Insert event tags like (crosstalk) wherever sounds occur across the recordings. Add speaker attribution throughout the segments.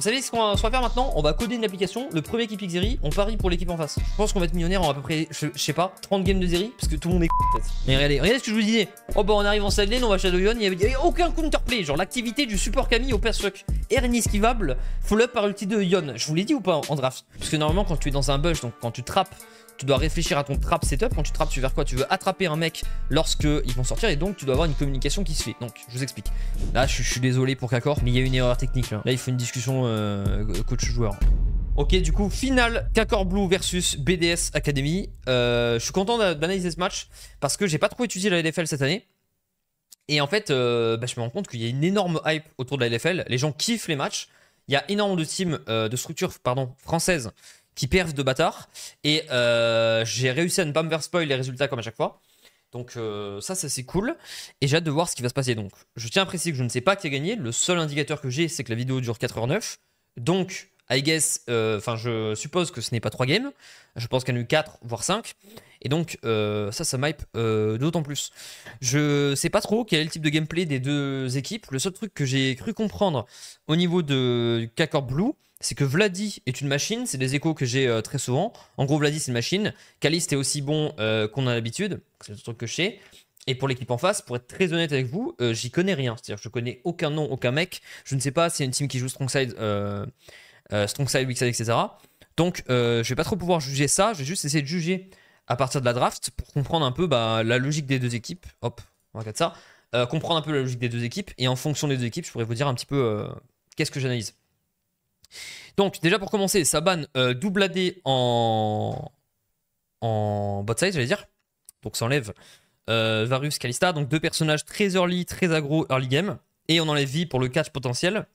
Speaker 1: Vous savez ce qu'on va, faire maintenant On va coder une application. Le premier qui pique Zeri, on parie pour l'équipe en face. Je pense qu'on va être millionnaire en à peu près, je, sais pas, 30 games de Zeri, parce que tout le monde est (laughs) en fait. Mais regardez, regardez ce que je vous disais. Oh bah on arrive en side on va Shadow Yon, il y avait aucun counterplay. Genre l'activité du support Camille au persuck. R inesquivable, full up par ulti de Yon. Je vous l'ai dit ou pas en draft Parce que normalement quand tu es dans un bush, donc quand tu trappes tu dois réfléchir à ton trap setup. Quand tu trappes, tu veux quoi Tu veux attraper un mec lorsque ils vont sortir et donc tu dois avoir une communication qui se fait. Donc, je vous explique. Là, je, suis désolé pour Kakor, mais il y a une erreur technique. Hein. Là, il faut une discussion euh, coach-joueur. Ok, du coup, finale Kakor Blue versus BDS Academy. Euh, je suis content d'analyser ce match parce que j'ai pas trop étudié la LFL cette année. Et en fait, euh, bah, je me rends compte qu'il y a une énorme hype autour de la LFL. Les gens kiffent les matchs. Il y a énormément de teams, de structures, pardon, françaises qui perdent de bâtard. Et euh, j'ai réussi à ne pas me faire spoil les résultats comme à chaque fois. Donc euh, ça, ça c'est cool. Et j'ai hâte de voir ce qui va se passer. Donc je tiens à préciser que je ne sais pas qui a gagné. Le seul indicateur que j'ai, c'est que la vidéo dure 4h09. Donc, I guess, euh, enfin je suppose que ce n'est pas 3 games. Je pense qu'elle a eu 4, voire 5. Et donc ça, ça m'hype d'autant plus. Je sais pas trop quel est le type de gameplay des deux équipes. Le seul truc que j'ai cru comprendre au niveau de Kakor Blue, c'est que Vladi est une machine, c'est des échos que j'ai euh, très souvent. En gros, Vladi, c'est une machine. Caliste est aussi bon euh, qu'on a l'habitude, c'est le truc que je sais. Et pour l'équipe en face, pour être très honnête avec vous, euh, j'y connais rien. C'est-à-dire, je connais aucun nom, aucun mec. Je ne sais pas s'il y a une team qui joue Strongside, Strongside, Weakside, etc. Donc, je vais pas trop pouvoir juger ça. Je vais juste essayer de juger à partir de la draft pour comprendre un peu bah, la logique des deux équipes. Hop, on regarde ça. comprendre un peu la logique des deux équipes. Et en fonction des deux équipes, je pourrais vous dire un petit peu qu'est-ce que j'analyse. Donc, déjà pour commencer, Saban euh, double AD en, en bot side, j'allais dire. Donc, ça enlève euh, Varus, Kalista. Donc, deux personnages très early, très aggro early game. Et on enlève vie pour le catch potentiel.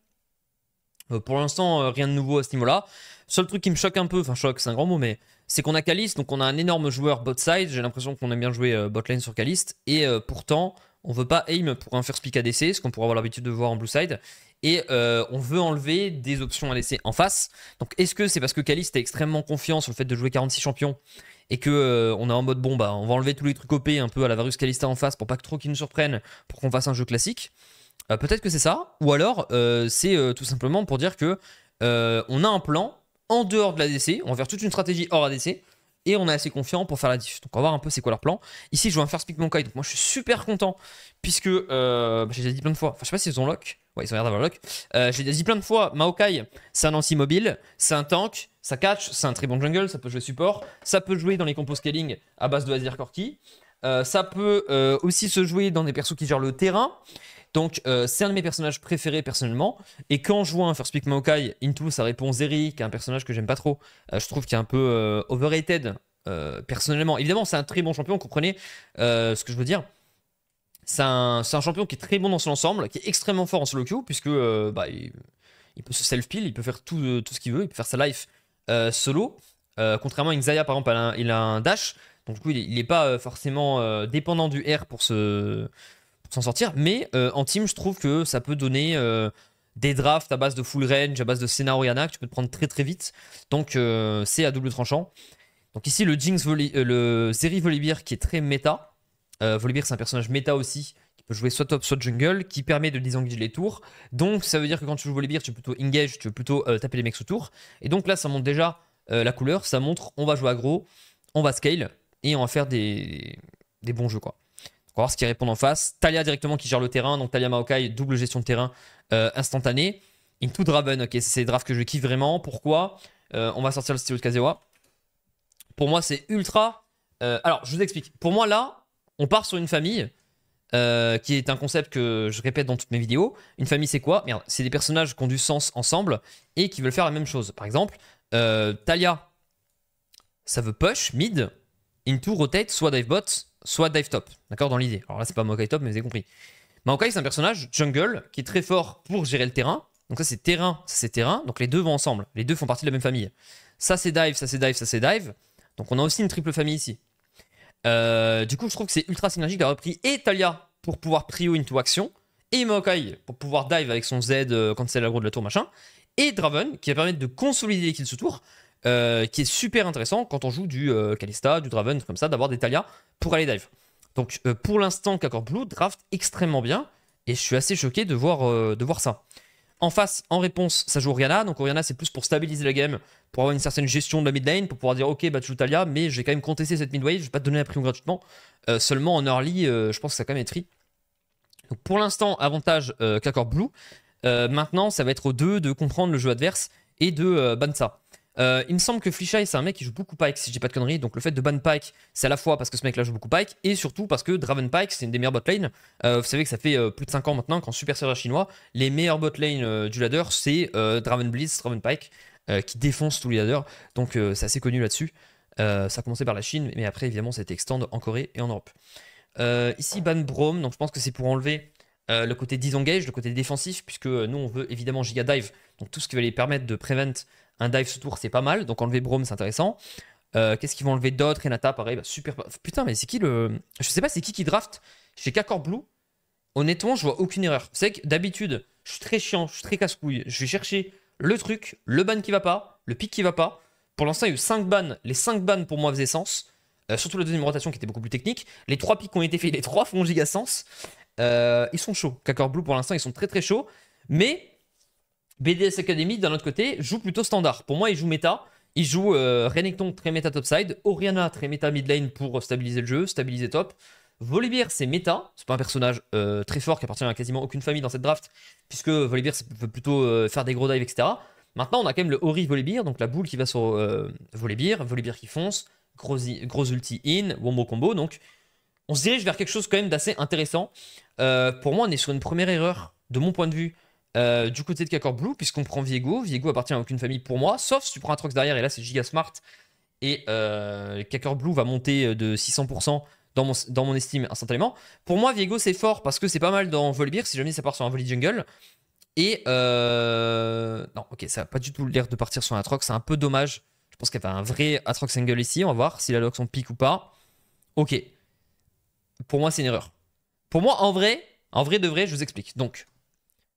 Speaker 1: Euh, pour l'instant, euh, rien de nouveau à ce niveau-là. Seul truc qui me choque un peu, enfin, choque, c'est un grand mot, mais c'est qu'on a Kalista Donc, on a un énorme joueur bot side. J'ai l'impression qu'on aime bien jouer bot lane sur Kalista Et pourtant. On veut pas aim pour un first pick ADC, ce qu'on pourrait avoir l'habitude de voir en blue side et euh, on veut enlever des options à laisser en face. Donc est-ce que c'est parce que Kalista est extrêmement confiant sur le fait de jouer 46 champions et que euh, on est en mode bon bah on va enlever tous les trucs OP un peu à la Varus Kalista en face pour pas que trop qu'ils nous surprennent pour qu'on fasse un jeu classique euh, Peut-être que c'est ça, ou alors c'est tout simplement pour dire que on a un plan en dehors de l'ADC, on va faire toute une stratégie hors ADC et on est assez confiant pour faire la diff. Donc on va voir un peu c'est quoi leur plan. Ici je joue un First Pick Monkai, donc moi je suis super content, puisque j'ai déjà j'ai dit plein de fois, enfin je sais pas si ils ont lock, Ouais, ils ont l'air d'avoir J'ai dit plein de fois, Maokai, c'est un anti-mobile, c'est un tank, ça catch, c'est un très bon jungle, ça peut jouer support, ça peut jouer dans les compos scaling à base de Azir Corki. Euh, ça peut euh, aussi se jouer dans des persos qui gèrent le terrain. Donc, euh, c'est un de mes personnages préférés personnellement. Et quand je vois un First Pick Maokai, Into, ça répond Zeri, qui est un personnage que j'aime pas trop. je trouve qu'il est un peu overrated personnellement. Évidemment, c'est un très bon champion, comprenez ce que je veux dire. C'est un, champion qui est très bon dans son ensemble, qui est extrêmement fort en solo queue, puisque euh, bah, il, peut se self-peel, il peut faire euh, tout, ce qu'il veut, il peut faire sa life euh, solo. contrairement à Xayah, par exemple, il a, un, dash, donc du coup, il n'est pas forcément dépendant du R pour s'en sortir, mais en team, je trouve que ça peut donner des drafts à base de full range, à base de Senna Yana que tu peux te prendre très très vite, donc c'est à double tranchant. Donc ici, le Jinx, le Zeri Volibear qui est très méta, euh, Volibear, c'est un personnage méta aussi, qui peut jouer soit top, soit jungle, qui permet de désengager les tours. Donc, ça veut dire que quand tu joues Volibear, tu es plutôt engage, tu veux plutôt euh, taper les mecs sous tour. Et donc là, ça montre déjà euh, la couleur, ça montre on va jouer aggro, on va scale, et on va faire des, des bons jeux, quoi. on va voir ce qui répond en face. Talia directement qui gère le terrain, donc Talia Maokai, double gestion de terrain euh, instantanée. Into Draven, ok, c'est des drafts que je kiffe vraiment. Pourquoi On va sortir le style de Kazewa. Pour moi, c'est ultra. alors, je vous explique. Pour moi, là, on part sur une famille, euh, qui est un concept que je répète dans toutes mes vidéos. Une famille, c'est quoi Merde, c'est des personnages qui ont du sens ensemble et qui veulent faire la même chose. Par exemple, euh, Talia, ça veut push, mid, into, rotate, soit dive bot, soit dive top. D'accord Dans l'idée. Alors là, c'est pas Maokai top, mais vous avez compris. Maokai, c'est un personnage jungle qui est très fort pour gérer le terrain. Donc ça, c'est terrain, ça c'est terrain. Donc les deux vont ensemble. Les deux font partie de la même famille. Ça, c'est dive, ça c'est dive, ça c'est dive. Donc on a aussi une triple famille ici. Euh, du coup, je trouve que c'est ultra synergique d'avoir pris et Talia pour pouvoir prio into action, et Maokai pour pouvoir dive avec son Z euh, quand c'est l'aggro de la tour, machin, et Draven qui va permettre de consolider les kills ce tour, euh, qui est super intéressant quand on joue du Kalista, du Draven, comme ça, d'avoir des Talia pour aller dive. Donc pour l'instant, Kakor Blue draft extrêmement bien, et je suis assez choqué de voir, de voir ça. En face, en réponse, ça joue Oriana. Donc Oriana, c'est plus pour stabiliser la game, pour avoir une certaine gestion de la mid lane, pour pouvoir dire ok, bah tu joues Talia, mais j'ai quand même contesté cette mid wave, je vais pas te donner la prime gratuitement. Euh, seulement en early, euh, je pense que ça a quand même être Donc pour l'instant, avantage qu'accord euh, Blue. maintenant, ça va être aux deux de comprendre le jeu adverse et de ban ça. il me semble que Flichai, c'est un mec qui joue beaucoup Pike, si j'ai pas de conneries. Donc le fait de ban Pike, c'est à la fois parce que ce mec-là joue beaucoup Pike, et surtout parce que Draven Pike, c'est une des meilleures lane vous savez que ça fait plus de 5 ans maintenant qu'en Super Server chinois, les meilleurs botlanes du ladder, c'est Draven Blitz, Draven Pike. Euh, qui défonce tous les leaders. Donc euh, c'est assez connu là-dessus. Euh, ça a commencé par la Chine, mais après évidemment ça a extend en Corée et en Europe. ici Ban Brom, donc je pense que c'est pour enlever le côté disengage, le côté défensif, puisque nous on veut évidemment giga dive, donc tout ce qui va les permettre de prevent un dive ce tour c'est pas mal, donc enlever Brom c'est intéressant. Qu'est-ce qu'ils vont enlever d'autres Renata pareil, bah, super. Putain mais c'est qui le... Je sais pas c'est qui qui draft chez Kakor Blue honnêtement, je vois aucune erreur. C'est que d'habitude, je suis très chiant, je suis très casse-couille, je vais chercher le truc, le ban qui va pas, le pic qui va pas. Pour l'instant, il y a eu 5 bans. Les 5 bans pour moi faisaient sens. Euh, surtout la deuxième rotation qui était beaucoup plus technique. Les 3 pics qui ont été faits, (laughs) les 3 font giga sens. Euh, ils sont chauds. Kakor Blue, pour l'instant, ils sont très très chauds. Mais BDS Academy, d'un autre côté, joue plutôt standard. Pour moi, ils jouent méta. Ils jouent euh, Renekton très méta topside, Oriana très méta mid lane pour stabiliser le jeu, stabiliser top. Volibear, c'est méta. C'est pas un personnage euh, très fort qui appartient à quasiment aucune famille dans cette draft, puisque Volibear veut plutôt euh, faire des gros dives, etc. Maintenant, on a quand même le Ori Volibear, donc la boule qui va sur euh, Volibear, qui fonce, gros, gros ulti in, wombo combo. Donc, on se dirige vers quelque chose quand même d'assez intéressant. Euh, pour moi, on est sur une première erreur, de mon point de vue, du côté de Kakor Blue, puisqu'on prend Viego. Viego appartient à aucune famille pour moi, sauf si tu prends un Trox derrière, et là c'est giga smart. Et euh, Kakor Blue va monter de 600% dans mon, estime instantanément. Pour moi, Viego, c'est fort parce que c'est pas mal dans Volibear, si jamais ça part sur un Voli Jungle. Et. Euh, non, ok, ça n'a pas du tout l'air de partir sur un Atrox, c'est un peu dommage. Je pense qu'elle y un vrai Atrox Angle ici, on va voir si la la son pic ou pas. Ok. Pour moi, c'est une erreur. Pour moi, en vrai, en vrai de vrai, je vous explique. Donc,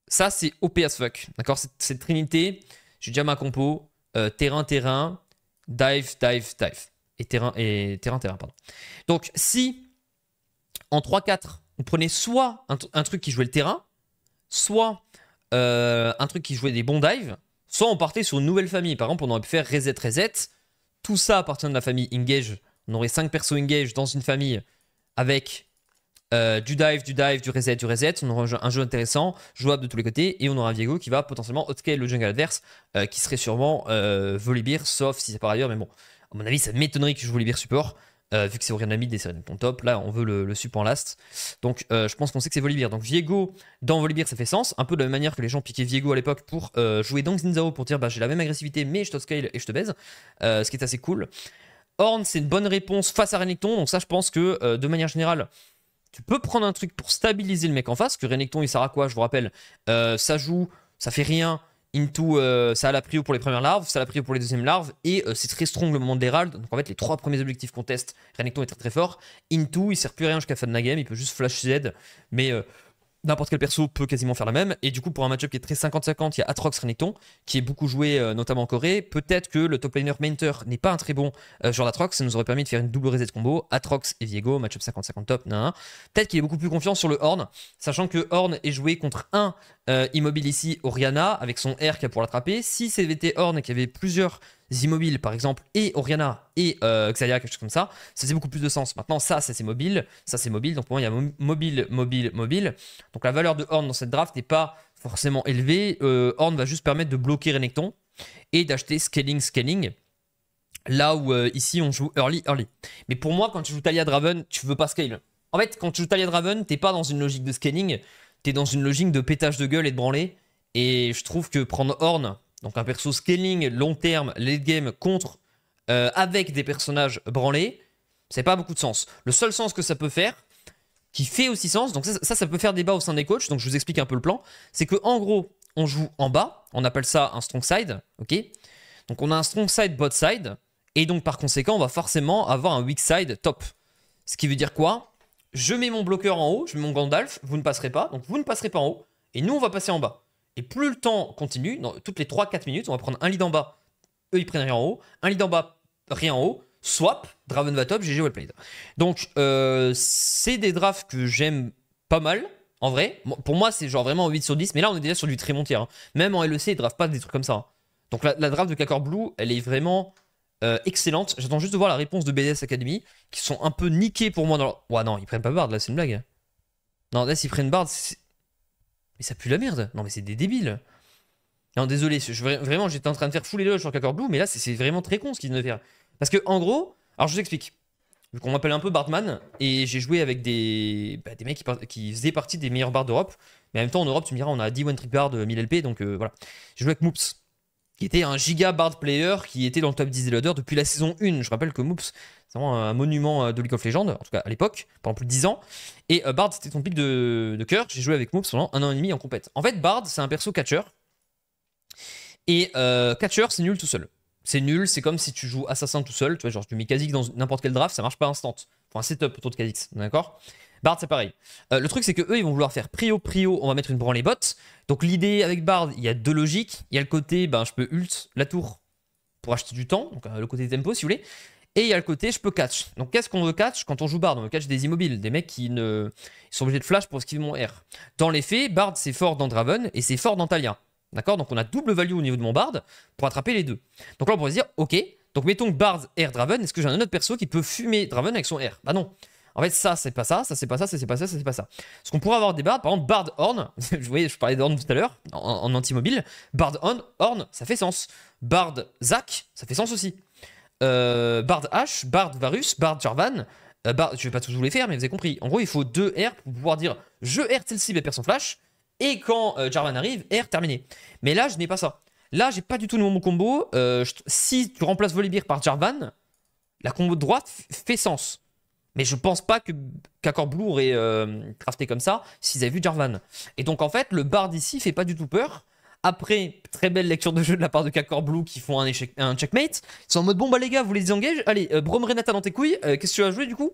Speaker 1: ça, c'est OP as fuck. D'accord cette, trinité, j'ai déjà ma compo. Euh, terrain, terrain, dive, dive, dive et terrain, et terrain, terrain. Pardon. Donc, si en 3-4, On prenait soit un, truc qui jouait le terrain, soit euh, un truc qui jouait des bons dives, soit on partait sur une nouvelle famille. Par exemple, on aurait pu faire reset, reset. Tout ça appartient de la famille engage. On aurait 5 persos engage dans une famille avec euh, du dive, du dive, du reset, du reset. On aura un jeu, intéressant, jouable de tous les côtés. Et on aura un Viego qui va potentiellement outscale le jungle adverse, euh, qui serait sûrement Volibear, sauf si c'est par ailleurs. Mais bon, à mon avis, ça m'étonnerait que je joue les support. Euh, vu que c'est mid et c'est ton top, là on veut le, support en last. Donc euh, je pense qu'on sait que c'est Volibear. Donc Viego dans Volibear ça fait sens, un peu de la même manière que les gens piquaient Viego à l'époque pour euh, jouer dans Zinzao pour dire bah j'ai la même agressivité mais je te scale et je te baise, ce qui est assez cool. Horn c'est une bonne réponse face à Renekton, donc ça je pense que de manière générale tu peux prendre un truc pour stabiliser le mec en face, que Renekton il sert à quoi je vous rappelle, ça joue, ça fait rien, into euh, ça a la prio pour les premières larves, ça a la prio pour les deuxièmes larves, et euh, c'est très strong le moment d'Herald. Donc en fait, les trois premiers objectifs qu'on teste, Renekton est très très fort. Into, il sert plus à rien jusqu'à fin de game, il peut juste flash Z, mais euh, n'importe quel perso peut quasiment faire la même. Et du coup, pour un matchup qui est très 50-50, il y a Atrox Renekton, qui est beaucoup joué euh, notamment en Corée. Peut-être que le top laner Mainter n'est pas un très bon euh, joueur d'Atrox. Ça nous aurait permis de faire une double reset combo. Atrox et Viego, matchup 50-50 top. Peut-être qu'il est beaucoup plus confiant sur le Horn, sachant que Horn est joué contre un euh, immobile ici, Oriana, avec son R qui a pour l'attraper. Si c'était Horn qui avait plusieurs Zimmobile, par exemple, et Oriana et euh, quelque chose comme ça, ça faisait beaucoup plus de sens. Maintenant, ça, ça c'est mobile, ça c'est mobile, donc pour moi il y a mobile, mobile, mobile. Donc la valeur de Horn dans cette draft n'est pas forcément élevée. Euh, Horn va juste permettre de bloquer Renekton et d'acheter scaling, scaling. Là où euh, ici on joue early, early. Mais pour moi, quand tu joues Talia Draven, tu veux pas scale. En fait, quand tu joues Talia Draven, t'es pas dans une logique de scaling, t'es dans une logique de pétage de gueule et de branler. Et je trouve que prendre Horn donc un perso scaling long terme, late game contre euh, avec des personnages branlés, c'est pas beaucoup de sens. Le seul sens que ça peut faire, qui fait aussi sens, donc ça, ça, peut faire débat au sein des coachs, donc je vous explique un peu le plan, c'est que en gros, on joue en bas, on appelle ça un strong side, ok Donc on a un strong side, bot side, et donc par conséquent, on va forcément avoir un weak side top. Ce qui veut dire quoi Je mets mon bloqueur en haut, je mets mon Gandalf, vous ne passerez pas, donc vous ne passerez pas en haut, et nous on va passer en bas. Et plus le temps continue, dans, toutes les 3-4 minutes, on va prendre un lead en bas, eux ils prennent rien en haut, un lead en bas, rien en haut, swap, Draven va top, GG played. Donc euh, c'est des drafts que j'aime pas mal. En vrai, pour moi, c'est genre vraiment 8 sur 10, mais là, on est déjà sur du très montier. Hein. Même en LEC, ils ne draftent pas des trucs comme ça. Hein. Donc la, draft de Kakor Blue, elle est vraiment euh, excellente. J'attends juste de voir la réponse de BDS Academy, qui sont un peu niqués pour moi dans Ouais, non, ils prennent pas Bard, là, c'est une blague. Hein. Non, là, s'ils prennent Bard, mais ça pue la merde. Non, mais c'est des débiles. Non, désolé, je, vraiment, j'étais en train de faire full éloge sur Cacor Blue, mais là, c'est vraiment très con ce qu'ils viennent de faire. Parce que, en gros, alors je vous explique. Vu qu'on m'appelle un peu Bartman, et j'ai joué avec des, bah, des mecs qui, faisaient partie des meilleurs bars d'Europe. Mais en même temps, en Europe, tu me diras, on a 10 One Trick de 1000 LP, donc euh, voilà. J'ai joué avec Moops qui était un giga bard player qui était dans le top 10 des loaders depuis la saison 1. Je rappelle que Moops, c'est vraiment un monument euh, de League of Legends, en tout cas à l'époque, pendant plus de 10 ans. Et euh, Bard, c'était ton pic de, de cœur. J'ai joué avec Moops pendant un an et demi en compète. En fait, Bard, c'est un perso catcher. Et euh, catcher, c'est nul tout seul. C'est nul, c'est comme si tu joues assassin tout seul. Tu vois, genre, tu mets Kha'Zix dans n'importe quel draft, ça marche pas instant. Pour un setup autour de Kha'Zix, d'accord Bard, c'est pareil. Euh, le truc, c'est que ils vont vouloir faire prio, prio, on va mettre une branlée bot. Donc l'idée avec Bard, il y a deux logiques. Il y a le côté, ben, je peux ult la tour pour acheter du temps, donc euh, le côté tempo, si vous voulez. Et il y a le côté, je peux catch. Donc qu'est-ce qu'on veut catch quand on joue Bard On veut catch des immobiles, des mecs qui ne... sont obligés de flash pour esquiver mon R. Dans les faits, Bard, c'est fort dans Draven et c'est fort dans Talia. D'accord Donc on a double value au niveau de mon Bard pour attraper les deux. Donc là, on pourrait se dire, ok, donc mettons Bard, R, Draven, est-ce que j'ai un autre perso qui peut fumer Draven avec son R Bah non en fait, ça, c'est pas ça, ça, c'est pas ça, ça, c'est pas ça, ça, c'est pas ça. Ce qu'on pourrait avoir des débat, par exemple, Bard Horn, (laughs) vous voyez, je parlais d'Horn tout à l'heure, en, anti-mobile, Bard Horn, Horn, ça fait sens. Bard Zac, ça fait sens aussi. Euh, Bard H, Bard Varus, Bard Jarvan, euh, je vais pas tout vous les faire, mais vous avez compris. En gros, il faut deux R pour pouvoir dire je R tel cible et son flash, et quand euh, Jarvan arrive, R terminé. Mais là, je n'ai pas ça. Là, j'ai pas du tout le mon combo. si tu remplaces Volibear par Jarvan, la combo de droite fait sens. Mais je pense pas que Kakor Blue aurait euh, crafté comme ça s'ils avaient vu Jarvan. Et donc en fait, le bard ici fait pas du tout peur. Après, très belle lecture de jeu de la part de Kakor Blue qui font un, checkmate. Ils sont en mode bon bah les gars, vous les engagez Allez, euh, Brom Renata dans tes couilles, euh, qu'est-ce que tu vas jouer du coup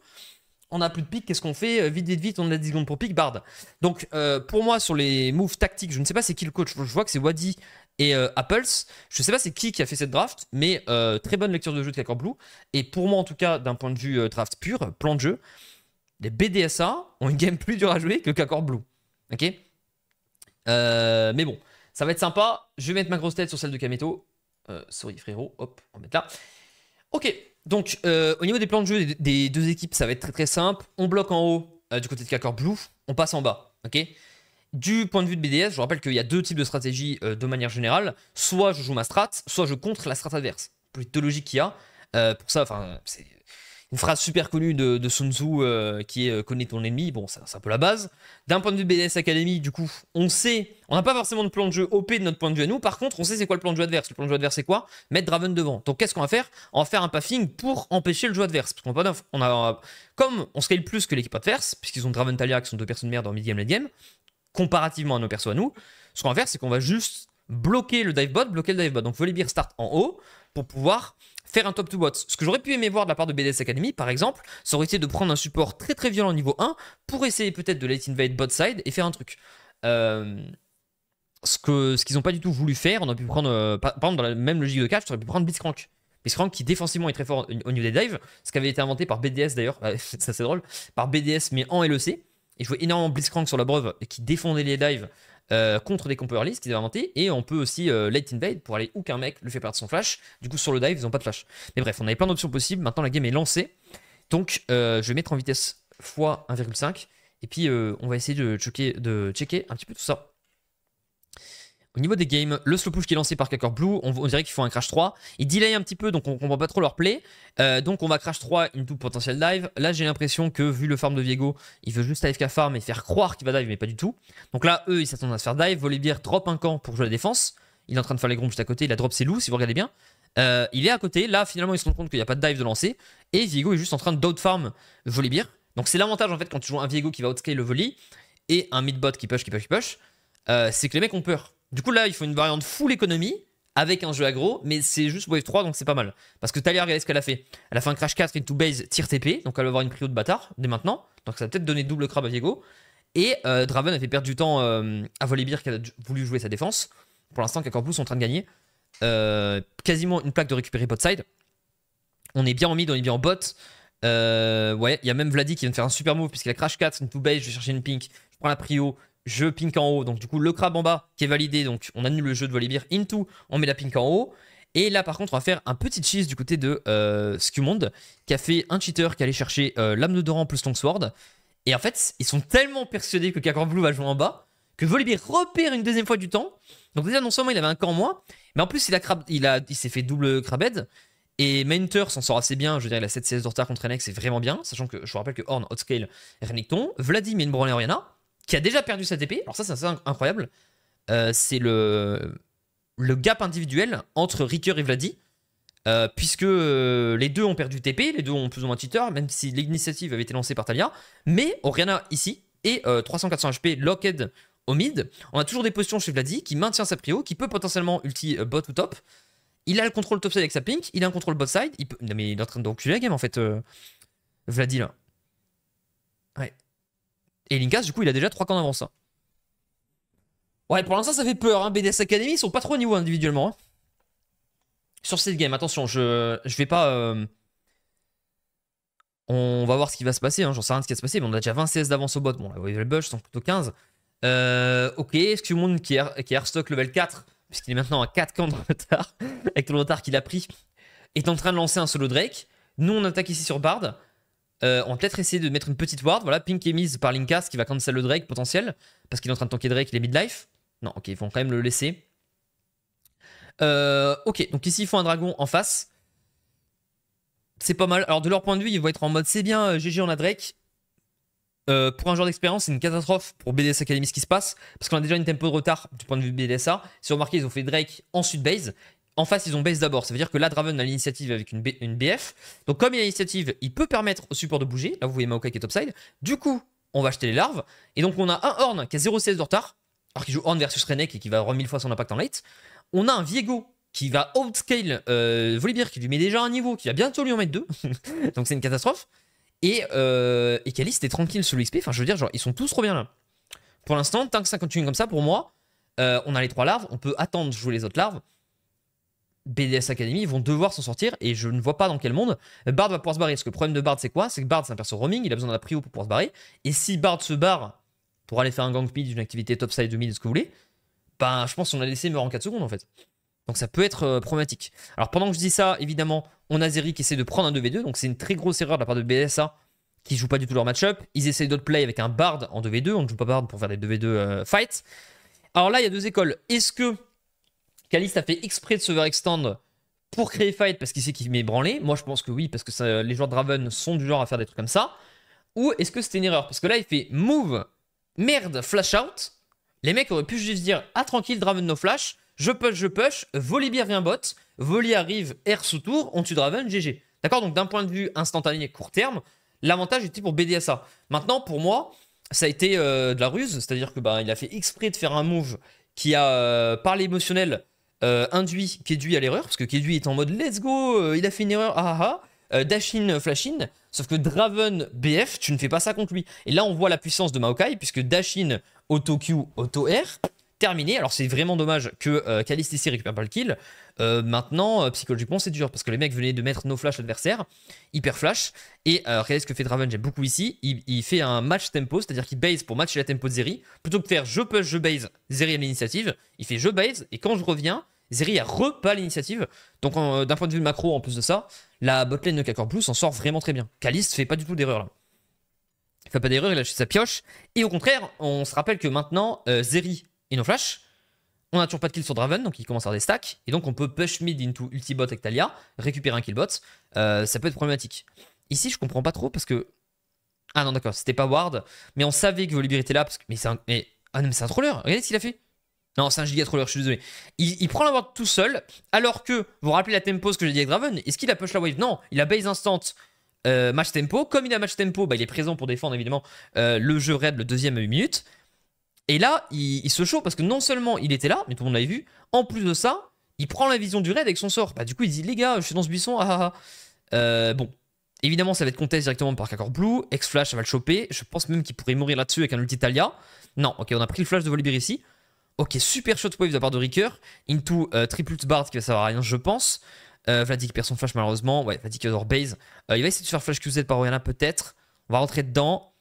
Speaker 1: on a plus de pique, qu'est-ce qu'on fait euh, Vite, vite, vite, on a 10 secondes pour pique, Bard. Donc, pour moi, sur les moves tactiques, je ne sais pas c'est qui le coach. Je vois que c'est Wadi et euh, Apples, je sais pas c'est qui qui a fait cette draft, mais euh, très bonne lecture de jeu de Kakor Blue. Et pour moi, en tout cas, d'un point de vue euh, draft pur, plan de jeu, les BDSA ont une game plus dure à jouer que Kakor Blue. Ok Mais bon, ça va être sympa. Je vais mettre ma grosse tête sur celle de Kameto. sorry frérot, hop, on va mettre là. Ok, donc au niveau des plans de jeu des, deux équipes, ça va être très très simple. On bloque en haut du côté de Kakor Blue, on passe en bas. Ok du point de vue de BDS, je rappelle qu'il y a deux types de stratégies euh, de manière générale. Soit je joue ma strat, soit je contre la strat adverse. Plus de logique qu'il y a. Euh, pour ça, c'est une phrase super connue de, Sun Tzu euh, qui est connais ton ennemi. Bon, c'est un peu la base. D'un point de vue BDS Academy, du coup, on sait, on n'a pas forcément de plan de jeu OP de notre point de vue à nous. Par contre, on sait c'est quoi le plan de jeu adverse. Le plan de jeu adverse, c'est quoi Mettre Draven devant. Donc, qu'est-ce qu'on va faire On va faire un puffing pour empêcher le jeu adverse. Parce qu'on on a, comme on scale plus que l'équipe adverse, puisqu'ils ont Draven Talia qui sont deux personnes merde en mid-game, late-game, comparativement à nos persos à nous. Ce qu'on va faire, c'est qu'on va juste bloquer le dive bot, bloquer le dive bot, Donc bien start en haut pour pouvoir faire un top to bot. Ce que j'aurais pu aimer voir de la part de BDS Academy, par exemple, ça aurait été de prendre un support très très violent niveau 1 pour essayer peut-être de late invade bot side et faire un truc. Euh, ce qu'ils ce n'ont pas du tout voulu faire, on aurait pu prendre, euh, par exemple, dans la même logique de catch, on aurait pu prendre Blitzcrank. Blitzcrank qui défensivement est très fort au niveau des dives, ce qui avait été inventé par BDS d'ailleurs, (laughs) ça c'est drôle, par BDS mais en LEC et je vois énormément Blitzcrank sur la breuve et qui défendait les dives euh, contre des early, qui qu'ils avaient inventé. Et on peut aussi euh, late invade pour aller où qu'un mec, lui fait perdre son flash. Du coup, sur le dive, ils n'ont pas de flash. Mais bref, on avait plein d'options possibles. Maintenant, la game est lancée. Donc, euh, je vais mettre en vitesse x1,5. Et puis, on va essayer de checker un petit peu tout ça. Au niveau des games, le slow push qui est lancé par Kakor Blue, on, dirait qu'ils font un crash 3. Ils delay un petit peu, donc on comprend pas trop leur play. Euh, donc on va crash 3 une double potentielle dive. Là, j'ai l'impression que, vu le farm de Viego, il veut juste AFK farm et faire croire qu'il va dive, mais pas du tout. Donc là, eux, ils s'attendent à se faire dive. Volibear drop un camp pour jouer la défense. Il est en train de faire les groupes juste à côté. Il a drop ses loups, si vous regardez bien. Euh, il est à côté. Là, finalement, ils se rendent compte qu'il n'y a pas de dive de lancer. Et Viego est juste en train farm Volibear. Donc c'est l'avantage, en fait, quand tu joues un Viego qui va outscale le volley et un bot qui push, qui push, qui push. Euh, c'est que les mecs ont peur. Du coup, là, il faut une variante full économie avec un jeu aggro, mais c'est juste Wave 3, donc c'est pas mal. Parce que Talia, regardez ce qu'elle a fait. Elle a fait un Crash 4 into base, tir TP, donc elle va avoir une prio de bâtard dès maintenant. Donc ça va peut-être donner double crabe à Diego. Et euh, Draven a fait perdre du temps euh, à à Volibear qui a voulu jouer sa défense. Pour l'instant, Kakorpus sont en train de gagner. Euh, quasiment une plaque de récupérer pot side. On est bien en mid, on est bien en bot. ouais, il y a même Vladi qui vient de faire un super move puisqu'il a Crash 4, into base, je vais chercher une pink, je prends la prio, je pink en haut. Donc du coup, le crabe en bas qui est validé. Donc on annule le jeu de Volibear into. On met la pink en haut. Et là, par contre, on va faire un petit cheese du côté de euh, Skumond, qui a fait un cheater qui allait chercher euh, l'âme de Doran plus Longsword. Et en fait, ils sont tellement persuadés que Kakor Blue va jouer en bas que Volibear repère une deuxième fois du temps. Donc déjà, non seulement il avait un camp en moins, mais en plus, il, a crabe il, a... il s'est fait double crabbed Et Mentor s'en sort assez bien, je veux dire, il a 7 CS de retard contre Renek, c'est vraiment bien, sachant que je vous rappelle que Horn, Hotscale, Renekton, Vladim et une Oriana qui a déjà perdu sa TP. Alors ça, c'est incroyable. Euh, c'est le, le gap individuel entre Ricker et Vladi. Euh, puisque euh, les deux ont perdu TP, les deux ont plus ou moins tuteur, même si l'initiative avait été lancée par Talia. Mais Oriana ici et 300-400 HP Locked au mid. On a toujours des potions chez Vladi qui maintient sa prio, qui peut potentiellement ulti bot ou top. Il a le contrôle top side avec sa pink, il a un contrôle bot side. Il il est en train d'enculer la game en fait, Vladi là. Et Linkas, du coup, il a déjà 3 camps d'avance. Hein. Ouais, pour l'instant, ça fait peur. Hein. BDS Academy, ils sont pas trop au niveau individuellement. Hein. Sur cette game, attention, je, je vais pas. Euh, on va voir ce qui va se passer. Hein. J'en sais rien de ce qui va se passer, mais on a déjà 20 CS d'avance au bot. Bon, la Wave Bush, sont plutôt 15. Euh, ok, que qui, est, qui est airstock level 4, puisqu'il est maintenant à 4 camps de retard, (laughs) avec le retard qu'il a pris, est en train de lancer un solo Drake. Nous, on attaque ici sur Bard. Euh, on va peut-être essayer de mettre une petite ward. Voilà, Pink est mise par Linkas qui va cancel le Drake potentiel. Parce qu'il est en train de tanker Drake, il est mid-life. Non, ok, ils vont quand même le laisser. Euh, ok, donc ici, ils font un dragon en face. C'est pas mal. Alors, de leur point de vue, ils vont être en mode c'est bien, GG, euh, on a Drake. pour un joueur d'expérience, c'est une catastrophe pour BDS Academy ce qui se passe, parce qu'on a déjà une tempo de retard du point de vue BDSA. Si vous remarquez, ils ont fait Drake ensuite base. En face, ils ont base d'abord. Ça veut dire que là, Draven a l'initiative avec une, une, BF. Donc, comme il a l'initiative, il peut permettre au support de bouger. Là, vous voyez Maokai qui est topside. Du coup, on va acheter les larves. Et donc, on a un Horn qui a 0 CS de retard. Alors qu'il joue Horn versus Renek et qui va avoir 1000 fois son impact en late. On a un Viego qui va outscale euh, Volibear qui lui met déjà un niveau, qui va bientôt lui en mettre deux. (laughs) donc, c'est une catastrophe. Et, euh, et est tranquille sur l'XP. Enfin, je veux dire, genre, ils sont tous trop bien là. Pour l'instant, tant que ça continue comme ça, pour moi, euh, on a les trois larves. On peut attendre de jouer les autres larves. BDS Academy, vont devoir s'en sortir et je ne vois pas dans quel monde Bard va pouvoir se barrer. Parce que le problème de Bard, c'est quoi C'est que Bard, c'est un perso roaming, il a besoin d'un prio pour pouvoir se barrer. Et si Bard se barre pour aller faire un gang mid, une activité top side, mid, ce que vous voulez, ben, je pense qu'on a laissé meurt en 4 secondes en fait. Donc ça peut être euh, problématique. Alors pendant que je dis ça, évidemment, on a Zeri qui essaie de prendre un 2v2, donc c'est une très grosse erreur de la part de BSA qui joue pas du tout leur match-up. Ils essaient d'autres play avec un Bard en 2v2, on ne joue pas Bard pour faire des 2v2 euh, fights. Alors là, il y a deux écoles. Est-ce que Caliste a fait exprès de se extend pour créer fight parce qu'il sait qu'il m'est branlé. Moi, je pense que oui, parce que les joueurs de Draven sont du genre à faire des trucs comme ça. Ou est-ce que c'était une erreur Parce que là, il fait move, merde, flash out. Les mecs auraient pu juste dire Ah, tranquille, Draven no flash. Je push, je push. bien vient bot. Voli arrive, air sous tour. On tue Draven, GG. D'accord Donc, d'un point de vue instantané et court terme, l'avantage était pour BDSA. Maintenant, pour moi, ça a été euh, de la ruse. C'est-à-dire que bah, il a fait exprès de faire un move qui a, euh, parlé émotionnel euh, induit Kedui à l'erreur, parce que Kedui est en mode let's go, euh, il a fait une erreur, ah ah ah, euh, Dashin, Flashin, sauf que Draven, BF, tu ne fais pas ça contre lui. Et là, on voit la puissance de Maokai, puisque Dashin, Auto-Q, Auto-R, terminé. Alors, c'est vraiment dommage que ne récupère pas le kill. maintenant, psychologiquement, c'est dur, parce que les mecs venaient de mettre nos flash adversaires hyper flash, et regardez ce que fait Draven, j'aime beaucoup ici, il, fait un match tempo, c'est-à-dire qu'il base pour matcher la tempo de Zeri, plutôt que de faire je push, je base, Zeri à l'initiative, il fait je base, et quand je reviens, Zeri a repas l'initiative. Donc euh, d'un point de vue macro, en plus de ça, la botlane de Kakor plus s'en sort vraiment très bien. Kalis fait pas du tout d'erreur là. Il fait pas d'erreur, il acheté sa pioche. Et au contraire, on se rappelle que maintenant, euh, Zeri et nos flash, on n'a toujours pas de kill sur Draven, donc il commence à avoir des stacks. Et donc on peut push mid into ultibot avec Talia, récupérer un kill bot, euh, ça peut être problématique. Ici, je comprends pas trop parce que. Ah non, d'accord, c'était pas Ward. Mais on savait que Volibear était là. Parce que... Mais Ah non, mais c'est un troller. Regardez ce qu'il a fait. Non, c'est un giga troller, je suis désolé. Il, prend la ward tout seul, alors que, vous vous rappelez la tempo ce que j'ai dit avec Draven, est-ce qu'il a push la wave Non, il a base instant euh, match tempo. Comme il a match tempo, bah, il est présent pour défendre évidemment euh, le jeu raid le deuxième à 8 minutes. Et là, il, se chauffe parce que non seulement il était là, mais tout le monde l'avait vu, en plus de ça, il prend la vision du raid avec son sort. Bah, du coup, il dit les gars, je suis dans ce buisson, ah ah ah. Euh, bon, Évidemment, ça va être compté directement par Kakor Blue. X-Flash, ça va le choper. Je pense même qu'il pourrait mourir là-dessus avec un ulti Talia. Non, ok, on a pris le flash de Volibear ici. Ok, super shotwave de la part de Ricker. Into euh, triple bard Bard qui va savoir rien, je pense. Euh, Vladik perd son flash malheureusement. Ouais, Vladik adore base. Euh, il va essayer de faire flash QZ par Oriana peut-être. On va rentrer dedans.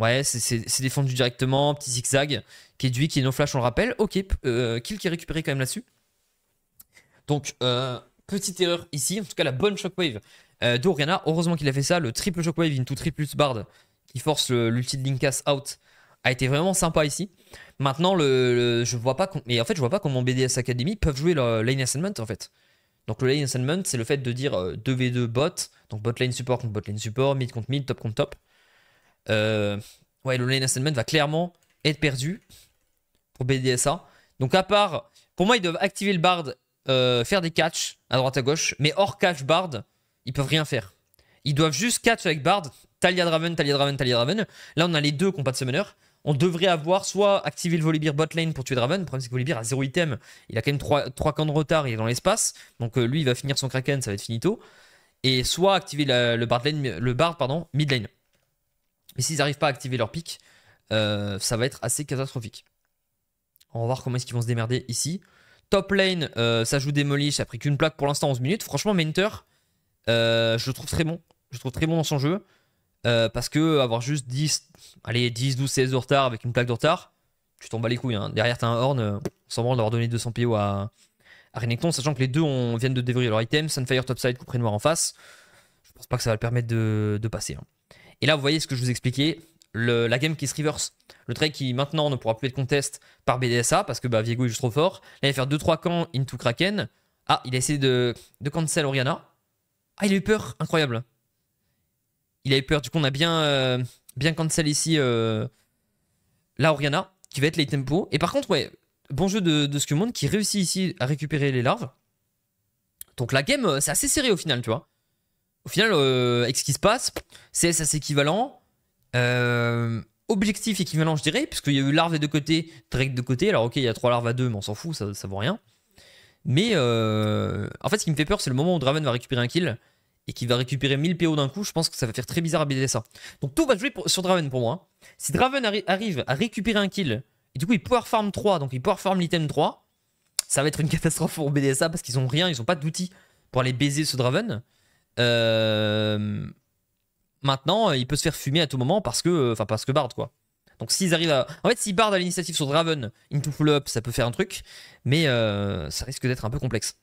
Speaker 1: Ouais, c'est défendu directement. Petit zigzag qui est qui est no flash, on le rappelle. Ok, kill qui est récupéré quand même là-dessus. Donc, petite erreur ici. En tout cas, la bonne shockwave d'Oriana. Heureusement qu'il a fait ça. Le triple shockwave into triple bard qui force l'ulti de Linkas out a été vraiment sympa ici. Maintenant, le, je vois pas. en fait, je vois pas comment BDS Academy peuvent jouer le lane assignment en fait. Donc, le lane assignment, c'est le fait de dire 2v2 euh, bot, donc bot lane support contre bot lane support, mid contre mid, top contre top. Euh, ouais, le lane assignment va clairement être perdu pour BDSA. Donc, à part. Pour moi, ils doivent activer le bard, euh, faire des catch à droite à gauche, mais hors catch bard, ils peuvent rien faire. Ils doivent juste catch avec bard, Talia Draven, Talia Draven, Talia Draven. Là, on a les deux qui n'ont pas de summoner on devrait avoir soit activé le Volibear bot lane pour tuer Draven. Le problème, c'est que Volibear a 0 item. Il a quand même 3, camps de retard, il est dans l'espace. Donc euh, lui, il va finir son Kraken, ça va être finito. Et soit activer le, bard lane, le pardon, mid lane. Mais s'ils n'arrivent pas à activer leur pick, euh, ça va être assez catastrophique. On va voir comment est-ce qu'ils vont se démerder ici. Top lane, euh, ça joue Demolish, ça a pris qu'une plaque pour l'instant 11 minutes. Franchement, Mentor, je le trouve très bon. Je le trouve très bon dans son jeu. Euh, parce que avoir juste 10, allez, 10, 12, 16 de retard avec une plaque de retard, tu t'en bats les couilles. Hein. Derrière, t'as un horn, euh, sans branle d'avoir donné 200 PO à, à Renekton, sachant que les deux on, viennent de déverrouiller leur item, Sunfire topside, coup noir en face. Je pense pas que ça va le permettre de, passer. Hein. Et là, vous voyez ce que je vous expliquais, la game qui se reverse. Le trade qui maintenant ne pourra plus être contest par BDSA parce que bah, Viego est juste trop fort. Là, il va faire 2-3 camps into Kraken. Ah, il a essayé de, de cancel Oriana. Ah, il a eu peur, incroyable il avait peur. Du coup, on a bien, euh, bien cancel ici euh, la Oriana, qui va être les tempo. Et par contre, ouais, bon jeu de, de monde qui réussit ici à récupérer les larves. Donc la game, euh, c'est assez serré au final, tu vois. Au final, avec ce qui se passe, CS assez équivalent. objectif équivalent, je dirais, puisqu'il y a eu larves de côté, Drake de côté. Alors, ok, il y a trois larves à deux, mais on s'en fout, ça, ne vaut rien. Mais en fait, ce qui me fait peur, c'est le moment où Draven va récupérer un kill et qui va récupérer 1000 PO d'un coup, je pense que ça va faire très bizarre à BDSA. Donc tout va jouer sur Draven pour moi. Si Draven arrive à récupérer un kill, et du coup il power farm 3, donc il power farm l'item 3, ça va être une (laughs) catastrophe pour BDSA parce qu'ils ont rien, ils n'ont pas d'outils pour aller baiser ce Draven. Euh, maintenant, il peut se faire fumer à tout moment parce que, enfin parce que Bard quoi. Donc s'ils arrivent à... En fait, si Bard a l'initiative sur Draven, into pull up, ça peut faire un truc, mais euh, ça risque d'être un peu complexe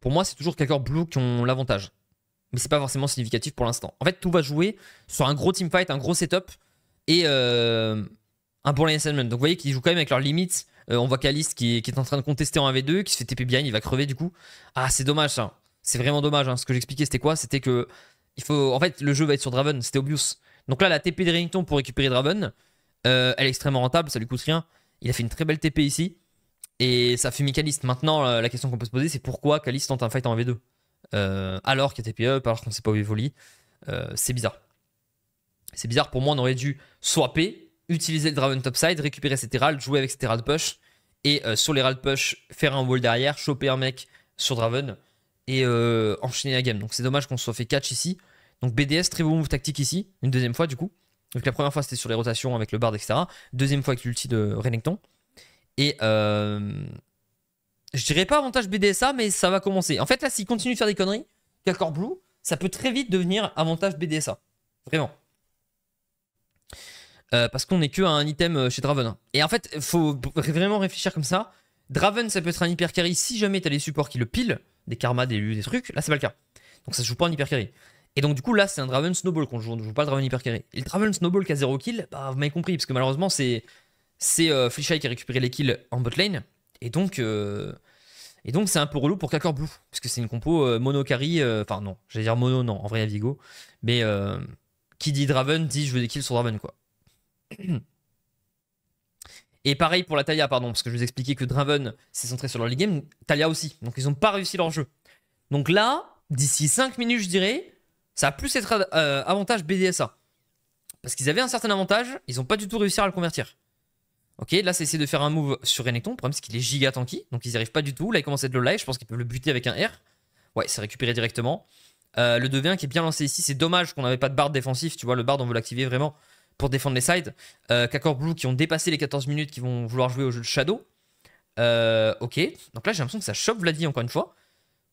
Speaker 1: pour moi, c'est toujours Kakor Blue qui ont l'avantage. Mais c'est pas forcément significatif pour l'instant. En fait, tout va jouer sur un gros teamfight, un gros setup et euh, un bon assignment. Donc vous voyez qu'ils jouent quand même avec leurs limites. Euh, on voit Caliste qui, est en train de contester en 1v2, qui se fait TP bien, il va crever du coup. Ah, c'est dommage ça. C'est vraiment dommage. Hein. Ce que j'expliquais, c'était quoi C'était que. Il faut... En fait, le jeu va être sur Draven, c'était obvious. Donc là, la TP de rington pour récupérer Draven, euh, elle est extrêmement rentable, ça lui coûte rien. Il a fait une très belle TP ici. Et ça fumait Caliste. Maintenant, euh, la question qu'on peut se poser, c'est pourquoi Caliste tente un fight en V2 euh, Alors qu'il y a TP alors qu'on ne sait pas où il euh, c'est bizarre. C'est bizarre. Pour moi, on aurait dû swapper, utiliser le Draven topside, récupérer ses jouer avec ses de push. Et sur les Ral push, faire un wall derrière, choper un mec sur Draven et enchaîner la game. Donc c'est dommage qu'on se soit fait catch ici. Donc BDS, très beau move tactique ici, une deuxième fois du coup. Donc la première fois c'était sur les rotations avec le bard, etc. Deuxième fois avec l'ulti de Renekton. Et euh, je dirais pas avantage BDSA, mais ça va commencer. En fait, là, s'il continue de faire des conneries, Cacor Blue, ça peut très vite devenir avantage BDSA. Vraiment. Euh, parce qu'on n'est que un item euh, chez Draven. Hein. Et en fait, il faut vraiment réfléchir comme ça. Draven, ça peut être un hyper carry si jamais t'as les supports qui le pile, des karmas, des lus, des trucs. Là, c'est pas le cas. Donc ça se joue pas en hyper carry. Et donc du coup là c'est un Draven Snowball qu'on joue, on ne joue pas le Draven Hyper Carry. Et le Draven Snowball qui a 0 kill, bah vous m'avez compris, parce que malheureusement c'est c'est euh, qui a récupéré les kills en botlane. Et donc, euh, et donc c'est un peu relou pour Kakor Blue, parce que c'est une compo euh, mono carry, euh, enfin non, j'allais dire mono, non, en vrai Vigo, mais qui dit Draven dit je veux des kills sur Draven quoi. (clears throat) Et pareil pour la Talia, pardon, parce que je vous expliquais que Draven s'est centré sur leur league game, Talia aussi, donc ils n'ont pas réussi leur jeu. Donc là, d'ici 5 minutes, je dirais, ça a plus être avantage BDSA. Parce qu'ils avaient un certain avantage, ils n'ont pas du tout réussi à le convertir. Ok, là, c'est essayer de faire un move sur Renekton. Le problème, c'est qu'il est giga tanky, donc ils n'y arrivent pas du tout. Là, il commence à être low life. Je pense qu'ils peuvent le buter avec un R. Ouais, c'est récupéré directement. Euh, le 2 1 qui est bien lancé ici. C'est dommage qu'on n'avait pas de barde défensif. Tu vois, le barde, on veut l'activer vraiment pour défendre les sides. Euh, Blue qui ont dépassé les 14 minutes, qui vont vouloir jouer au jeu de Shadow. Euh, ok, donc là, j'ai l'impression que ça chope Vladi encore une fois.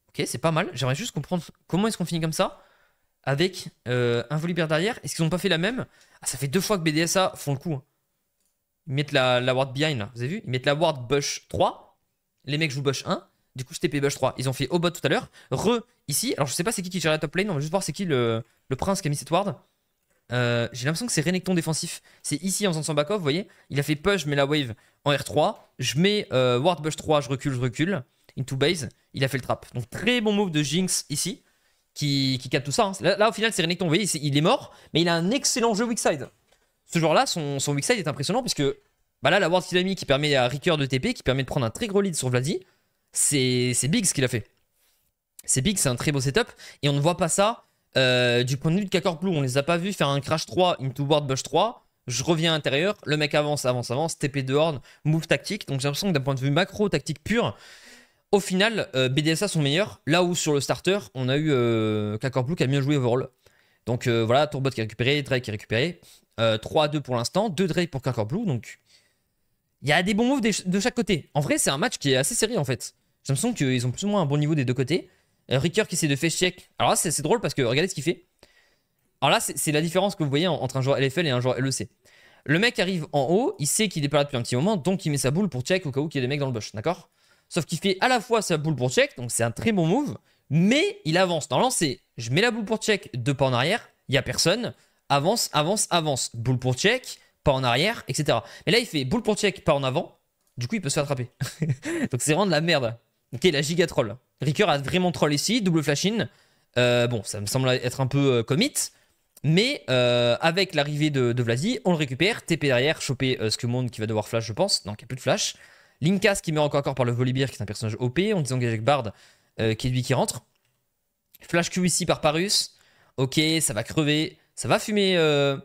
Speaker 1: Ok, c'est pas mal. J'aimerais juste comprendre comment est-ce qu'on finit comme ça avec euh, un Volibear derrière. Est-ce qu'ils n'ont pas fait la même ah, Ça fait deux fois que BDSA font le coup. Hein. Ils mettent la, ward behind là, vous avez vu Ils mettent la ward bush 3. Les mecs jouent bush 1. Du coup, je TP bush 3. Ils ont fait Obot tout à l'heure. Re ici. Alors, je sais pas c'est qui qui gère la top lane. On va juste voir c'est qui le, prince qui a mis cette ward. Euh, j'ai l'impression que c'est Renekton défensif. C'est ici en faisant son back-off, vous voyez. Il a fait push, je mets la wave en R3. Je mets euh, ward bush 3, je recule, je recule. Into base. Il a fait le trap. Donc, très bon move de Jinx ici. Qui, qui capte tout ça. Hein. Là, au final, c'est Renekton. Vous voyez, il est mort, mais il a un excellent jeu wickside ce joueur-là, son, son weak side est impressionnant puisque bah là, la Ward mis qui permet à Ricoeur de TP, qui permet de prendre un très gros lead sur Vladi, c'est big ce qu'il a fait. C'est big, c'est un très beau setup et on ne voit pas ça euh, du point de vue de Kakor Blue. On les a pas vus faire un crash 3 into ward bush 3. Je reviens à l'intérieur, le mec avance, avance, avance, TP de horn, move tactique. Donc j'ai l'impression que d'un point de vue macro, tactique pure, au final, euh, BDSA sont meilleurs. Là où sur le starter, on a eu euh, qui a mieux joué overall. Donc euh, voilà, Tourbot qui est récupéré, Drake qui a récupéré. 3 euh, 2 pour l'instant, 2 Drake pour Karkor Blue, donc il y a des bons moves de chaque côté. En vrai, c'est un match qui est assez serré en fait. J'ai l'impression qu'ils ont plus ou moins un bon niveau des deux côtés. Euh, Ricker qui essaie de faire check. Alors là, c'est drôle parce que regardez ce qu'il fait. Alors là, c'est la différence que vous voyez entre un joueur LFL et un joueur LEC. Le mec arrive en haut, il sait qu'il est pas là depuis un petit moment, donc il met sa boule pour check au cas où il y a des mecs dans le bush, d'accord Sauf qu'il fait à la fois sa boule pour check, donc c'est un très bon move, mais il avance. Dans lancer je mets la boule pour check deux pas en arrière, il y a personne avance, avance, avance, boule pour check, pas en arrière, etc. Mais là, il fait boule pour check, pas en avant, du coup, il peut se faire attraper. (laughs) Donc c'est vraiment de la merde. Ok, la giga troll. Ricoeur a vraiment troll ici, double flash in. Euh, bon, ça me semble être un peu euh, commit. Mais euh, avec l'arrivée de, de Vladi, on le récupère. TP derrière, choper que monde qui va devoir flash, je pense. Non, n'y a plus de flash. Linkas qui meurt encore, par le Volibear, qui est un personnage OP. On désengage avec Bard, qui est lui qui rentre. Flash Q ici par Parus. Ok, ça va crever. Ça va fumer euh,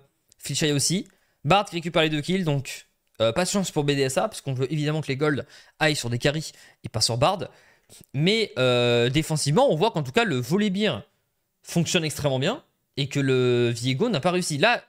Speaker 1: aussi. Bard qui récupère les deux kills, donc euh, de patience pour BDSA, parce qu'on veut évidemment que les golds aillent sur des caries et pas sur Bard. Mais euh, défensivement, on voit qu'en tout cas, le volet bien fonctionne extrêmement bien et que le Viego n'a pas réussi. Là,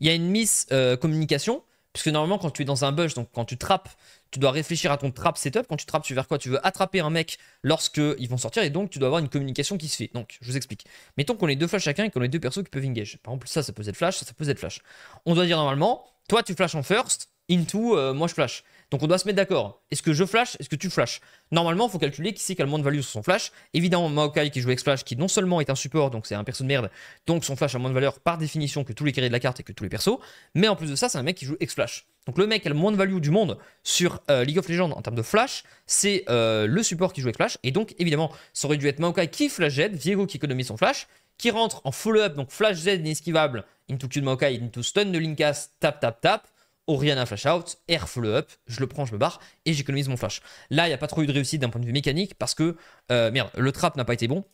Speaker 1: il y a une miss euh, communication parce que normalement, quand tu es dans un bush, donc quand tu trappes tu dois réfléchir à ton trap setup. Quand tu trappes, tu veux quoi Tu veux attraper un mec lorsque ils vont sortir et donc tu dois avoir une communication qui se fait. Donc, je vous explique. Mettons qu'on ait deux flashs chacun et qu'on ait deux persos qui peuvent engage. Par exemple, ça, ça peut être flash, ça, peut être flash. On doit dire normalement, toi, tu flash en first, into, euh, moi, je flash. Donc on doit se mettre d'accord. Est-ce que je flash Est-ce que tu flash Normalement, il faut calculer qui c'est qui a le moins de value sur son flash. Évidemment, Maokai qui joue x flash, qui non seulement est un support, donc c'est un perso de merde, donc son flash a moins de valeur par définition que tous les carrés de la carte et que tous les persos, mais en plus de ça, c'est un mec qui joue X flash donc le mec a le moins de value du monde sur euh, League of Legends en termes de flash, c'est euh, le support qui joue avec flash, et donc évidemment ça aurait dû être Maokai qui flash Z, Viego qui économise son flash, qui rentre en follow-up, donc flash Z inesquivable, into Q de Maokai, into stun de Linkas, tap tap tap, Oriana flash out, air follow up, je le prends, je me barre et j'économise mon flash. Là, il n'y a pas trop eu de réussite d'un point de vue mécanique parce que, euh, merde, le trap n'a pas été bon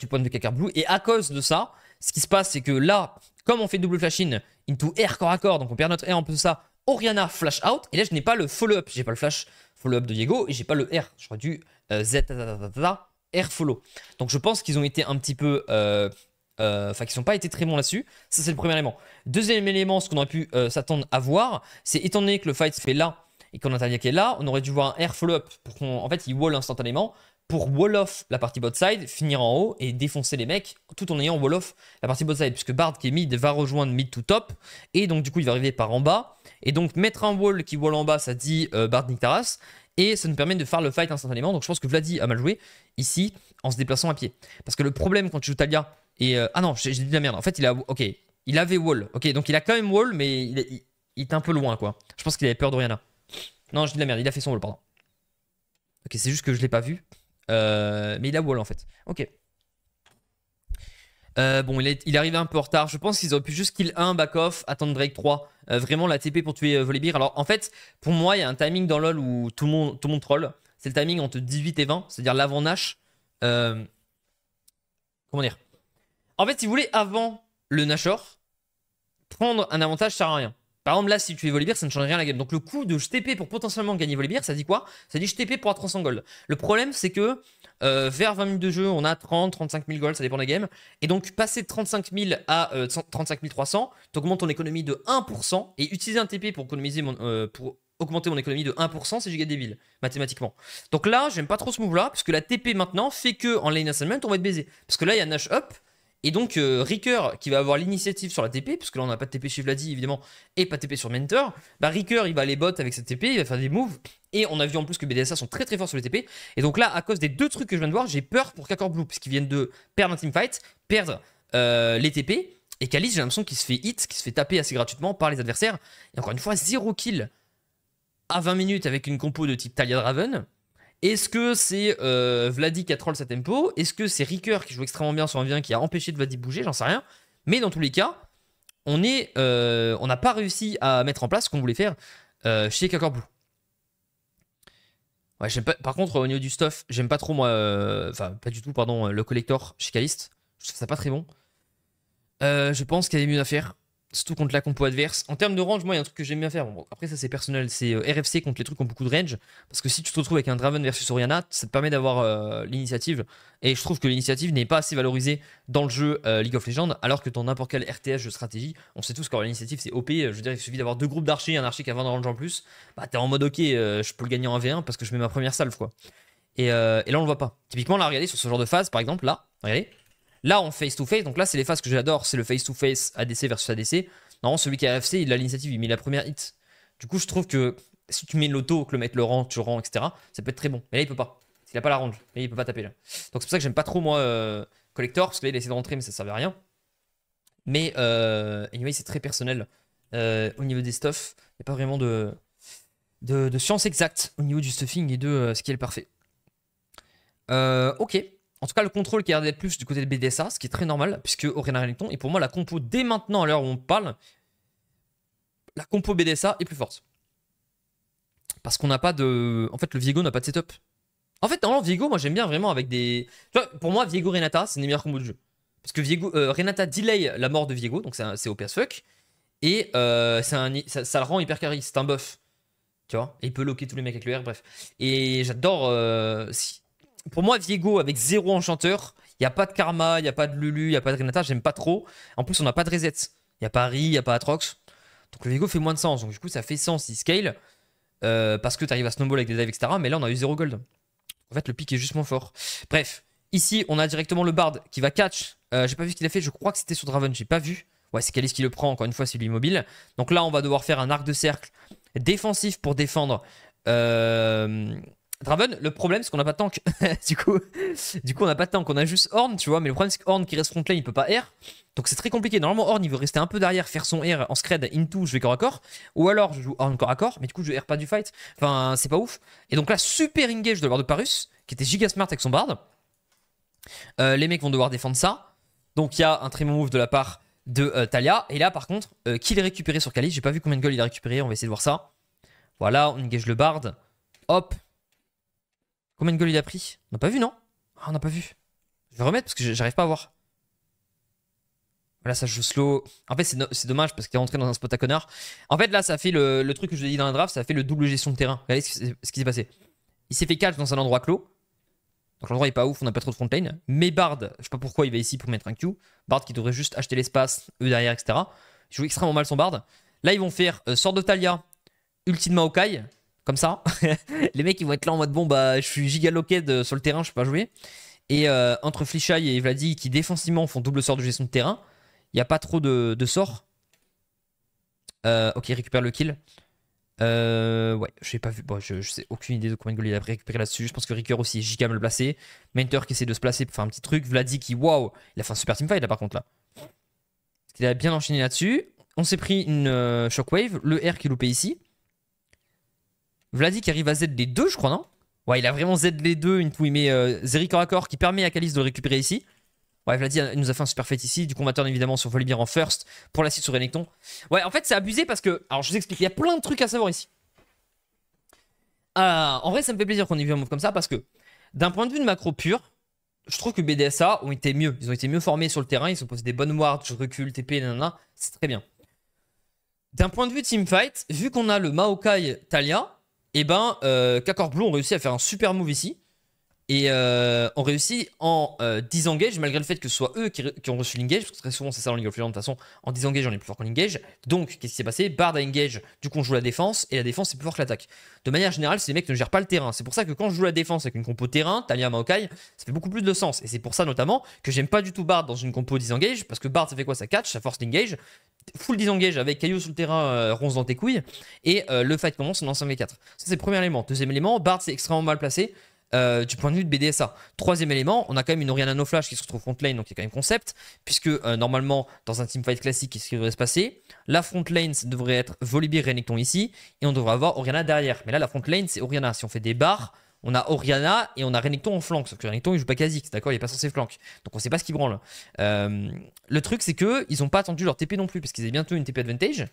Speaker 1: du point de vue caca Blue. Et à cause de ça, ce qui se passe, c'est que là, comme on fait double flash in into air corps à corps, donc on perd notre air en plus de ça, Oriana flash out. Et là, je n'ai pas le follow-up. J'ai pas le flash follow-up de Diego et j'ai pas le R. J'aurais dû euh, Z, R follow. Donc je pense qu'ils ont été un petit peu. Euh, euh, enfin, qu'ils n'ont pas été très bons là-dessus. Ça, c'est le premier élément. Deuxième élément, ce qu'on aurait pu s'attendre à voir, c'est étant donné que le fight se fait là et qu'on a qui est là, on aurait dû voir un air follow-up pour qu'en fait il wall instantanément pour wall-off la partie bot side, finir en haut et défoncer les mecs tout en ayant wall-off la partie bot side. Puisque Bard qui est mid va rejoindre mid to top et donc du coup il va arriver par en bas. Et donc mettre un wall qui wall en bas ça dit euh, Bard Nictaras et ça nous permet de faire le fight instantanément. Donc je pense que Vladi a mal joué ici en se déplaçant à pied. Parce que le problème quand tu joues Talia et. Euh, ah non, j'ai dit de la merde. En fait il a. Ok, il avait wall. Ok, donc il a quand même wall mais il, est un peu loin quoi. Je pense qu'il avait peur de Rihanna. Non, j'ai dit de la merde, il a fait son wall, pardon. Ok, c'est juste que je l'ai pas vu. Euh, mais il a wall en fait. Ok. Euh, bon, il est, il arrivé un peu en retard. Je pense qu'ils auraient pu juste kill 1, back off, attendre Drake 3. Euh, vraiment la TP pour tuer Volibear. Alors en fait, pour moi, il y a un timing dans LoL où tout le monde, tout le monde troll. C'est le timing entre 18 et 20, c'est-à-dire l'avant Nash. Comment dire En fait, si vous voulez, avant le Nashor, prendre un avantage ça sert à rien. Par exemple, là, si tu es Volibear, ça ne change rien à la game. Donc le coût de TP pour potentiellement gagner Volibear, ça dit quoi Ça dit je TP pour avoir 300 gold. Le problème, c'est que euh, vers 20 minutes de jeu, on a 30, 35 000 gold, ça dépend des games. Et donc, passer de 35 000 à 35 300, tu ton économie de 1%. Et utiliser un TP pour, économiser euh, pour augmenter mon économie de 1%, c'est giga débile, mathématiquement. Donc là, j'aime pas trop ce move-là, parce que la TP maintenant fait que en lane assignment, on va être baisé. Parce que là, il y a Nash up, et donc euh, Ricker qui va avoir l'initiative sur la TP, parce que là on n'a pas de TP chez Vladi évidemment, et pas de TP sur Mentor, bah il va aller bot avec cette TP, il va faire des moves, et on a vu en plus que BDSA sont très très forts sur les TP, et donc là à cause des deux trucs que je viens de voir, j'ai peur pour Kakor Blue, puisqu'ils viennent de perdre un teamfight, perdre euh, les TP, et Kalis j'ai l'impression qu'il se fait hit, qu'il se fait taper assez gratuitement par les adversaires, et encore une fois 0 kill à 20 minutes avec une compo de type Talia Draven, est-ce que c'est euh, Vladi qui a troll sa tempo Est-ce que c'est Ricoeur qui joue extrêmement bien sur un bien qui a empêché de Vladi bouger J'en sais rien. Mais dans tous les cas, euh, on n'a pas réussi à mettre en place ce qu'on voulait faire euh, chez Kakorbu. Ouais, par contre, au niveau du stuff, j'aime pas trop moi. Enfin, pas du tout, pardon, le collector chez Caliste. Je trouve ça pas très bon. je pense qu'il y a des mieux à faire surtout contre la compo adverse. En termes de range, moi, il y a un truc que j'aime bien faire. Bon, après, ça c'est personnel, c'est euh, RFC contre les trucs qui ont beaucoup de range. Parce que si tu te retrouves avec un Draven versus Oriana, ça te permet d'avoir euh, l'initiative. Et je trouve que l'initiative n'est pas assez valorisée dans le jeu euh, League of Legends, alors que dans n'importe quel RTS de stratégie, on sait tous quand l'initiative c'est OP. Je veux dire, il suffit d'avoir deux groupes d'archers, un archer qui a 20 de range en plus. Bah, t'es en mode ok, je peux le gagner en 1v1 parce que je mets ma première salve, quoi. Et, et là, on le voit pas. Typiquement, là, regardez sur ce genre de phase, par exemple, là, regardez. Là, en face-to-face, donc là, c'est les phases que j'adore, c'est le face-to-face ADC versus ADC. Normalement, celui qui a AFC, il a l'initiative, il met la première hit. Du coup, je trouve que si tu mets l'auto, que le maître le rend, tu rends, etc., ça peut être très bon. Mais là, il peut pas. Il a pas la range. Mais il peut pas taper là. Donc, c'est pour ça que j'aime pas trop, moi, euh, Collector, parce que là, il essaie de rentrer, mais ça servait à rien. Mais, euh, anyway, c'est très personnel. Euh, au niveau des stuffs, il n'y a pas vraiment de, de, science exacte au niveau du stuffing et de euh, ce qui est le parfait. ok. En tout cas, le contrôle qui a est plus du côté de BDSA, ce qui est très normal, puisque Auréna Ellington Et pour moi la compo dès maintenant, à l'heure où on parle, la compo BDSA est plus forte. Parce qu'on n'a pas de. En fait, le Viego n'a pas de setup. En fait, normalement, Viego, moi j'aime bien vraiment avec des. Tu vois, pour moi, Viego Renata, c'est une meilleurs combos de jeu. Parce que Viego, euh, Renata delay la mort de Viego, donc c'est OP as fuck. Et euh, ça, le rend hyper carry, c'est un buff. Tu vois, et il peut loquer tous les mecs avec le R, bref. Et j'adore. Euh, si, pour moi, Viego avec zéro enchanteur, il n'y a pas de Karma, il n'y a pas de Lulu, il n'y a pas de Renata, j'aime pas trop. En plus, on n'a pas de reset. Il n'y a pas Ri, il n'y a pas Atrox. Donc le Viego fait moins de sens. Donc du coup, ça fait sens, il scale. Euh, parce que tu arrives à snowball avec des dives, etc. Mais là, on a eu zéro gold. En fait, le pic est juste fort. Bref, ici, on a directement le Bard qui va catch. Euh, j'ai pas vu ce qu'il a fait, je crois que c'était sur Draven, j'ai pas vu. Ouais, c'est Kalis qui le prend, encore une fois, c'est lui immobile Donc là, on va devoir faire un arc de cercle défensif pour défendre euh, Draven, le problème, c'est qu'on n'a pas de tank. (laughs) du coup, du coup on n'a pas de tank. On a juste Horn, tu vois. Mais le problème, c'est que qui reste front il peut pas air. Donc c'est très compliqué. Normalement, Horn, il veut rester un peu derrière, faire son air en scred into, je vais corps à corps. Ou alors, je joue Horn corps à corps. Mais du coup, je air pas du fight. Enfin, c'est pas ouf. Et donc là, super engage de la part de Parus, qui était giga smart avec son bard. Euh, les mecs vont devoir défendre ça. Donc il y a un très bon move de la part de euh, Talia. Et là, par contre, Qu'il euh, est récupéré sur Kali J'ai pas vu combien de gold il a récupéré. On va essayer de voir ça. Voilà, on engage le bard. Hop, Combien de goals il a pris On n'a pas vu, non ah, on n'a pas vu. Je vais remettre parce que j'arrive pas à voir. Voilà, ça joue slow. En fait, c'est dommage parce qu'il est rentré dans un spot à connard. En fait, là, ça fait le, truc que je vous ai dit dans la draft, ça fait le double gestion de terrain. Regardez ce, qui s'est passé. Il s'est fait catch dans un endroit clos. Donc l'endroit est pas ouf, on n'a pas trop de front lane. Mais Bard, je sais pas pourquoi il va ici pour mettre un Q. Bard qui devrait juste acheter l'espace, eux derrière, etc. Il joue extrêmement mal son Bard. Là, ils vont faire Sort de Talia, comme ça. (laughs) les mecs, ils vont être là en mode bon, bah, je suis giga locked euh, sur le terrain, je peux pas jouer. Et euh, entre Flichai et Vladi, qui défensivement font double sort de gestion de terrain, il n'y a pas trop de, de sorts. Euh, ok, récupère le kill. Euh, ouais, n'ai pas vu. Bon, je, je, sais aucune idée de combien de goals il a récupéré là-dessus. Je pense que Ricker aussi est giga mal placé. Mentor qui essaie de se placer pour faire un petit truc. Vladi qui, waouh, il a fait un super team là par contre là. Il a bien enchaîné là-dessus. On s'est pris une shockwave. Le R qui loupait ici. Vladi qui arrive à Z les deux, je crois, non Ouais, il a vraiment Z les deux. Il met euh, Zeri corps qui permet à Kalis de récupérer ici. Ouais, Vladi nous a fait un super fait ici. Du combattant évidemment, sur Volibear en first pour la sur Renekton. Ouais, en fait, c'est abusé parce que. Alors, je vous explique, il y a plein de trucs à savoir ici. Ah, en vrai, ça me fait plaisir qu'on ait vu un move comme ça parce que, d'un point de vue de macro pur, je trouve que BDSA ont été mieux. Ils ont été mieux formés sur le terrain. Ils ont posé des bonnes wards, je recule, TP, nanana. C'est très bien. D'un point de vue teamfight, vu qu'on a le Maokai Talia, et eh ben, euh, Blue ont réussi à faire un super move ici. Et euh, on réussit en euh, disengage, malgré le fait que ce soit eux qui, ont reçu l'engage, parce que très souvent c'est ça dans League of Legends, de toute façon, en disengage on est plus fort qu'en engage. Donc qu'est-ce qui s'est passé Bard a engage, du coup on joue la défense, et la défense est plus fort que l'attaque. De manière générale, ces mecs ne gèrent pas le terrain. C'est pour ça que quand je joue la défense avec une compo terrain, Talia Maokai, ça fait beaucoup plus de sens. Et c'est pour ça notamment que j'aime pas du tout Bard dans une compo disengage, parce que Bard ça fait quoi Ça catch, ça force l'engage, full disengage avec Caillou sur le terrain, euh, ronce dans tes couilles, et le fight commence en 1 v 4. Ça c'est le premier élément. Deuxième élément, Bard c'est extrêmement mal placé. Euh, du point de vue de BDSA. Troisième élément, on a quand même une Oriana No Flash qui se retrouve front lane, donc il y a quand même concept, puisque euh, normalement, dans un teamfight classique, ce qui devrait se passer La front lane devrait être Volibear, Renekton ici, et on devrait avoir Oriana derrière. Mais là, la front lane, c'est Oriana. Si on fait des barres, on a Oriana et on a Renekton en flanc. Sauf que Renekton, il joue pas Kha'Zix, d'accord Il est pas censé flank. Donc on sait pas ce qui branle. Euh, le truc, c'est que ils ont pas attendu leur TP non plus, parce qu'ils avaient bientôt une TP advantage.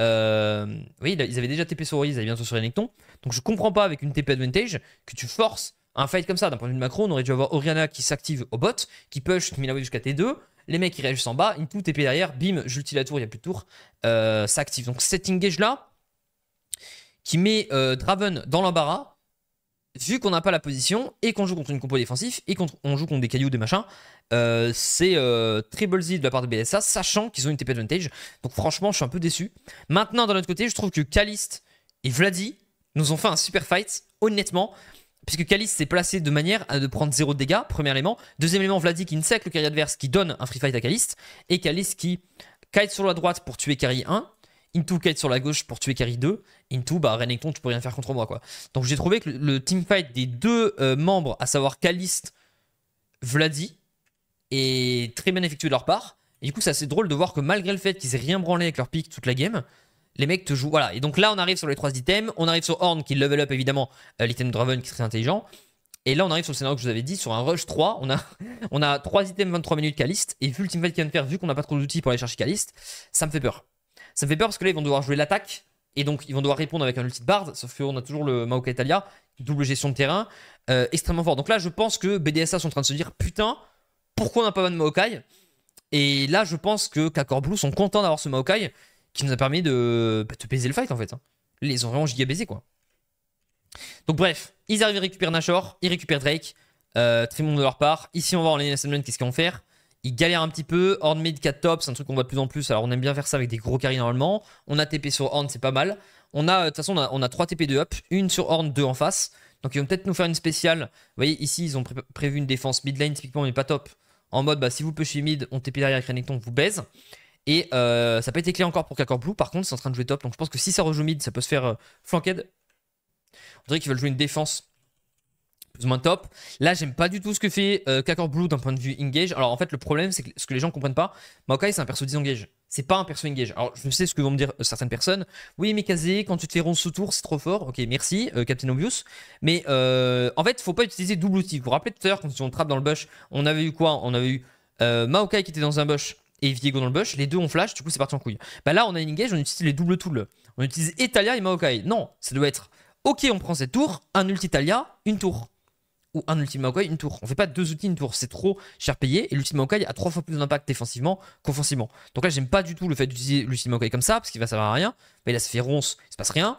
Speaker 1: Euh, oui, ils avaient déjà TP Ori, ils avaient bientôt sur Renekton. Donc je comprends pas avec une TP Advantage que tu forces un fight comme ça. D'un point de vue de macro, on aurait dû avoir Oriana qui s'active au bot, qui push wave jusqu'à T2. Les mecs qui réagissent en bas, une tout TP derrière, bim, j'ulti la tour, il n'y a plus de tour, euh, Donc cet engage là qui met euh, Draven dans l'embarras, vu qu'on n'a pas la position et qu'on joue contre une compo défensif et qu'on joue contre des cailloux, des machins, euh, c'est euh, triple très de la part de BSA, sachant qu'ils ont une TP advantage. Donc franchement, je suis un peu déçu. Maintenant, d'un autre côté, je trouve que Kalist et Vladi nous ont fait un super fight, honnêtement. Puisque Kalist s'est placé de manière à de prendre zéro de dégâts, premier élément. Deuxième élément, Vladi qui que le carry adverse, qui donne un free fight à Kalist. Et Kalist qui kite sur la droite pour tuer carry 1 Into Kate sur la gauche pour tuer Carrie 2. Into, bah, Renekton, tu peux rien faire contre moi, quoi. Donc j'ai trouvé que le, teamfight des deux euh, membres, à savoir Caliste, Vladi, est très bien effectué de leur part. Et du coup, c'est assez drôle de voir que malgré le fait qu'ils aient rien branlé avec leur pick toute la game, les mecs te jouent. Voilà. Et donc là, on arrive sur les trois items. On arrive sur Horn qui level up évidemment euh, l'item Draven qui est très intelligent. Et là, on arrive sur le scénario que je vous avais dit, sur un rush 3. On a, (laughs) on a 3 items 23 minutes Caliste. Et vu le teamfight qu'il vient de faire, vu qu'on n'a pas trop d'outils pour aller chercher Caliste, ça me fait peur. Ça fait peur parce que là, ils vont devoir jouer l'attaque. Et donc, ils vont devoir répondre avec un ulti de Bard. Sauf qu'on a toujours le Maokai Italia, double gestion de terrain, euh, extrêmement fort. Donc là, je pense que BDSA sont en train de se dire Putain, pourquoi on n'a pas de Maokai Et là, je pense que Kakor Blue sont contents d'avoir ce Maokai qui nous a permis de, te bah, baiser le fight en fait. Ils hein. ont vraiment giga baisé quoi. Donc bref, ils arrivent à récupérer Nashor, ils récupèrent Drake, euh, très de leur part. Ici, on va voir les qu'est-ce qu'ils vont faire il galère un petit peu. Horn mid 4 top, c'est un truc qu'on voit de plus en plus. Alors on aime bien faire ça avec des gros carry normalement. On a TP sur Horn, c'est pas mal. On a, euh, de toute façon, on a, 3 TP de up, une sur Horn, 2 en face. Donc ils vont peut-être nous faire une spéciale. Vous voyez, ici, ils ont prévu une défense mid lane, typiquement, mais pas top. En mode, bah, si vous pushez mid, on TP derrière avec Renekton, vous baise. Et euh, ça peut être clé encore pour Kakor Blue. Par contre, c'est en train de jouer top. Donc je pense que si ça rejoue mid, ça peut se faire euh, flanked. On dirait qu'ils veulent jouer une défense plus ou moins top. Là, j'aime pas du tout ce que fait Cacor euh, Blue d'un point de vue engage. Alors en fait, le problème, c'est que ce que les gens comprennent pas, Maokai, c'est un perso disengage. C'est pas un perso engage. Alors je sais ce que vont me dire euh, certaines personnes. Oui, mais Kazé, quand tu te fais sous tour c'est trop fort. Ok, merci, euh, Captain Obvious. Mais en fait, faut pas utiliser double outil. Vous vous rappelez tout à l'heure, quand on trappe dans le bush, on avait eu quoi On avait eu Maokai qui était dans un bush et Viego dans le bush. Les deux ont flash, du coup, c'est parti en couille. Bah là, on a une engage, on utilise les doubles tools. On utilise Italia et Maokai. Non, ça doit être. Ok, on prend cette tour, un ulti Italia, une tour ou un ultima maokai une tour. On fait pas deux outils, une tour. C'est trop cher payé. Et l'ultima maokai a trois fois plus d'impact défensivement qu'offensivement. Donc là, j'aime pas du tout le fait d'utiliser l'ultima comme ça, parce qu'il va servir à rien. Mais là, ça fait ronce, il se passe rien.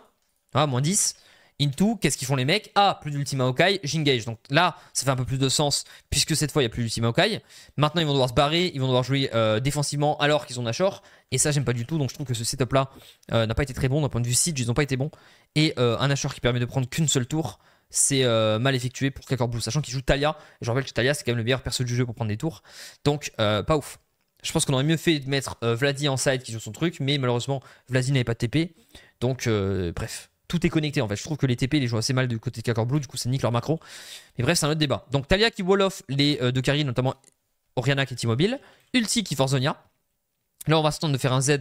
Speaker 1: Ah, moins 10. Into, qu'est-ce qu'ils font les mecs Ah, plus d'Ultima maokai j'engage. Donc là, ça fait un peu plus de sens, puisque cette fois, il n'y a plus d'Ultima maokai Maintenant, ils vont devoir se barrer, ils vont devoir jouer euh, défensivement alors qu'ils ont Nashor. Et ça, j'aime pas du tout. Donc je trouve que ce setup-là euh, n'a pas été très bon. D'un point de vue siege, ils n'ont pas été bons. Et euh, un Nashor qui permet de prendre qu'une seule tour, c'est euh, mal effectué pour Kakor Blue, sachant qu'il joue Talia. je rappelle que Talia, c'est quand même le meilleur perso du jeu pour prendre des tours. Donc, euh, pas ouf. Je pense qu'on aurait mieux fait de mettre euh, Vladi en side qui joue son truc, mais malheureusement, Vladi n'avait pas de TP. Donc, bref, tout est connecté en fait. Je trouve que les TP, les jouent assez mal du côté de Kakor Blue, du coup, ça nique leur macro. Mais bref, c'est un autre débat. Donc, Talia qui wall off les deux carries, notamment Oriana qui est immobile, Ulti qui force Zonia. Là, on va se tenter de faire un Z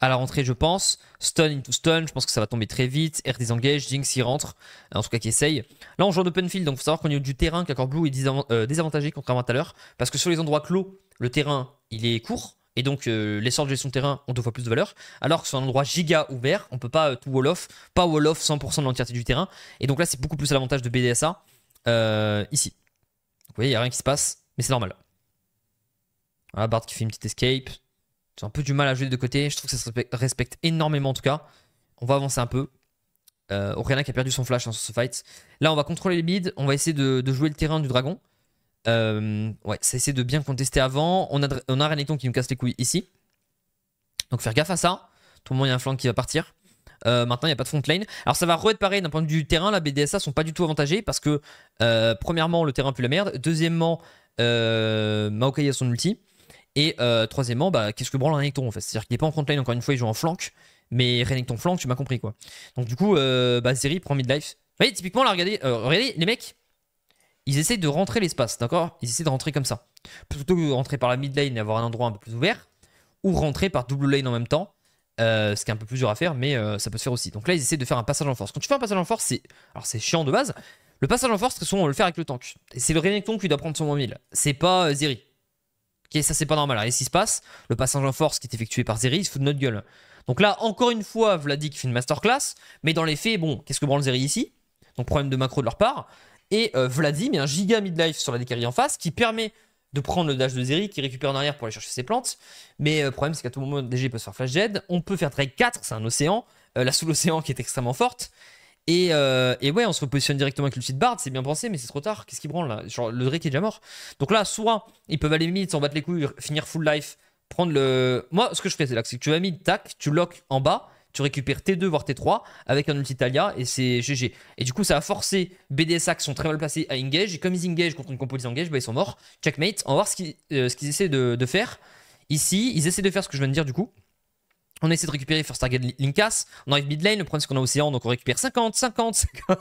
Speaker 1: à la rentrée, je pense. Stun into stun, je pense que ça va tomber très vite. R désengage, Jinx y rentre, euh, en tout cas qui essaye. Là, on joue en open field, donc faut savoir qu'au niveau du terrain, qu'accord Blue est euh, désavantagé contrairement à tout à l'heure, parce que sur les endroits clos, le terrain il est court. Et donc, euh, les sorts de gestion de terrain ont deux fois plus de valeur. Alors que sur un endroit giga ouvert, on peut pas tout wall-off, pas wall-off 100% de l'entièreté du terrain. Et donc là, c'est beaucoup plus à l'avantage de BDSA ici. Donc, vous voyez, il n'y a rien qui se passe, mais c'est normal. Voilà, Bart qui fait une petite escape. J'ai un peu du mal à jouer de côté. Je trouve que ça se respecte énormément en tout cas. On va avancer un peu. Euh, qui a perdu son flash dans hein, ce fight. Là, on va contrôler les bids. On va essayer de, jouer le terrain du dragon. Euh, ouais, ça essaie de bien contester avant. On a, on a Renekton qui nous casse les couilles ici. Donc faire gaffe à ça. Tout le monde, il y a un flank qui va partir. Euh, maintenant, il n'y a pas de front lane. Alors, ça va re-être pareil d'un point de vue du terrain. La BDSA sont pas du tout avantagés parce que, euh, premièrement, le terrain pue la merde. Deuxièmement, Maokai a son ulti. Et euh, troisièmement, bah, qu'est-ce que branle un Renekton en fait C'est-à-dire qu'il n'est pas en frontline, encore une fois, il joue en flank, mais Renekton flank, tu m'as compris quoi. Donc du coup, euh, bah, Zeri prend midlife. Vous voyez, typiquement, là, euh, regardez, les mecs, ils essaient de rentrer l'espace, d'accord Ils essaient de rentrer comme ça. Plutôt que de rentrer par la mid lane et avoir un endroit un peu plus ouvert, ou rentrer par double lane en même temps, euh, ce qui est un peu plus dur à faire, mais ça peut se faire aussi. Donc là, ils essaient de faire un passage en force. Quand tu fais un passage en force, c'est. Alors c'est chiant de base. Le passage en force, très on le faire avec le tank. c'est le Renekton qui doit prendre son 1000. C'est pas Zeri ça c'est pas normal. Et ce se passe Le passage en force qui est effectué par Zeri, il se fout de notre gueule. Donc là, encore une fois, Vladik fait une masterclass, mais dans les faits, bon, qu'est-ce que branle Zeri ici Donc problème de macro de leur part. Et euh, Vladi met un giga midlife sur la décarie en face qui permet de prendre le dash de Zeri qui récupère en arrière pour aller chercher ses plantes. Mais le euh, problème, c'est qu'à tout moment, DG peut se faire flash dead. On peut faire Drake 4, c'est un océan. Euh, la sous l'océan qui est extrêmement forte. Euh, et, ouais, on se repositionne directement avec le bard, c'est bien pensé, mais c'est trop tard. Qu'est-ce qui branle là Genre, le Drake est déjà mort. Donc là, soit ils peuvent aller mid, s'en battre les couilles, finir full life, prendre le. Moi, ce que je fais, c'est là, c'est que tu vas mid, tac, tu lock en bas, tu récupères T2 voire T3 avec un ulti Talia et c'est GG. Et du coup, ça a forcé BDSA qui sont très mal placés à engage. Et comme ils engage contre une compo engage, bah, ils sont morts. Checkmate, on va voir ce euh, qu'ils essaient de faire. Ici, ils essaient de faire ce que je viens de dire du coup. On essaie de récupérer First Target Linkas. On arrive mid lane. Le problème, c'est qu'on a Océan. Donc, on récupère 50, 50, 50.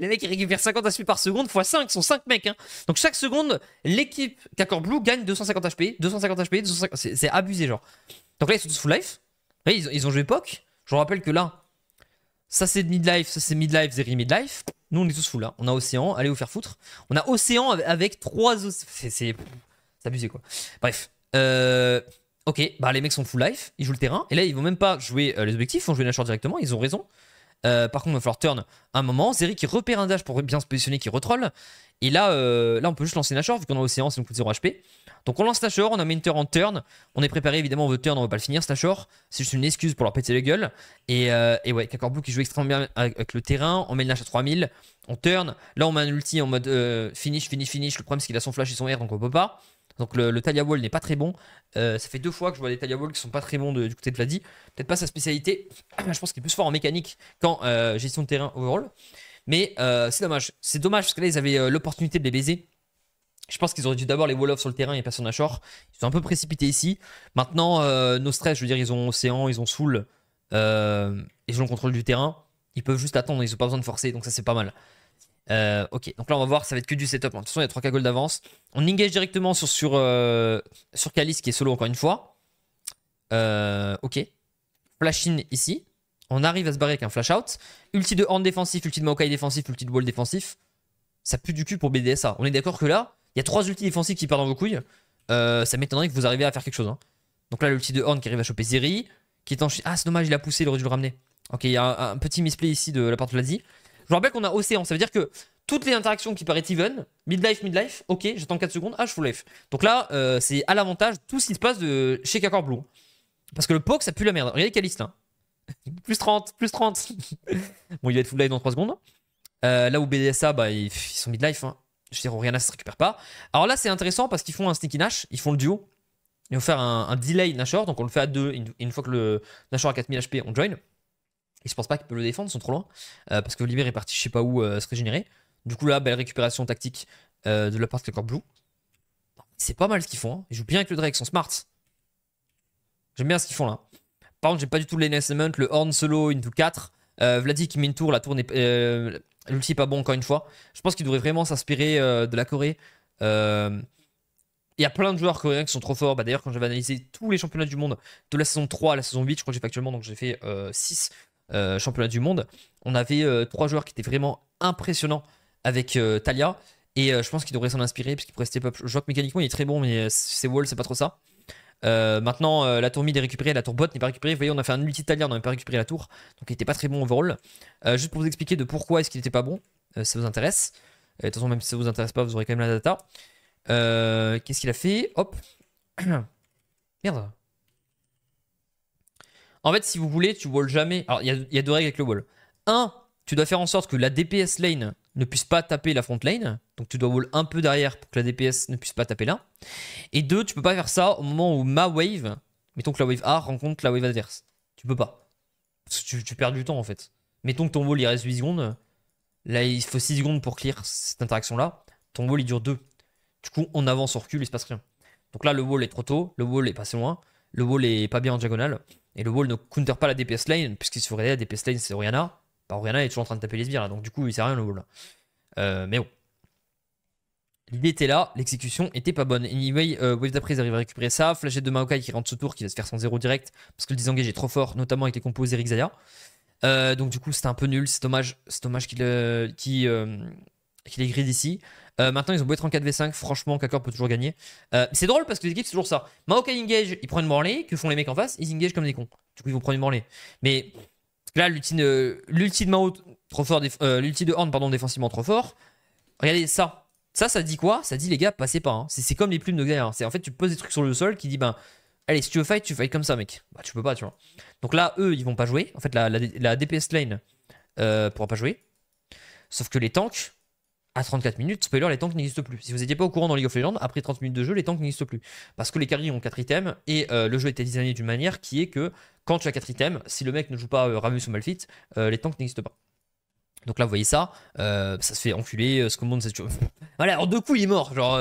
Speaker 1: les mecs, ils récupèrent 50 HP par seconde x 5. Ils sont 5 mecs. Hein. Donc, chaque seconde, l'équipe Kakor Blue gagne 250 HP. 250 HP. 250... C'est abusé, genre. Donc là, ils sont tous full life. ils, ont, ils ont joué POC. Je vous rappelle que là, ça c'est mid-life, ça c'est mid-life, Zeri mid-life. Nous, on est tous full là. Hein. On a Océan. Allez vous faire foutre. On a Océan avec 3 océans. C'est abusé, quoi. Bref. Euh. Ok, bah les mecs sont full life, ils jouent le terrain, et là ils vont même pas jouer euh, les objectifs, ils vont jouer la directement, ils ont raison. Euh, par contre, il va falloir turn un moment. Zeri qui repère un dash pour bien se positionner, qui retroll. Et là, euh, là on peut juste lancer Nashor, vu qu'on a Océan, ça nous coûte 0 HP. Donc on lance Nashor, on a une en turn. On est préparé, évidemment, on veut turn, on va pas le finir, Nashor. C'est juste une excuse pour leur péter la gueule. Et, euh, et ouais, Kakor qui joue extrêmement bien avec le terrain. On met le Nash à 3000, on turn. Là, on met un ulti en mode finish, finish, finish. Le problème, c'est qu'il a son flash et son air, donc on peut pas. Donc le, Talia Wall n'est pas très bon. Euh, ça fait deux fois que je vois des Talia Wall qui sont pas très bons du côté de Vladi. Peut-être pas sa spécialité. (clears throat) je pense qu'il est plus fort en mécanique qu'en euh, gestion de terrain overall. Mais euh, c'est dommage. C'est dommage parce que là, ils avaient l'opportunité de les baiser. Je pense qu'ils auraient dû d'abord les wall-off sur le terrain et personne à short. Ils sont un peu précipités ici. Maintenant, nos stress, je veux dire, ils ont Océan, ils ont Soul. ils ont le contrôle du terrain. Ils peuvent juste attendre, ils n'ont pas besoin de forcer. Donc ça, c'est pas mal. Euh, ok, donc là on va voir, ça va être que du setup. De toute façon, il y a 3 gold d'avance. On engage directement sur, sur, euh, sur qui est solo encore une fois. Euh, ok. Flash in ici. On arrive à se barrer avec un flash out. Ulti de Horn défensif, ulti de Maokai défensif, ulti de wall défensif. Ça pue du cul pour BDSA. On est d'accord que là, il y a 3 ultis défensifs qui perdent dans vos couilles. ça m'étonnerait que vous arriviez à faire quelque chose. Hein. Donc là, l'ulti de Horn qui arrive à choper Zeri. Qui est en. Ah, c'est dommage, il a poussé, il aurait dû le ramener. Ok, il y a un, petit misplay ici de la part de l'Asie je vous rappelle qu'on a Océan, ça veut dire que toutes les interactions qui paraissent even, midlife, midlife, ok, j'attends 4 secondes, ah, je full life. Donc là, euh, c'est à l'avantage tout ce qui se passe de chez Kakor Blue. Parce que le poke, ça pue la merde. Regardez Caliste, hein. là. (laughs) plus 30, plus 30. (laughs) bon, il va être full life dans 3 secondes. Euh, là où BDSA, bah, ils, sont midlife. Hein. Je veux dire, Oriana, ça se récupère pas. Alors là, c'est intéressant parce qu'ils font un sneaky Nash, ils font le duo. Ils vont faire un, delay Nashor, donc on le fait à 2, une, une fois que le Nashor a 4000 HP, on join. Et je pense pas qu'ils peuvent le défendre, ils sont trop loin. Euh, parce que Oliver est parti, je sais pas où, euh, se régénérer. Du coup, là, belle récupération tactique euh, de la part de Clockwork Blue. C'est pas mal ce qu'ils font. Hein. Ils jouent bien avec le Drake, ils sont smart. J'aime bien ce qu'ils font là. Par contre, j'ai pas du tout l'enhancement, le Horn solo into 4. Vladi qui met une tour, la tour n'est pas bon encore une fois. Je pense qu'il devrait vraiment s'inspirer de la Corée. Il y a plein de joueurs coréens qui sont trop forts. Bah, d'ailleurs, quand j'avais analysé tous les championnats du monde de la saison 3 à la saison 8, je crois que j'ai fait actuellement, donc j'ai fait 6 euh, championnat du monde. On avait euh, trois joueurs qui étaient vraiment impressionnants avec euh, Talia. Et je pense qu'il devrait s'en inspirer parce qu'il pourrait step Je mécaniquement il est très bon, mais c'est wall c'est pas trop ça. maintenant, la tour mid est récupérée, la tour bot n'est pas récupérée. Vous voyez, on a fait un ulti Talia, on n'avait pas récupéré la tour. Donc il était pas très bon overall. juste pour vous expliquer de pourquoi est-ce qu'il était pas bon, ça vous intéresse. de toute façon, même si ça vous intéresse pas, vous aurez quand même la data. Qu'est-ce qu'il a fait Hop (clears throat) Merde en fait, si vous voulez, tu wall jamais. Alors, il y, a deux règles avec le wall. Un, tu dois faire en sorte que la DPS lane ne puisse pas taper la front lane. Donc, tu dois wall un peu derrière pour que la DPS ne puisse pas taper là. Et deux, tu peux pas faire ça au moment où ma wave, mettons que la wave A rencontre la wave adverse. Tu peux pas. Parce que tu, perds du temps en fait. Mettons que ton wall il reste 8 secondes. Là, il faut 6 secondes pour clear cette interaction là. Ton wall il dure 2. Du coup, on avance, on recule, il se passe rien. Donc là, le wall est trop tôt, le wall est pas assez loin, le wall est pas bien en diagonale. Et le wall ne counter pas la DPS lane, puisqu'il se ferait la DPS lane, c'est Oriana. Bah, Oriana est toujours en train de taper les sbires, là, donc du coup, il sert à rien le wall. Euh, mais bon. L'idée était là, l'exécution était pas bonne. Anyway, euh, Wave d'après, ils arrivent à récupérer ça. Flashette de Maokai qui rentre ce tour, qui va se faire son 0 direct, parce que le disengage est trop fort, notamment avec les compos Eric Zaya. Euh, donc du coup, c'était un peu nul, c'est dommage, dommage qu'il ait grid ici. Euh, maintenant, ils ont beau être en 4v5. Franchement, Kakor peut toujours gagner. Euh, c'est drôle parce que les équipes, c'est toujours ça. Maoka engage, ils prennent une branlée. Que font les mecs en face Ils engagent comme des cons. Du coup, ils vont prendre une Morley Mais là, l'ulti de euh, Mao, trop fort. l'ulti de Horn, pardon, défensivement trop fort. Regardez ça. Ça, ça dit quoi Ça dit, les gars, passez pas. Hein. C'est comme les plumes de guerre. Hein. C'est En fait, tu poses des trucs sur le sol qui dit, ben. Allez, si tu veux fight, tu fight comme ça, mec. Bah, tu peux pas, tu vois. Donc là, eux, ils vont pas jouer. En fait, la, la DPS lane pourra pas jouer. Sauf que les tanks, à 34 minutes, spoiler, les tanks n'existent plus. Si vous n'étiez pas au courant dans League of Legends, après 30 minutes de jeu, les tanks n'existent plus. Parce que les carries ont quatre items et euh, le jeu était designé d'une manière qui est que quand tu as 4 items, si le mec ne joue pas euh, Ramus ou Malfit, euh, les tanks n'existent pas. Donc là, vous voyez ça, ça se fait enculer, ce que monde, c'est. (laughs) voilà, Alors deux coups, il est mort. Genre,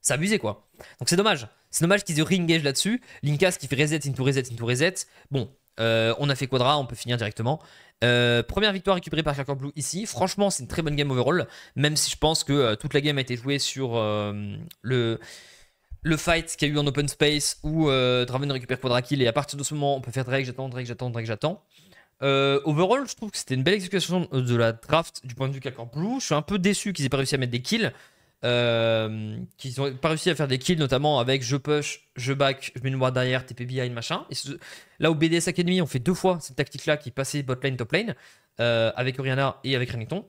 Speaker 1: c'est abusé quoi. Donc c'est dommage. C'est dommage qu'ils aient ringage là-dessus. Linkas qui fait reset into reset into reset. Bon, euh, on a fait Quadra, on peut finir directement. Euh, première victoire récupérée par Kirkland Blue ici. Franchement, c'est une très bonne game overall, même si je pense que euh, toute la game a été jouée sur le, fight qu'il a eu en open space où Draven récupère Quadra Kill et à partir de ce moment, on peut faire Drake, j'attends, Drake, j'attends, Drake, j'attends. overall, je trouve que c'était une belle exécution de la draft du point de vue Kirkland Blue. Je suis un peu déçu qu'ils aient pas réussi à mettre des kills. Euh, qui n'ont pas réussi à faire des kills, notamment avec je push, je back, je mets une ward derrière, TP behind, machin. Et là, au BDS Academy, on fait deux fois cette tactique-là qui passait bot lane, top lane, euh, avec Oriana et avec Renekton.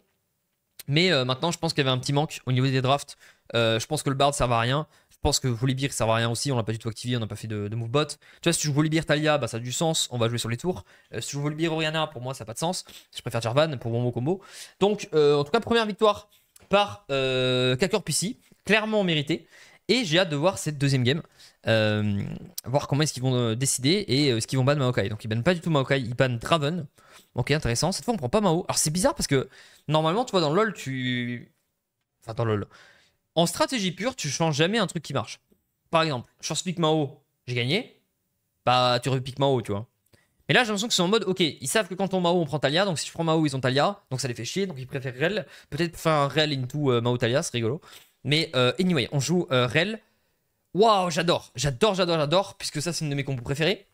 Speaker 1: Mais euh, maintenant, je pense qu'il y avait un petit manque au niveau des drafts. je pense que le Bard ne servait à rien. Je pense que Volibear ça va à rien aussi, on n'a pas du tout activé, on n'a pas fait de, de, move bot. Tu vois, si tu joues Volibear Talia, bah, ça a du sens, on va jouer sur les tours. si tu joues Volibear Oriana, pour moi ça n'a pas de sens. Je préfère Jarvan pour mon mot combo. Donc, en tout cas, première victoire par euh, pc clairement mérité. Et j'ai hâte de voir cette deuxième game, euh, voir comment est-ce qu'ils vont euh, décider et euh, ce qu'ils vont ban Maokai. Donc ils bannent pas du tout Maokai, ils bannent Draven. Ok, intéressant. Cette fois, on prend pas Mao. Alors c'est bizarre parce que normalement, tu vois, dans LoL, tu. Enfin, dans LoL. En stratégie pure, tu changes jamais un truc qui marche. Par exemple, je pick Mao, j'ai gagné. Bah, tu repiques Mao, tu vois. Et là, j'ai l'impression que c'est en mode, ok, ils savent que quand on Mao, on prend Talia, donc si je prends Mao, ils ont Talia, donc ça les fait chier, donc ils préfèrent Rel. Peut-être faire un Rel into euh, Mao Talia, c'est rigolo. Mais euh, anyway, on joue euh, Rel. Waouh, j'adore, j'adore, j'adore, j'adore, puisque ça, c'est une de mes combos préférées.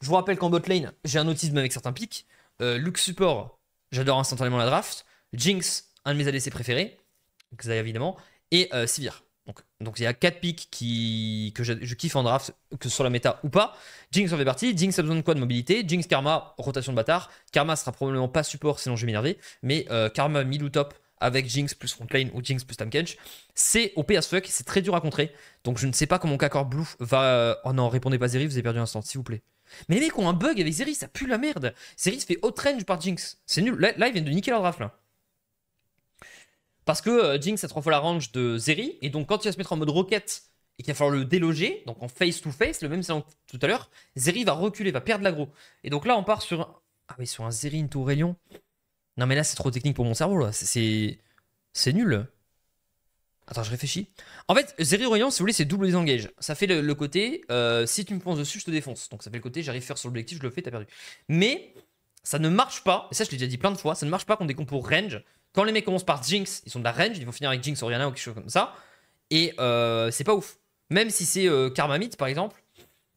Speaker 1: Je vous rappelle qu'en bot lane, j'ai un autisme avec certains pics. Luke Support, j'adore instantanément la draft. Jinx, un de mes ADC préférés. Xayah évidemment. Et Sivir. Donc, il y a 4 pics que je, kiffe en draft, que sur la méta ou pas. Jinx en fait partie. Jinx a besoin de quoi De mobilité. Jinx Karma, rotation de bâtard. Karma sera probablement pas support, sinon je vais m'énerver. Mais euh, Karma mid ou top avec Jinx plus frontline ou Jinx plus Tamkench, c'est OP as fuck, c'est très dur à contrer. Donc je ne sais pas comment Kakor Blue va. Oh non, répondez pas Zeri, vous avez perdu un instant s'il vous plaît. Mais les mecs ont un bug avec Zeri, ça pue la merde. Zeri se fait range par Jinx. C'est nul. Là, là, ils viennent de niquer leur draft là. Parce que euh, Jinx a trois fois la range de Zeri, et donc quand il va se mettre en mode roquette et qu'il va falloir le déloger, donc en face-to-face, le même salon tout à l'heure, Zeri va reculer, va perdre l'aggro. Et donc là, on part sur. Ah oui, sur un Zeri into Aurelion. Non, mais là, c'est trop technique pour mon cerveau, là. C'est. C'est nul. Attends, je réfléchis. En fait, Zeri Aurelion, si vous voulez, c'est double désengage. Ça fait le, côté. Euh, si tu me penses dessus, je te défonce. Donc ça fait le côté, j'arrive faire sur l'objectif, je le fais, t'as perdu. Mais. Ça ne marche pas, et ça je l'ai déjà dit plein de fois, ça ne marche pas quand des pour range quand les mecs commencent par Jinx, ils sont de la range, ils vont finir avec Jinx, Oriana ou quelque chose comme ça. Et euh, c'est pas ouf. Même si c'est euh, Karma Myth, par exemple,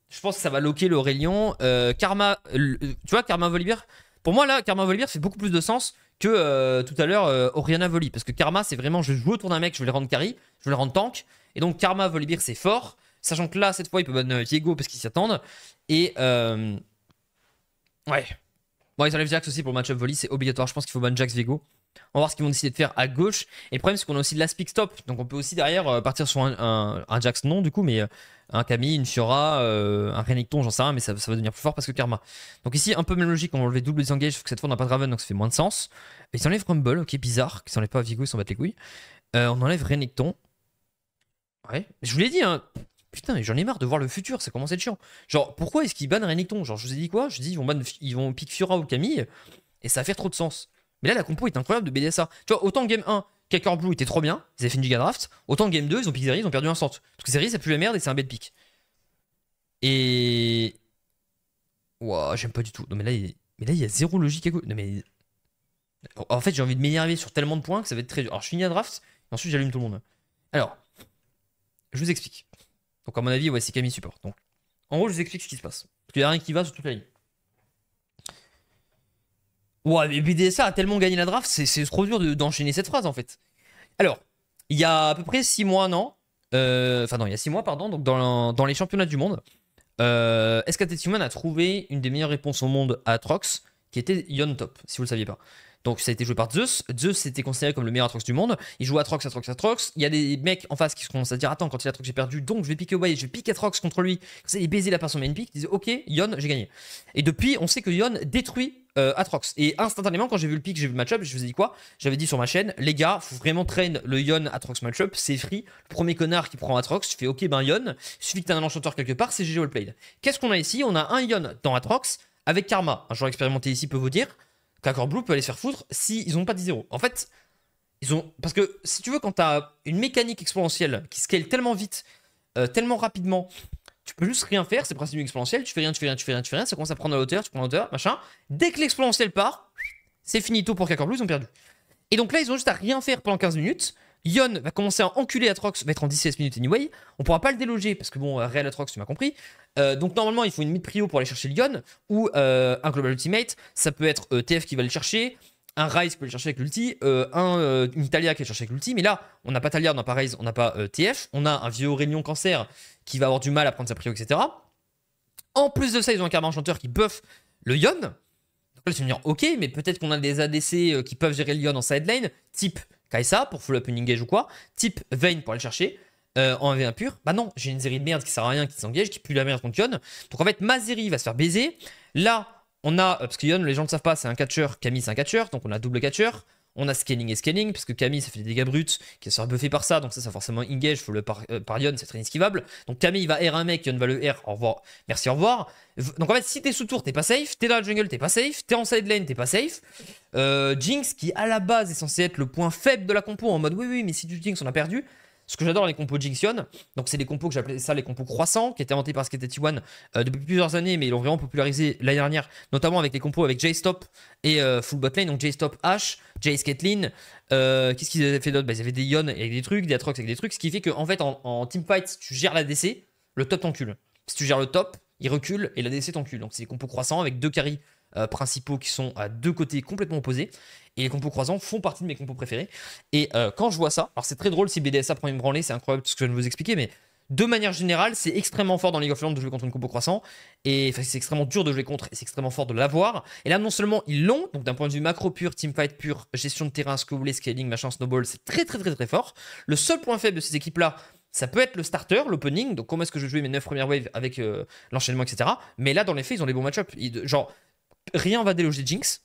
Speaker 1: je pense que ça va loquer l'Aurélion. Euh, Karma, tu vois, Karma Volibear, pour moi là, Karma Volibear fait beaucoup plus de sens que tout à l'heure Oriana Voli. Parce que Karma, c'est vraiment, je joue autour d'un mec, je vais le rendre carry, je vais le rendre tank. Et donc Karma Volibear, c'est fort. Sachant que là, cette fois, il peut ban Diego parce qu'ils s'y attendent. Et ouais. Bon, ils enlèvent Jax aussi pour le match-up Voli. c'est obligatoire. Je pense qu'il faut ban Jax Vigo on va voir ce qu'ils vont décider de faire à gauche. Et le problème, c'est qu'on a aussi de la speak stop. Donc on peut aussi derrière euh, partir sur un, un, Jax, non du coup, mais euh, un Camille, une Fiora, euh, un Renekton, j'en sais rien, mais ça, va devenir plus fort parce que Karma. Donc ici, un peu même logique, on va enlever double disengage, sauf que cette fois on n'a pas de Raven, donc ça fait moins de sens. Et ils enlèvent Rumble, ok, bizarre, qui s'enlèvent pas Vigo, ils s'en battent les couilles. on enlève Renekton. Ouais, je vous l'ai dit, hein. Putain, j'en ai marre de voir le futur, ça commence à être chiant. Genre, pourquoi est-ce qu'ils bannent Renekton Genre, je vous ai dit quoi Je dis, ils vont, ban, ils vont pick Fiora ou Camille, et ça va faire trop de sens. Mais là, la compo est incroyable de BDSA. Tu vois, autant game 1, Kakor Blue était trop bien, ils avaient fait une giga draft, autant game 2, ils ont piqué Zeri, ils ont perdu un centre. Parce que Zeri, ça pue la merde et c'est un bad pick. Et. Ouah, j'aime pas du tout. Non, mais là, il... mais là, il y a zéro logique à Non, mais. En fait, j'ai envie de m'énerver sur tellement de points que ça va être très dur. Alors, je finis la draft, et ensuite, j'allume tout le monde. Alors, je vous explique. Donc, à mon avis, ouais, c'est Camille support. en gros, je vous explique ce qui se passe. Parce qu'il n'y a rien qui va sur toute la ligne. Ouais, mais BDSA a tellement gagné la draft, c'est trop dur d'enchaîner cette phrase en fait. Alors, il y a à peu près 6 mois, non euh, Enfin, non, il y a 6 mois, pardon, donc dans, dans, les championnats du monde, euh, SKT Human a trouvé une des meilleures réponses au monde à Trox qui était Yon Top, si vous le saviez pas. Donc ça a été joué par Zeus. Zeus était considéré comme le meilleur Trox du monde. Il joue Trox, Atrox, Trox. Il y a des mecs en face qui se commencent à dire Attends, quand il a Trox j'ai perdu. Donc je vais piquer away je vais piquer Trox contre lui. Ça il baiser la personne main pick, il disait Ok, Yon, j'ai gagné. Et depuis, on sait que Yon détruit Atrox. Euh, Et instantanément, quand j'ai vu le pic, j'ai vu le matchup je vous ai dit quoi J'avais dit sur ma chaîne, les gars, faut vraiment traîner le Yon Atrox matchup c'est free. Le premier connard qui prend Atrox, tu fais ok, ben Yon, suffit que un enchanteur quelque part, c'est GG All Qu'est-ce qu'on a ici On a un Yon dans Atrox avec Karma. Un joueur expérimenté ici peut vous dire qu'Accord Blue peut aller se faire foutre s'ils ils ont pas 10 0. En fait, ils ont. Parce que si tu veux, quand tu as une mécanique exponentielle qui scale tellement vite, euh, tellement rapidement, tu peux juste rien faire, c'est le principe exponentiel, tu fais rien, tu fais rien, tu fais rien, tu fais rien, ça commence à prendre la hauteur, tu prends la hauteur, machin. Dès que l'exponentiel part, c'est fini tout pour K ils ont perdu. Et donc là, ils ont juste à rien faire pendant 15 minutes. Yon va commencer à enculer Atrox, va être en 16 minutes anyway. On pourra pas le déloger parce que bon, euh, réel Atrox, tu m'as compris. Euh, donc normalement, il faut une mid prio pour aller chercher Yon ou euh, un Global Ultimate. Ça peut être TF qui va le chercher un Rise, qui peut le chercher avec l'ulti, euh, un, Italia euh, une Talia qui est chercher avec l'ulti, mais là, on n'a pas Talia, on n'a pas Rise, on n'a pas euh, TF, on a un vieux réunion Cancer qui va avoir du mal à prendre sa prio, etc. En plus de ça, ils ont un karma enchanteur qui buff le Yon. Donc là, ils vont dire, ok, mais peut-être qu'on a des ADC qui peuvent gérer le Yon en side lane, type Kaisa pour full up une engage ou quoi, type Vayne pour aller le chercher. en 1v1 pur, bah non, j'ai une série de merde qui sert à rien, qui s'engage, qui pue la merde contre Yon. Donc en fait, Mazeri va se faire baiser. Là, on a, euh, parce que Yon, les gens ne le savent pas, c'est un catcher, Camille c'est un catcher, donc on a double catcher. On a scaling et scaling, parce que Camille ça fait des dégâts bruts, qui sera buffé par ça, donc ça ça forcément engage, faut le euh, par, Yon, c'est très inesquivable. Donc Camille va R un mec, Yon va le R, au revoir, merci, au revoir. Donc en fait, si t'es sous tour, t'es pas safe, t'es dans la jungle, t'es pas safe, t'es en side lane, t'es pas safe. Euh, Jinx, qui à la base est censé être le point faible de la compo, en mode oui, oui, mais si tu Jinx, on a perdu, ce que j'adore les compos Jinxion, donc c'est les compos que j'appelais ça les compos croissants, qui étaient inventés par Skate T1 euh, depuis plusieurs années, mais ils l'ont vraiment popularisé l'année dernière, notamment avec les compos avec J-Stop et euh, Full donc J-Stop H, j skatelin euh, qu'est-ce qu'ils avaient fait d'autre bah, Ils avaient des Yon avec des trucs, des Atrox avec des trucs, ce qui fait qu'en en fait en, en teamfight, si tu gères la DC, le top t'encule. Si tu gères le top, il recule et la DC t'encule. Donc c'est des compos croissants avec deux carries euh, principaux qui sont à deux côtés complètement opposés. Et les compos croisants font partie de mes compos préférés. Et euh, quand je vois ça, alors c'est très drôle si BDSA prend une branlée, c'est incroyable ce que je viens de vous expliquer, mais de manière générale, c'est extrêmement fort dans League of Legends de jouer contre une compo croissant. Et c'est extrêmement dur de jouer contre et c'est extrêmement fort de l'avoir. Et là, non seulement ils l'ont, donc d'un point de vue macro pur, team fight pur, gestion de terrain, ce que vous voulez, scaling, machin, snowball, c'est très très très très fort. Le seul point faible de ces équipes-là, ça peut être le starter, l'opening, donc comment est-ce que je vais mes 9 premières waves avec euh, l'enchaînement, etc. Mais là, dans les faits, ils ont les bons match Genre, rien va déloger Jinx.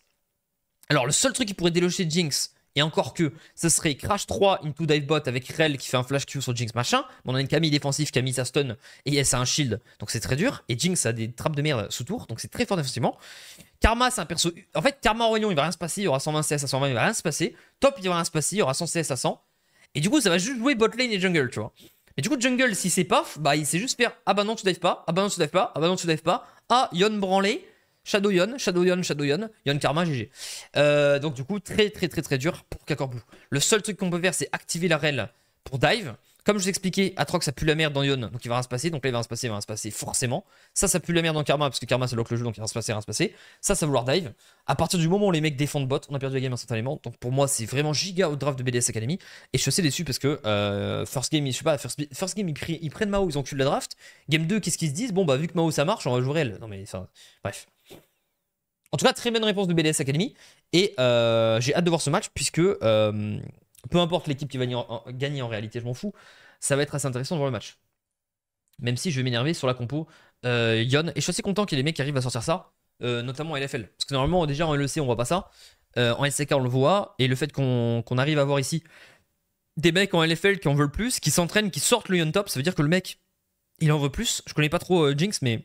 Speaker 1: Alors, le seul truc qui pourrait déloger Jinx, et encore que, ce serait Crash 3 into dive bot avec Rel qui fait un flash Q sur Jinx machin. on a une Camille défensive Camille ça sa stun et elle a un shield, donc c'est très dur. Et Jinx a des trappes de merde sous tour, donc c'est très fort défensivement. Karma, c'est un perso. En fait, Karma Orion il va rien se passer, il aura 120 CS à 120, il va rien se passer. Top, il va rien se passer, il aura 100 CS à 100. Et du coup, ça va juste jouer bot lane et jungle, tu vois. Et du coup, jungle, si c'est paf, bah il sait juste faire Ah bah non, tu dive pas, ah bah non, tu dive pas, ah bah non, tu dive pas, ah Yon Branley Shadow Yon, Shadow Yon, Shadow Yon, Yon Karma, GG. Euh, donc du coup, très très très très dur pour Kakor Le seul truc qu'on peut faire, c'est activer la rel pour dive. Comme je vous expliquais, Atrox ça pue la merde dans Yon, donc il va rien se passer. Donc là, il va rien se passer, il va rien se passer, forcément. Ça, ça pue la merde dans Karma, parce que Karma, ça lock le jeu, donc il va rien se passer, rien se passer. Ça, ça va vouloir dive. À partir du moment où les mecs défendent bot, on a perdu la game instantanément. Donc pour moi, c'est vraiment giga au draft de BDS Academy. Et je suis assez déçu parce que euh, first game, je sais pas, first, game, ils, prennent Mao, ils ont enculent la draft. Game 2, qu'est-ce qu'ils se disent Bon, bah, vu que Mao ça marche, on va jouer elle. Non, mais enfin, bref. En tout cas, très bonne réponse de BDS Academy. Et euh, j'ai hâte de voir ce match, puisque. Euh, peu importe l'équipe qui va gagner en, réalité, je m'en fous. Ça va être assez intéressant de voir le match. Même si je vais m'énerver sur la compo euh, Yon. Et je suis assez content qu'il y ait des mecs qui arrivent à sortir ça, euh, notamment en LFL. Parce que normalement, déjà en LEC, on voit pas ça. Euh, en SCK, on le voit. Et le fait qu'on arrive à voir ici des mecs en LFL qui en veulent plus, qui s'entraînent, qui sortent le Yon top, ça veut dire que le mec, il en veut plus. Je connais pas trop Jinx, mais.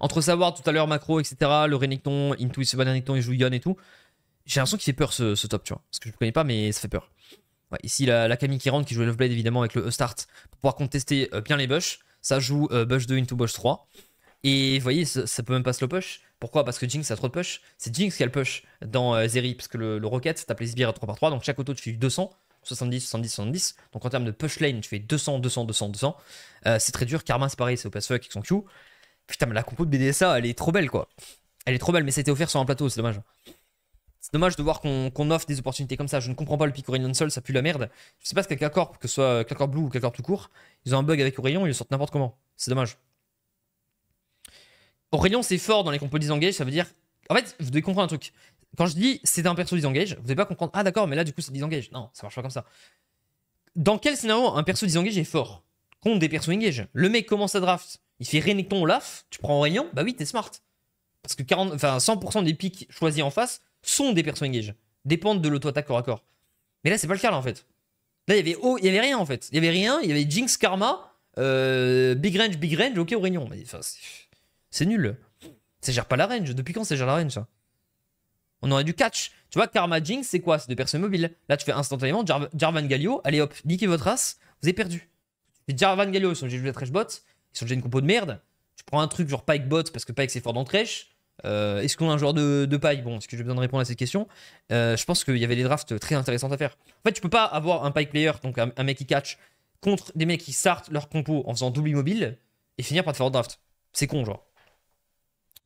Speaker 1: entre savoir tout à l'heure macro, etc., le Renekton, Intuition, Renekton, il joue Yon et tout. J'ai l'impression qu'il fait peur ce, top, tu vois. Parce que je ne connais pas, mais ça fait peur. ici, la, Camille qui rentre, qui joue le Blade évidemment avec le e start pour pouvoir contester euh, bien les bush. Ça joue euh, bush 2 into bush 3. Et vous voyez, ça, peut même pas slow push. Pourquoi Parce que Jinx a trop de push. C'est Jinx qui a le push dans euh, Zeri, parce que le, le Rocket, tape les sbires à 3x3, donc chaque auto tu fais 200, 70, 70, 70. Donc en termes de push lane, tu fais 200, 200, 200, 200. c'est très dur. Karma, c'est pareil, c'est pass fuck avec son Q. Putain, mais la compo de BDSA, elle est trop belle quoi. Elle est trop belle, mais ça a été offert sur un plateau, c'est dommage. C'est dommage de voir qu'on offre des opportunités comme ça. Je ne comprends pas le pic Orion seul, ça pue la merde. Je sais pas ce qu'est Corp, que ce soit Clacor Blue ou Clacor tout court. Ils ont un bug avec Aurélien, ils le sortent n'importe comment. C'est dommage. Aurélien c'est fort dans les compos disengage, ça veut dire. En fait, vous devez comprendre un truc. Quand je dis c'est un perso disengage, vous devez pas comprendre. Ah d'accord, mais là du coup c'est disengage. Non, ça marche pas comme ça. Dans quel scénario un perso disengage est fort Contre des persos engage. Le mec commence à draft, il fait Renekton Olaf, tu prends Aurélien, bah oui, t'es smart. Parce que 40, 100% des pics choisis en face sont des persos engage, dépendent de l'auto-attaque corps à corps. Mais là, c'est pas le cas, là, en fait. Là, il y avait, il y avait rien, en fait. Il y avait rien, il y avait Jinx, Karma, euh, Big Range, Big Range, ok, au réunion c'est nul. Ça gère pas la range. Depuis quand ça gère la range, ça On aurait du catch. Tu vois, Karma, Jinx, c'est quoi C'est des personnes mobiles. Là, tu fais instantanément Jarvan Galio, allez hop, niquez votre race, vous avez perdu. Jarvan Galio, ils sont déjà de à Trash Bot, ils sont déjà une compo de merde. Tu prends un truc genre Pike Bot parce que Pike c'est fort dans Trash. Euh, est-ce qu'on a un joueur de, de paille Bon, est-ce que j'ai besoin de répondre à cette question euh, Je pense qu'il y avait des drafts très intéressants à faire. En fait, tu peux pas avoir un paille player, donc un, mec qui catch, contre des mecs qui sortent leur compo en faisant double immobile et finir par te faire un draft. C'est con, genre.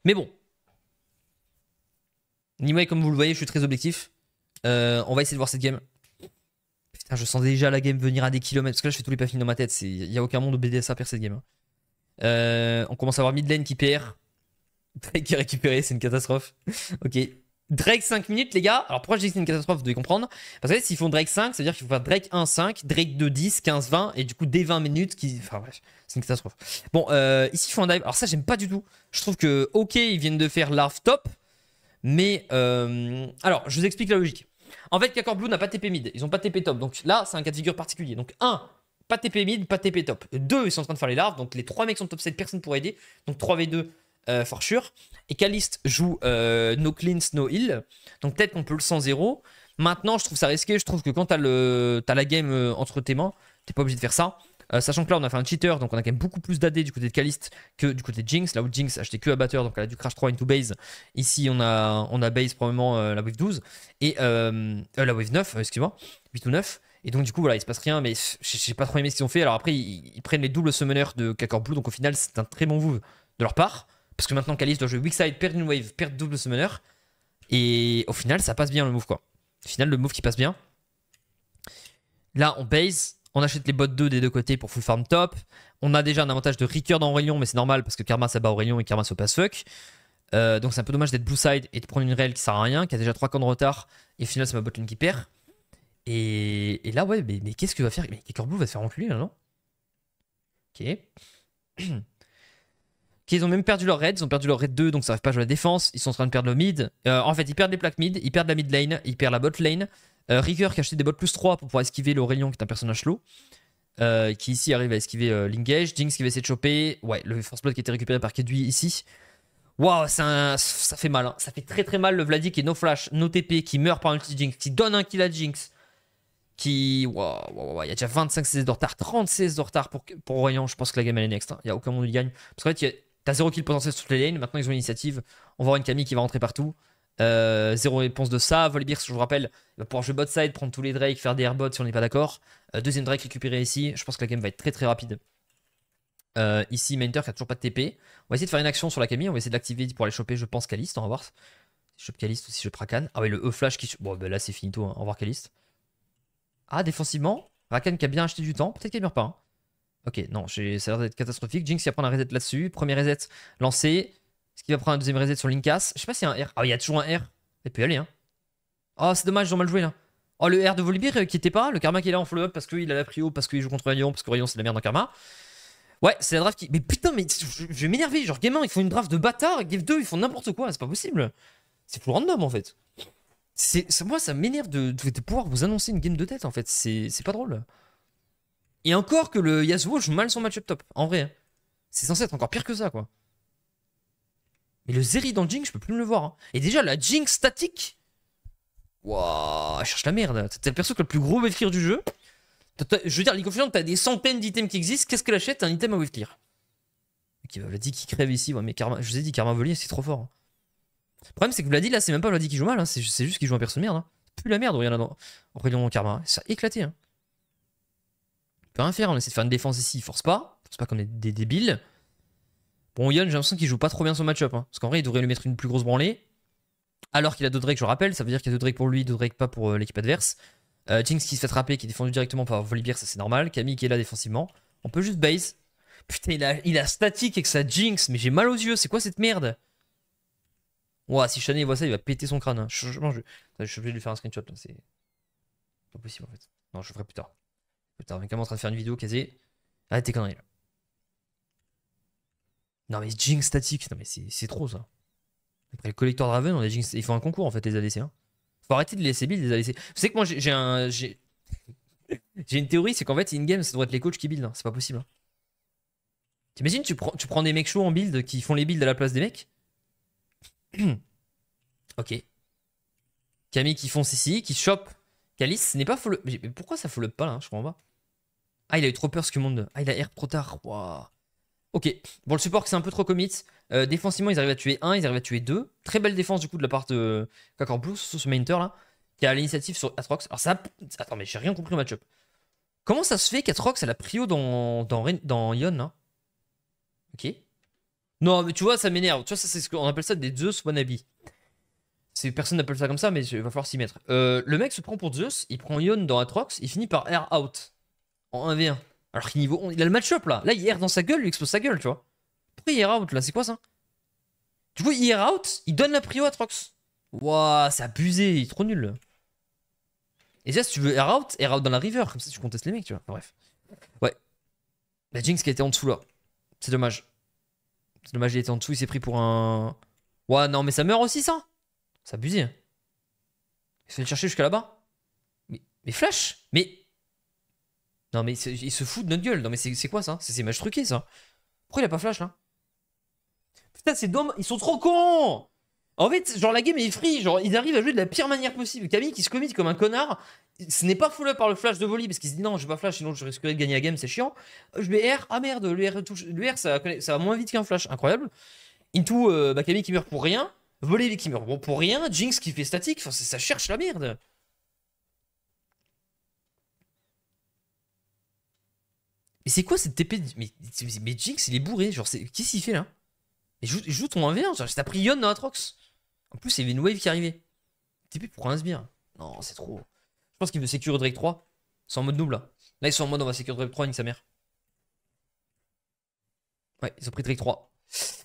Speaker 1: Mais bon. Niway, comme vous le voyez, je suis très objectif. Euh, on va essayer de voir cette game. Putain, je sens déjà la game venir à des kilomètres. Parce que là, je fais tous les perfils dans ma tête. Il n'y a aucun monde au BDSA perdre cette game. Hein. on commence à avoir mid lane qui perd. Drake est récupéré, c'est une catastrophe. (laughs) ok. Drake 5 minutes, les gars. Alors pourquoi je dis que c'est une catastrophe, vous devez comprendre. Parce que s'ils font Drake 5, ça veut dire qu'il faut faire Drake 1, 5, Drake 2, 10, 15, 20, et du coup des 20 minutes qui. Enfin c'est une catastrophe. Bon, euh, ici ils font un dive. Alors ça, j'aime pas du tout. Je trouve que, ok, ils viennent de faire Larve top, mais. Euh, alors, je vous explique la logique. En fait, Kakor Blue n'a pas TP mid, ils ont pas TP top. Donc là, c'est un cas de figure particulier. Donc 1, pas TP mid, pas TP top. 2, ils sont en train de faire les larves, donc les 3 mecs sont top 7, personne pour aider. Donc 3v2, euh, for sure. Et Caliste joue euh, No cleans, No Heal. Donc peut-être qu'on peut le 100-0. Maintenant, je trouve ça risqué. Je trouve que quand t'as la game euh, entre tes mains, t'es pas obligé de faire ça. sachant que là, on a fait un cheater, donc on a quand même beaucoup plus d'AD du côté de Kalist que du côté de Jinx. Là où Jinx A acheté que abatteur, donc elle a du crash 3 into base. Ici, on a, on a base probablement la wave 12 et la wave 9, excuse-moi, 8 ou 9. Et donc, du coup, voilà, il se passe rien, mais j'ai pas trop aimé ce qu'ils ont fait. Alors après, ils, prennent les doubles summoners de Kakor Blue, donc au final, c'est un très bon move de leur part. Parce que maintenant, Kalis doit jouer weak side, perdre une wave, perdre double summoner. Et au final, ça passe bien le move quoi. Au final, le move qui passe bien. Là, on base. On achète les bots 2 des deux côtés pour full farm top. On a déjà un avantage de Ricœur dans Rayon, mais c'est normal parce que Karma ça bat rayon et Karma se passe fuck. Euh, donc c'est un peu dommage d'être blue side et de prendre une réelle qui sert à rien, qui a déjà 3 camps de retard, et au final c'est ma botline qui perd. Et, là ouais, mais, qu'est-ce que va faire Mais Blue va se faire enculer là, non Ok. (clears throat) Ils ont même perdu leur raid, ils ont perdu leur raid 2, donc ça ne pas jouer la défense, ils sont en train de perdre le mid. Euh, en fait, ils perdent les plaques mid, ils perdent la mid lane, ils perdent la bot lane. Euh, qui a acheté des bots plus 3 pour pouvoir esquiver rayon qui est un personnage slow. Euh, qui ici arrive à esquiver euh, Lingage, Jinx qui va essayer de choper, ouais, le Force Blood qui a été récupéré par Kedui ici. Waouh, ça fait mal, hein. ça fait très très mal le Vladi qui est no flash, no TP, qui meurt par un ulti Jinx, qui donne un kill à Jinx, qui. Waouh, il y a déjà 25 CS de retard, 36 de retard pour, pour Je pense que la game elle est next. Hein. Il n'y a aucun monde qui gagne. Parce qu'en fait, il y a T'as zéro kill potentiel sur toutes les lanes. Maintenant, ils ont l'initiative. On va voir une Camille qui va rentrer partout. Euh, zéro réponse de ça. Volibear, je vous rappelle, il va pouvoir jouer bot side, prendre tous les drakes, faire des airbots si on n'est pas d'accord. Euh, deuxième Drake récupéré ici. Je pense que la game va être très très rapide. Euh, ici, Mainter qui a toujours pas de TP. On va essayer de faire une action sur la Camille. On va essayer de l'activer pour aller choper, je pense, Caliste. On va voir je chope Caliste ou si je Prakan. Ah ouais, le E-Flash qui. Bon, ben là, c'est fini tout, On hein. va voir Caliste. Ah, défensivement, Rakan qui a bien acheté du temps. Peut-être qu'elle meurt pas. Hein. Ok, non, ça a l'air d'être catastrophique. Jinx, il va prendre un reset là-dessus. Premier reset lancé. Est-ce qu'il va prendre un deuxième reset sur Linkas Je sais pas s'il y un R. Ah, il y a toujours un R. Et y aller, hein. Oh, c'est dommage, ils ont mal joué là. Oh, le R de Volibear euh, qui était pas. Le Karma qui est là en follow-up parce qu'il a pris haut, parce qu'il joue contre Rayon, parce que Rayon c'est la merde en Karma. Ouais, c'est la draft qui. Mais putain, mais je, vais m'énerver. Genre, Game 1, ils font une draft de bâtard. Game 2, ils font n'importe quoi. C'est pas possible. C'est full random en fait. C'est, moi, ça m'énerve de, pouvoir vous annoncer une game de tête en fait. C'est, pas drôle. Et encore que le Yasuo joue mal son match-up top, en vrai. Hein. C'est censé être encore pire que ça, quoi. Mais le Zeri dans Jinx, je peux plus me le voir. Hein. Et déjà, la Jinx statique. Waouh, elle cherche la merde. Hein. T'as le perso que le plus gros wave du jeu. je veux dire, League t'as des centaines d'items qui existent. Qu'est-ce qu'elle achète Un item à wave clear. Qui va bah, Vladi qui crève ici. Ouais, mais Karma, je vous ai dit, Karma Volier, c'est trop fort. Le problème, c'est que Vladi, là, c'est même pas Vladi qui joue mal. C'est juste qu'il joue un perso merde. Plus la merde, rien là-dedans. Aurélien Karma, ça a éclaté. Hein peut rien faire. On essaie de faire une défense ici, il force pas. Il force pas qu'on est des débiles. Bon, Yon, j'ai l'impression qu'il joue pas trop bien son match-up. Hein. parce qu'en vrai, il devrait lui mettre une plus grosse branlée. Alors qu'il a deux Drake, je rappelle. Ça veut dire qu'il y a deux Drake pour lui, deux Drake pas pour euh, l'équipe adverse. Euh, Jinx qui se fait attraper, qui est défendu directement par Volibear, ça c'est normal. Camille qui est là défensivement. On peut juste base. (laughs) Putain, il a, il a statique avec sa Jinx, mais j'ai mal aux yeux. C'est quoi cette merde Ouah, si Shane voit ça, il va péter son crâne. Hein. Je, suis obligé de lui faire un screenshot. C'est pas possible en fait. Non, je ferai plus tard. Putain, on est quand même en train de faire une vidéo casée. Arrête tes conneries là. Non mais Jinx statique, non mais c'est trop ça. Après le collector Draven, on Ils font un concours en fait les ADC. Hein. Faut arrêter de laisser build les ADC. Vous savez que moi j'ai un. (laughs) J'ai une théorie, c'est qu'en fait in-game ça doit être les coachs qui build, hein. c'est pas possible. Hein. T'imagines, tu prends, tu prends des mecs chauds en build qui font les builds à la place des mecs (clears throat) Ok. Camille qui font ici qui chope ce n'est pas follow. Mais pourquoi ça follow pas là hein, Je comprends pas. Ah, il a eu trop peur ce que monde. Ah, il a air trop tard. Ok. Bon, le support, c'est un peu trop commit. Euh, défensivement, ils arrivent à tuer 1, ils arrivent à tuer 2. Très belle défense du coup de la part de Kakor Blue, sur ce Mainter là, qui a l'initiative sur Atrox. Alors ça. Attends, mais j'ai rien compris au match-up. Comment ça se fait qu'Atrox, a la prio dans, dans, dans Ok. Non, mais tu vois, ça m'énerve. Tu vois, ça, c'est ce qu'on appelle ça des deux wannabe personne n'appelle ça comme ça, mais il va falloir s'y mettre. Euh, le mec se prend pour Zeus, il prend Ion dans Atrox, il finit par air out en 1v1. Alors qu'il il a le match-up là. Là, il air dans sa gueule, il explose sa gueule, tu vois. Pourquoi il air out là C'est quoi ça Tu vois il air out, il donne la prio à Atrox. Wouah, c'est abusé, il est trop nul. Et déjà, si tu veux air out, air out dans la river, comme ça tu contestes les mecs, tu vois. Bref. Ouais. La bah, Jinx qui était en dessous là. C'est dommage. C'est dommage, il était en dessous, il s'est pris pour un. Ouais, non, mais ça meurt aussi ça c'est abusé. Hein. Ils sont le chercher jusqu'à là-bas. Mais, Flash Mais. Non, mais il se foutent de notre gueule. Non, mais c'est quoi ça C'est ces matchs truqués, ça. Pourquoi il a pas Flash là Putain, c'est dommage. Ils sont trop cons en fait, genre la game est free, genre ils arrivent à jouer de la pire manière possible. Camille qui se commit comme un connard, ce n'est pas foulé par le flash de Voli parce qu'il se dit non, je vais pas flash sinon je risquerais de gagner la game, c'est chiant. Je euh, vais R, ah merde, le R, ça, va moins vite qu'un flash, incroyable. Into, euh, bah Camille qui meurt pour rien. Voler qui meurt bon pour rien, Jinx qui fait statique, enfin, ça cherche la merde. Mais c'est quoi cette TP mais, Jinx, il est bourré. Genre, c'est... qu'est-ce qu'il fait là il joue, ton 1v1. Genre, t'as pris Yon dans Atrox. En plus, il y avait une wave qui arrivait. TP pour un sbire. Non, c'est trop. Je pense qu'il veut sécuriser Drake 3. sont en mode double là. Là, ils sont en mode on va sécuriser Drake 3, avec sa mère. Ouais, ils ont pris Drake 3.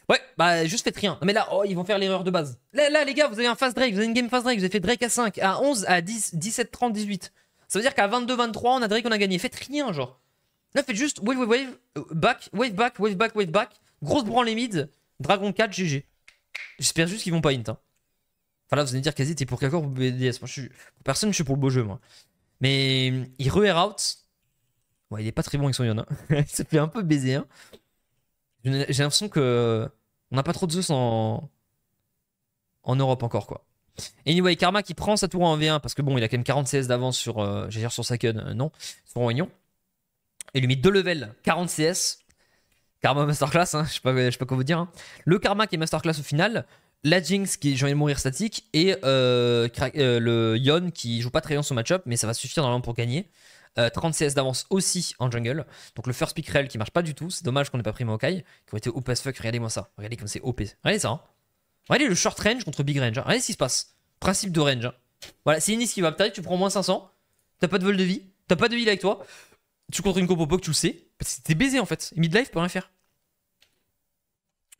Speaker 1: Ouais, bah juste faites rien. Mais là, oh, ils vont faire l'erreur de base. Là, là, les gars, vous avez un fast Drake, vous avez une game fast Drake, vous avez fait Drake à 5, à 11, à 10, 17, 30, 18. Ça veut dire qu'à 22, 23, on a Drake, on a gagné. Faites rien, genre. Là, faites juste wave, wave, wave, euh, back, wave, back, wave, back, wave, back. Grosse les mid, Dragon 4, GG. J'espère juste qu'ils vont pas int. Hein. Enfin là, vous allez me dire, quasi, t'es pour Kakor ou BDS Moi, je suis... Personne, je suis pour le beau jeu, moi. Mais euh, il re -air out. Ouais, il est pas très bon avec son yon. Hein. (laughs) il se fait un peu baiser. Hein. J'ai l'impression que on n'a pas trop de Zeus en... en Europe encore, quoi. Anyway, Karma qui prend sa tour en V1 parce que bon, il a quand même 40 CS d'avance sur, euh, dire sur Saken, euh, non, sur Oignon. Et lui met deux levels, 40 CS. Karma Masterclass, hein, je sais sais pas quoi vous dire. Hein. Le Karma qui est Masterclass au final, la Jinx qui est envie de mourir statique et euh, euh, le Yon qui joue pas très bien son match-up, mais ça va suffire normalement pour gagner. 30 euh, CS d'avance aussi en jungle. Donc le first pick réel qui marche pas du tout. C'est dommage qu'on ait pas pris Maokai, qui aurait été OP as fuck. Regardez-moi ça. Regardez comme c'est OP. Regardez ça. Hein. Regardez le short range contre big range. Hein. Regardez ce qui se passe. Principe de range. Hein. Voilà, c'est Inis qui va peut Tu prends moins 500. T'as pas de vol de vie. T'as pas de heal avec toi. Tu contre une compo que tu le sais. T'es baisé en fait. Midlife peut rien faire.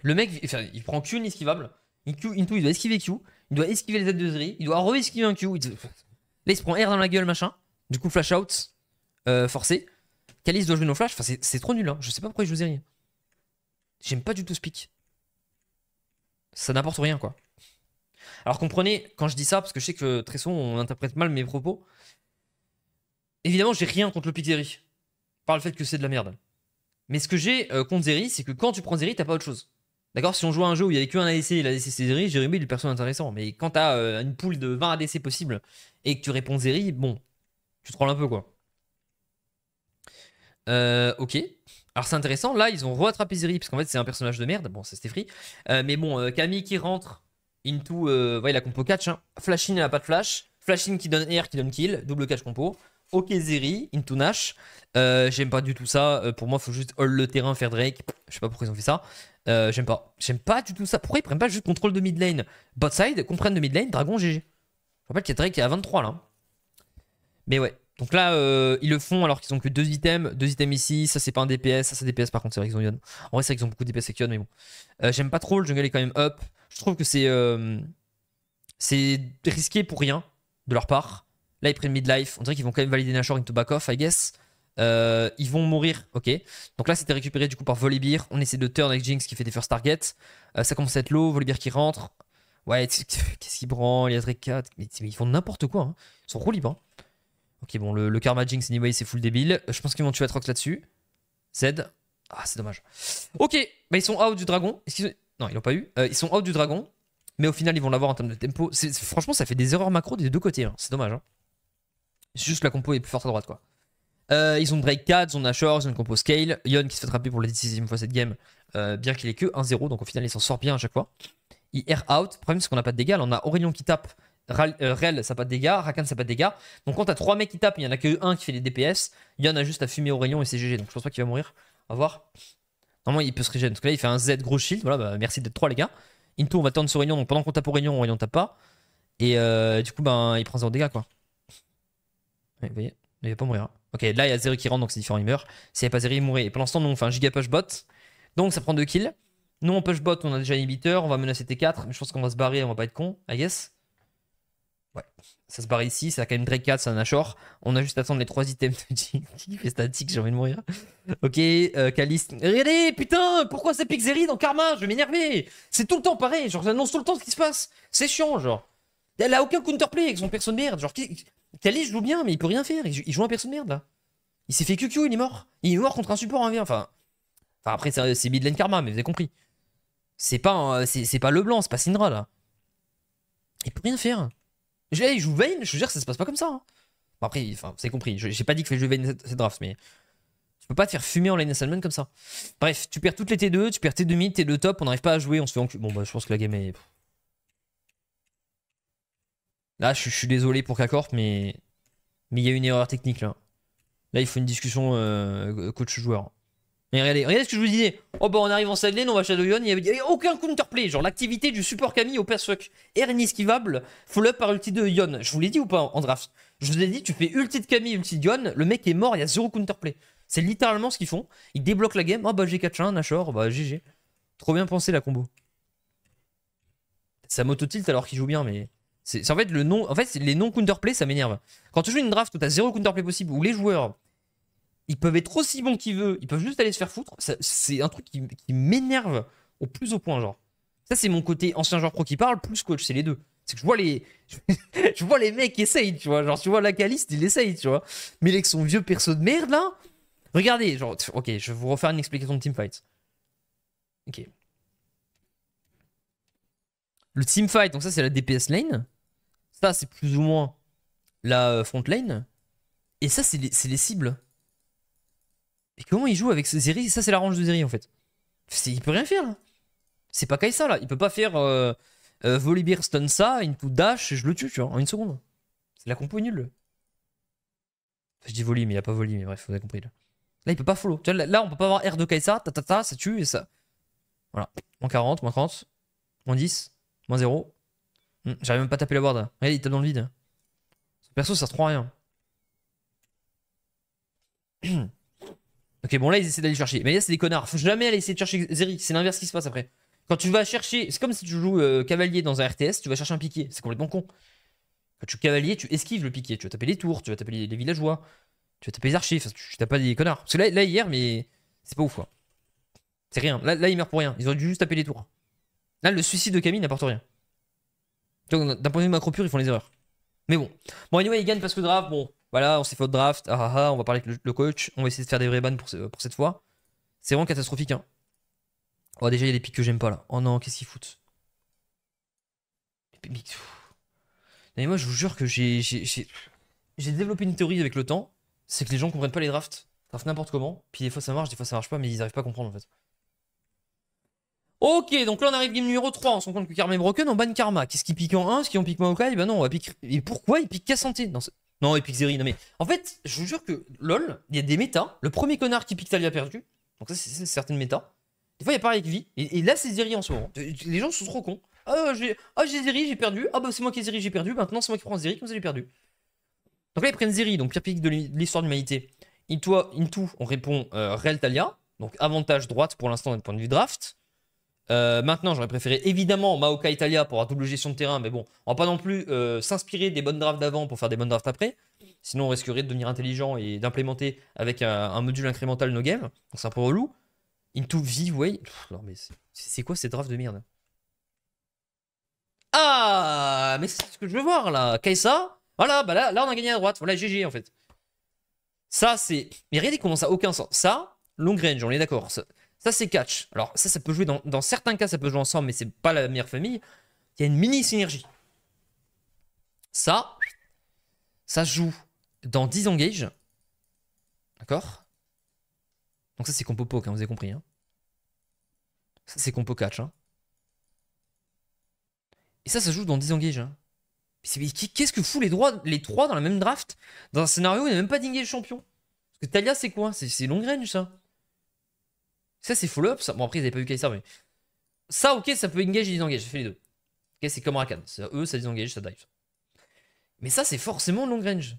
Speaker 1: Le mec, il prend Q inesquivable. Il, into, il doit esquiver Q. Il doit esquiver les aides de Zeri. Il doit re-esquiver un Q. Là, il se prend R dans la gueule, machin. Du coup, flash out. Euh, forcé. Calice doit jouer nos flash. c'est trop nul. Hein. Je sais pas pourquoi il joue Zeri. J'aime pas du tout ce pic. Ça n'apporte rien, quoi. Alors comprenez, quand je dis ça, parce que je sais que Tresson. on interprète mal mes propos. Évidemment, j'ai rien contre le pic Zeri. Par le fait que c'est de la merde. Mais ce que j'ai euh, contre Zeri, c'est que quand tu prends Zeri, t'as pas autre chose. D'accord Si on joue à un jeu où il y avait qu'un ADC et l'ADC c'est Zeri, Jérémy est le perso intéressant. Mais quand t'as as euh, une poule de 20 ADC possibles et que tu réponds Zeri, bon, tu trolles un peu quoi. Euh, ok. Alors c'est intéressant, là ils ont rattrapé Zeri parce qu'en fait c'est un personnage de merde, bon c'était free. Euh, mais bon, euh, Camille qui rentre into euh, ouais, la compo catch, hein. Flashing n'a pas de flash, Flashing qui donne air qui donne kill, double catch compo. Ok Zeri, into Nash. j'aime pas du tout ça, pour moi faut juste hold le terrain, faire Drake, je sais pas pourquoi ils ont fait ça. j'aime pas, j'aime pas du tout ça. Pourquoi ils prennent pas juste contrôle de mid lane, bot side, comprennent de mid lane, dragon GG. Je rappelle qu'il y a Drake qui est à 23 là. Hein. Mais ouais, donc là, euh, ils le font alors qu'ils ont que deux items. Deux items ici, ça c'est pas un DPS, ça c'est DPS par contre, c'est vrai qu'ils ont Yon. En vrai, c'est vrai qu'ils ont beaucoup de DPS avec Yon, mais bon. Euh, j'aime pas trop, le jungle est quand même up. Je trouve que c'est euh, c'est risqué pour rien de leur part. Là, ils prennent midlife. On dirait qu'ils vont quand même valider Nashor into back off, I guess. ils vont mourir, ok. Donc là, c'était récupéré du coup par Volibear. On essaie de turn avec Jinx qui fait des first targets. ça commence à être low, Volibear qui rentre. Ouais, (laughs) qu'est-ce qu'ils branlent, Drake 4. Mais, ils font n'importe quoi. Hein. Ils sont Ok, bon, le, le Karma Jinx, anyway, c'est full débile. Je pense qu'ils vont tuer Trox là-dessus. Zed. Ah, c'est dommage. Ok, bah ils sont out du dragon. Non, ils l'ont pas eu. Euh, ils sont out du dragon. Mais au final, ils vont l'avoir en termes de tempo. Franchement, ça fait des erreurs macro des deux côtés. Hein. C'est dommage. Hein. C'est juste que la compo est plus forte à droite, quoi. Euh, ils ont Drake 4, ils ont Ashore, ils ont une compo scale. Yon qui se fait attraper pour la 16ème fois cette game, euh, bien qu'il ait que 1-0, donc au final il s'en sort bien à chaque fois. Il air out. Le problème c'est qu'on n'a pas de dégâts. on a Aurélien qui tape Rel, euh, ça n'a pas de dégâts. Rakan, ça n'a pas de dégâts. Donc quand t'as 3 mecs qui tapent, il y en a que un qui fait des DPS. Il y en a juste à fumer au rayon et c'est GG. Donc je pense pas qu'il va mourir. On va voir. Normalement, il peut se régénérer. Parce que là, il fait un Z gros shield. Voilà, bah, merci d'être 3 les gars. Into, on va attendre sur rayon. Donc pendant qu'on tape au rayon, rayon tape pas. Et euh, du coup, ben, il prend 0 dégâts quoi. vous voyez, il va pas mourir. Ok, là, il y a Zeri qui rentre, donc c'est différent, il meurt. S'il n'y a pas Zeri, il mourrait. Et pour l'instant, nous, on fait un giga push bot. Donc ça prend 2 kills. Nous, on push bot, on a déjà inhibiteur, on va menacer T4. Mais je pense qu'on va se barrer, on va pas être con, I guess. Ça se barre ici, ça a quand même Drake 4, c'est un Ashore. On a juste à attendre les trois items de (laughs) qui fait statique, j'ai envie de mourir. Ok, euh, Regardez, putain, pourquoi c'est Pixeri dans Karma Je vais m'énerver C'est tout le temps pareil, genre, annonce tout le temps ce qui se passe. C'est chiant, genre. Elle a aucun counterplay avec son personne de merde. Genre, joue bien, mais il peut rien faire. Il joue un perso de merde, là. Il s'est fait QQ, il est mort. Il est mort contre un support un hein, bien Enfin, après, c'est midlane Karma, mais vous avez compris. C'est pas, c'est pas Leblanc, c'est pas Syndra, là. Il peut rien faire. Je, joue Vayne, je vous que ça se passe pas comme ça. Hein. après, c'est compris. J'ai pas dit que je jouer Vayne cette draft, mais tu peux pas te faire fumer en lane summon comme ça. Bref, tu perds toutes les T2, tu perds T2 mid, T2 top, on n'arrive pas à jouer, on se fait enculer. Bon, bah, je pense que la game est. Là, je, suis désolé pour Kakorp, mais. Mais il y a une erreur technique là. Là, il faut une discussion euh, coach-joueur. Mais regardez, regardez ce que je vous disais. Oh bah on arrive en sideline, on va Shadow Yon. il n'y avait aucun counterplay. Genre l'activité du support Camille au persuck. ernie esquivable, full up par ulti de Yon. Je vous l'ai dit ou pas en draft Je vous ai dit, tu fais ulti de Camille, ulti de Yon, le mec est mort, il y a zéro counterplay. C'est littéralement ce qu'ils font. Ils débloquent la game. Oh bah j'ai 4-1, Nashor, bah GG. Trop bien pensé la combo. Ça m'auto-tilt alors qu'il joue bien, mais. C'est en fait le non. En fait, les non-counterplay, ça m'énerve. Quand tu joues une draft où t'as zéro counterplay possible, où les joueurs ils peuvent être aussi bons qu'ils veulent, ils peuvent juste aller se faire foutre. C'est un truc qui, m'énerve au plus au point, genre. Ça, c'est mon côté ancien joueur pro qui parle, plus coach, c'est les deux. C'est que je vois les, (laughs) je vois les mecs qui essayent, tu vois. Genre, tu vois, la caliste, il essaye, tu vois. Mais avec son vieux perso de merde, là. Regardez, genre, ok, je vais vous refaire une explication de teamfight. Ok. Le teamfight, donc ça, c'est la DPS lane. Ça, c'est plus ou moins la euh, front lane. Et ça, c'est les cibles. Et comment il joue avec Zeri Ça, c'est la range de Zeri en fait. Il peut rien faire là. Hein. C'est pas Kaisa là. Il peut pas faire euh, euh Volibear stun ça, input dash et je le tue, tu vois, en une seconde. C'est la compo nulle. je dis Voli, mais il n'y a pas Voli, mais bref, vous avez compris là. Là, il peut pas follow. là, on peut pas avoir R de Kaisa, ta ça tue et ça. Voilà. Moins 40, moins 30, moins 10, moins 0. Hum, j'arrive même pas à taper la board hein. Regarde, il tape dans le vide. Ce perso, ça se à rien. (clears throat) Ok, bon là, ils essaient d'aller chercher. Mais là, c'est des connards. Faut jamais aller essayer de chercher Zeri. C'est l'inverse qui se passe après. Quand tu vas chercher. C'est comme si tu joues euh, cavalier dans un RTS, tu vas chercher un piqué. C'est complètement con. Quand tu cavalier, tu esquives le piqué. Tu vas taper les tours, tu vas taper les, villageois, tu vas taper les archers. Enfin, tu, tapes pas des connards. Parce que là, hier, mais c'est pas ouf, quoi. C'est rien. Là, ils meurent pour rien. Ils auraient dû juste taper les tours. Là, le suicide de Camille n'apporte rien. D'un point de vue macro pur, ils font les erreurs. Mais bon. Bon, anyway, ils gagnent parce que grave bon. Voilà, bah on s'est fait au draft. Ah, ah, ah on va parler avec le, coach. On va essayer de faire des vrais bans pour, cette fois. C'est vraiment catastrophique. Hein. Oh, déjà, il y a des pics que j'aime pas là. Oh non, qu'est-ce qu'ils foutent Les pics. Mais moi, je vous jure que j'ai développé une théorie avec le temps. C'est que les gens comprennent pas les drafts. Draft n'importe comment. Puis des fois ça marche, des fois ça marche pas, mais ils arrivent pas à comprendre en fait. Ok, donc là on arrive game numéro 3, on se rend compte que Karma est broken, on banne Karma. Qu'est-ce qu'il pique en 1 Est-ce qu'ils ont pique Maokai Ben non, on va piquer. Et pourquoi il pique santé non, Epic Zeri, non mais. En fait, je vous jure que LOL, il y a des méta. Le premier connard qui pique a perdu. Donc ça, c'est certaines méta. Des fois, il y a pareil avec vie. Et, là, c'est Zeri en ce moment. Les gens sont trop cons. Ah, ah, j'ai Zeri, j'ai perdu. Ah, bah, c'est moi qui ai Zeri, j'ai perdu. Maintenant, c'est moi qui prends Zeri, comme ça, j'ai perdu. Donc là, ils prennent Zeri, donc pire pique de l'histoire de l'humanité. Into, on répond euh, Real Talia. Donc avantage droite pour l'instant d'un point de vue draft. Euh, maintenant, j'aurais préféré évidemment Maoka Italia pour avoir double gestion de terrain, mais bon, on va pas non plus euh, s'inspirer des bonnes drafts d'avant pour faire des bonnes drafts après. Sinon, on risquerait de devenir intelligent et d'implémenter avec un, module incrémental games game. C'est un peu relou. Into V-Way. Non, mais c'est quoi ces drafts de merde Ah Mais c'est ce que je veux voir là. Kaisa Voilà, bah là, on a gagné à droite. Voilà, GG en fait. Ça, c'est. Mais regardez comment ça à aucun sens. Ça, long range, on est d'accord. Ça, c'est catch. Alors, ça, ça peut jouer dans, certains cas, ça peut jouer ensemble, mais c'est pas la meilleure famille. Il y a une mini synergie. Ça, ça joue dans 10 disengage. D'accord Donc, ça, c'est compo poke, hein, vous avez compris. Hein. Ça, c'est compo catch. Hein. Et ça, ça joue dans 10 disengage. Qu'est-ce que fout les, droits, trois dans la même draft Dans un scénario où il n'y a même pas d'engage champion Parce que Talia, c'est quoi C'est long range, ça ça, c'est follow up. Ça. Bon, après, ils n'avaient pas eu Kaiser, mais. Ça, ok, ça peut engage et disengage. J'ai fait les deux. Ok, c'est comme Rakan. Eux, ça disengage, ça dive. Mais ça, c'est forcément long range.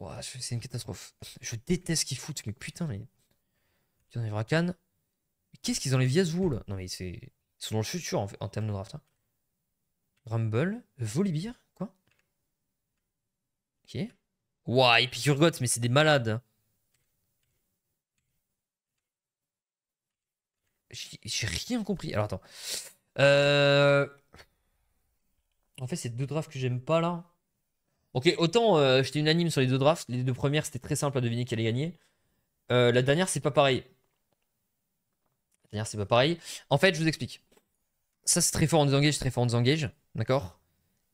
Speaker 1: Wow, c'est une catastrophe. Je déteste qu'ils foutent, mais putain, mais. Qu'est-ce qu'ils ont les vieilles Zwool Non, mais c'est. Ils sont dans le futur en, fait, termes de draft. Hein. Rumble, Volibear, quoi Ok. Waouh, et puis Urgot, mais c'est des malades. Hein. J'ai rien compris. Alors attends. Euh, en fait, c'est deux drafts que j'aime pas là. Ok, autant euh, j'étais unanime sur les deux drafts. Les deux premières, c'était très simple à deviner qui allait gagner. Euh, la dernière, c'est pas pareil. La dernière, c'est pas pareil. En fait, je vous explique. Ça, c'est très fort en désengage, très fort en désengage. D'accord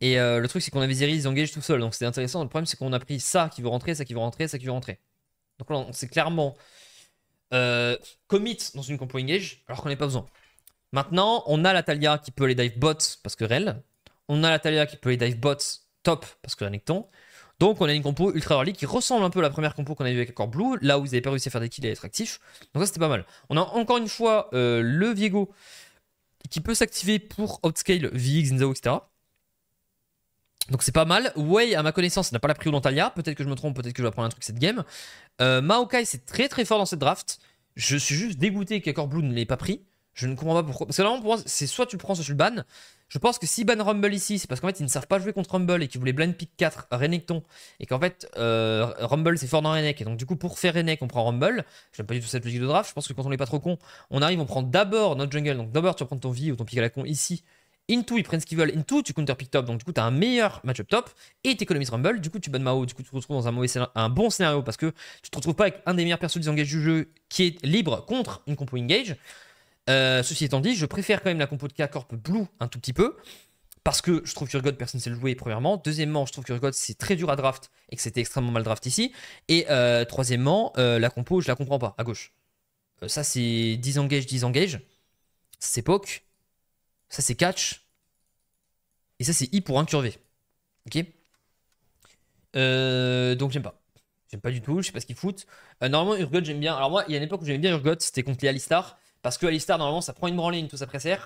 Speaker 1: Et le truc, c'est qu'on avait ils engage tout seul. Donc, c'était intéressant. Le problème, c'est qu'on a pris ça qui veut rentrer, ça qui veut rentrer, ça qui veut rentrer. Donc là, on clairement euh, commit dans une compo engage alors qu'on n'est pas besoin. Maintenant, on a la Talia qui peut aller dive bot parce que rel. On a la Talia qui peut aller dive bot top parce que Renekton. Donc on a une compo ultra early qui ressemble un peu à la première compo qu'on a eu avec Accord Blue, là où ils n'avaient pas réussi à faire des kills et être actifs. Donc ça c'était pas mal. On a encore une fois euh, le Viego qui peut s'activer pour outscale VX, etc. Donc c'est pas mal. Way à ma connaissance, n'a pas la prio d'Antalia. Peut-être que je me trompe, peut-être que je vais prendre un truc cette game. Euh, Maokai, c'est très très fort dans cette draft. Je suis juste dégoûté qu'Accord Blue ne l'ait pas pris. Je ne comprends pas pourquoi. Parce que pour moi, c'est soit tu le prends, soit tu le bannes. Je pense que si ban Rumble ici, c'est parce qu'en fait, ils ne savent pas jouer contre Rumble et qu'ils voulaient blind pick 4 Renekton. Et qu'en fait, euh, Rumble, c'est fort dans Renek. Et donc, du coup, pour faire Renek, on prend Rumble. J'aime pas du tout cette logique de draft. Je pense que quand on n'est pas trop con, on arrive, on prend d'abord notre jungle. Donc, d'abord, tu vas ton vie ou ton pick à la con ici Into, ils prennent ce qu'ils veulent. Into, tu counter pick top, donc du coup, tu as un meilleur match-up top et t'économises Rumble. Du coup, tu bonnes Mao, du coup, tu te retrouves dans un, mauvais un bon scénario parce que tu te retrouves pas avec un des meilleurs persos disengage du jeu qui est libre contre une compo engage. Euh, ceci étant dit, je préfère quand même la compo de K-Corp Blue un tout petit peu. Parce que je trouve que Urgot, personne ne sait le jouer, premièrement. Deuxièmement, je trouve que Urgot, c'est très dur à draft et que c'était extrêmement mal draft ici. Et euh, troisièmement, euh, la compo, je la comprends pas, à gauche. ça, c'est disengage, disengage. C'est poke. Ça, c'est catch. Et ça, c'est I pour incurvé. Ok euh, Donc, j'aime pas. J'aime pas du tout, je sais pas ce qu'ils foutent. Euh, normalement, Urgot, j'aime bien. Alors, moi, il y a une époque où j'aimais bien Urgot, c'était contre les Alistar. Parce que Alistar, normalement, ça prend une branlée, tout ça ça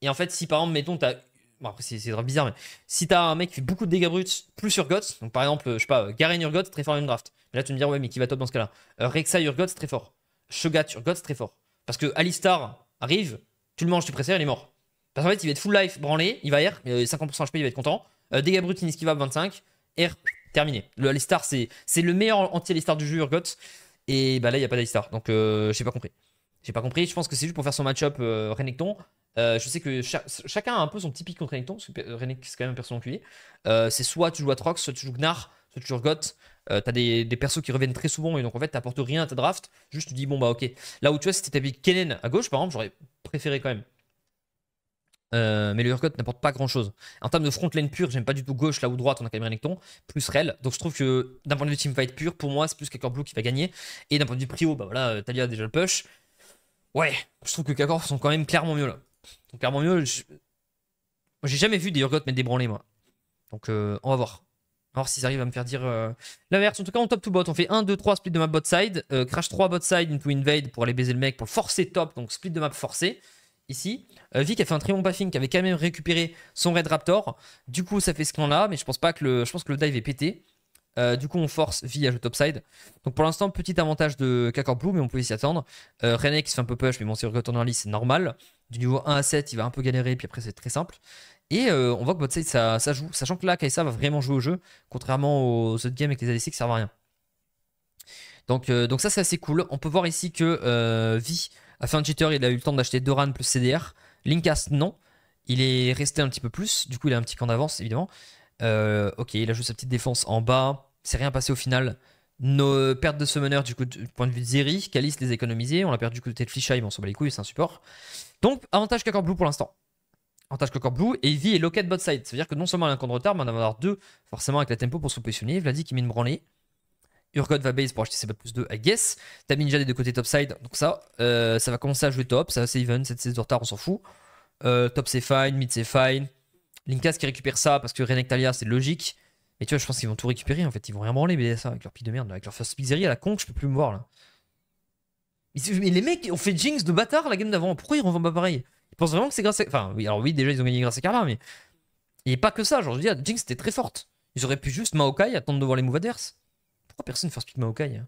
Speaker 1: Et en fait, si par exemple, mettons, t'as. Bon, après, c'est bizarre, mais si t'as un mec qui fait beaucoup de dégâts bruts plus Urgot, donc par exemple, euh, je sais pas, Garen Urgot, très fort une draft. Mais là, tu me dis, ouais, mais qui va top dans ce cas-là Rexa Urgot, très fort. Shogat Urgot, très fort. Parce que Alistar arrive, tu le manges, tu presser, il est mort. Parce qu'en fait, il va être full life branlé, il va R, 50% euh, HP, il va être content. Euh, dégâts bruts, va 25. R, terminé. Le, Alistar c'est le meilleur anti-Alistar du jeu, Urgot. Et bah là, il n'y a pas d'Alistar. Donc, je euh, j'ai pas compris. J'ai pas compris. Je pense que c'est juste pour faire son match-up euh, Renekton. je sais que chacun a un peu son petit pic contre Renekton. Parce que Renekton, c'est quand même un perso enculé. c'est soit tu joues Trox soit tu joues Gnar, soit tu joues Urgot. t'as des, des, persos qui reviennent très souvent et donc en fait t'apportes rien à ta draft. Juste tu dis bon bah ok. Là où tu vois, si avec Kennen à gauche par exemple, j'aurais préféré quand même. Euh, mais le haircut n'apporte pas grand chose. En termes de front lane pure, j'aime pas du tout gauche là ou droite, on a quand même Renekton, plus Rel. Donc je trouve que d'un point de vue teamfight pur, pour moi, c'est plus Kakor Blue qui va gagner. Et d'un point de vue prio, bah voilà, euh, Talia a déjà le push. Ouais, je trouve que Kakor sont quand même clairement mieux là. Donc clairement mieux. Moi J'ai jamais vu des Urgot mettre des moi. Donc euh, on va voir. On va voir s'ils arrivent à me faire dire l'inverse. En tout cas, on top tout bot. On fait 1, 2, 3 split de map bot side. crash 3 bot side into invade pour aller baiser le mec, pour forcer top. Donc split de map forcé ici. Euh, Vic a fait un très bon buffing qui avait quand même récupéré son Red Raptor. Du coup, ça fait ce plan là mais je pense pas que le, je pense que le dive est pété. Euh, du coup, on force Vi à jouer topside. Donc pour l'instant, petit avantage de Kakor Blue, mais on pouvait s'y attendre. Euh, qui se fait un peu push, mais bon, si retourne en liste c'est normal. Du niveau 1 à 7, il va un peu galérer, puis après, c'est très simple. Et euh, on voit que botside side, ça, ça, joue, sachant que là, Kaisa va vraiment jouer au jeu, contrairement aux autres games avec les ADC qui servent à rien. Donc, donc ça, c'est assez cool. On peut voir ici que Vi a fait un cheater, il a eu le temps d'acheter Doran plus CDR. Linkast, non. Il est resté un petit peu plus. Du coup, il a un petit camp d'avance, évidemment. Euh, ok, il a joué sa petite défense en bas. C'est rien passé au final. Nos pertes de summoner, du coup, du point de vue de Zeri, Calice les économisés. On l'a perdu du côté de mais on s'en bat les couilles, c'est un support. Donc, avantage Cacor Blue pour l'instant. Avantage Cacor Blue, est et de bot side. C'est-à-dire que non seulement elle a un camp de retard, mais on va avoir deux, forcément, avec la tempo pour se positionner. Vladi qui une branlée. Urgot va base pour acheter ses plus 2 I Guess. Taminja des deux côtés topside, donc ça, euh, ça va commencer à jouer top. Ça c'est even, cette saison de retard, on s'en fout. Euh, top c'est fine, mid c'est fine. Linkas qui récupère ça parce que Renektalia c'est logique. Et tu vois, je pense qu'ils vont tout récupérer en fait. Ils vont rien branler, ça avec leur pile de merde, avec leur first pizzeria à la con, je peux plus me voir là. Mais les mecs ont fait Jinx de bâtard la game d'avant. Pourquoi ils revendent pas pareil Ils pensent vraiment que c'est grâce à. Enfin, oui, alors oui, déjà ils ont gagné grâce à Karma, mais. Et pas que ça, genre je veux dire, Jinx était très forte. Ils auraient pu juste Maokai attendre de voir les moves adverses. Pourquoi personne first pick Maokai Avec hein.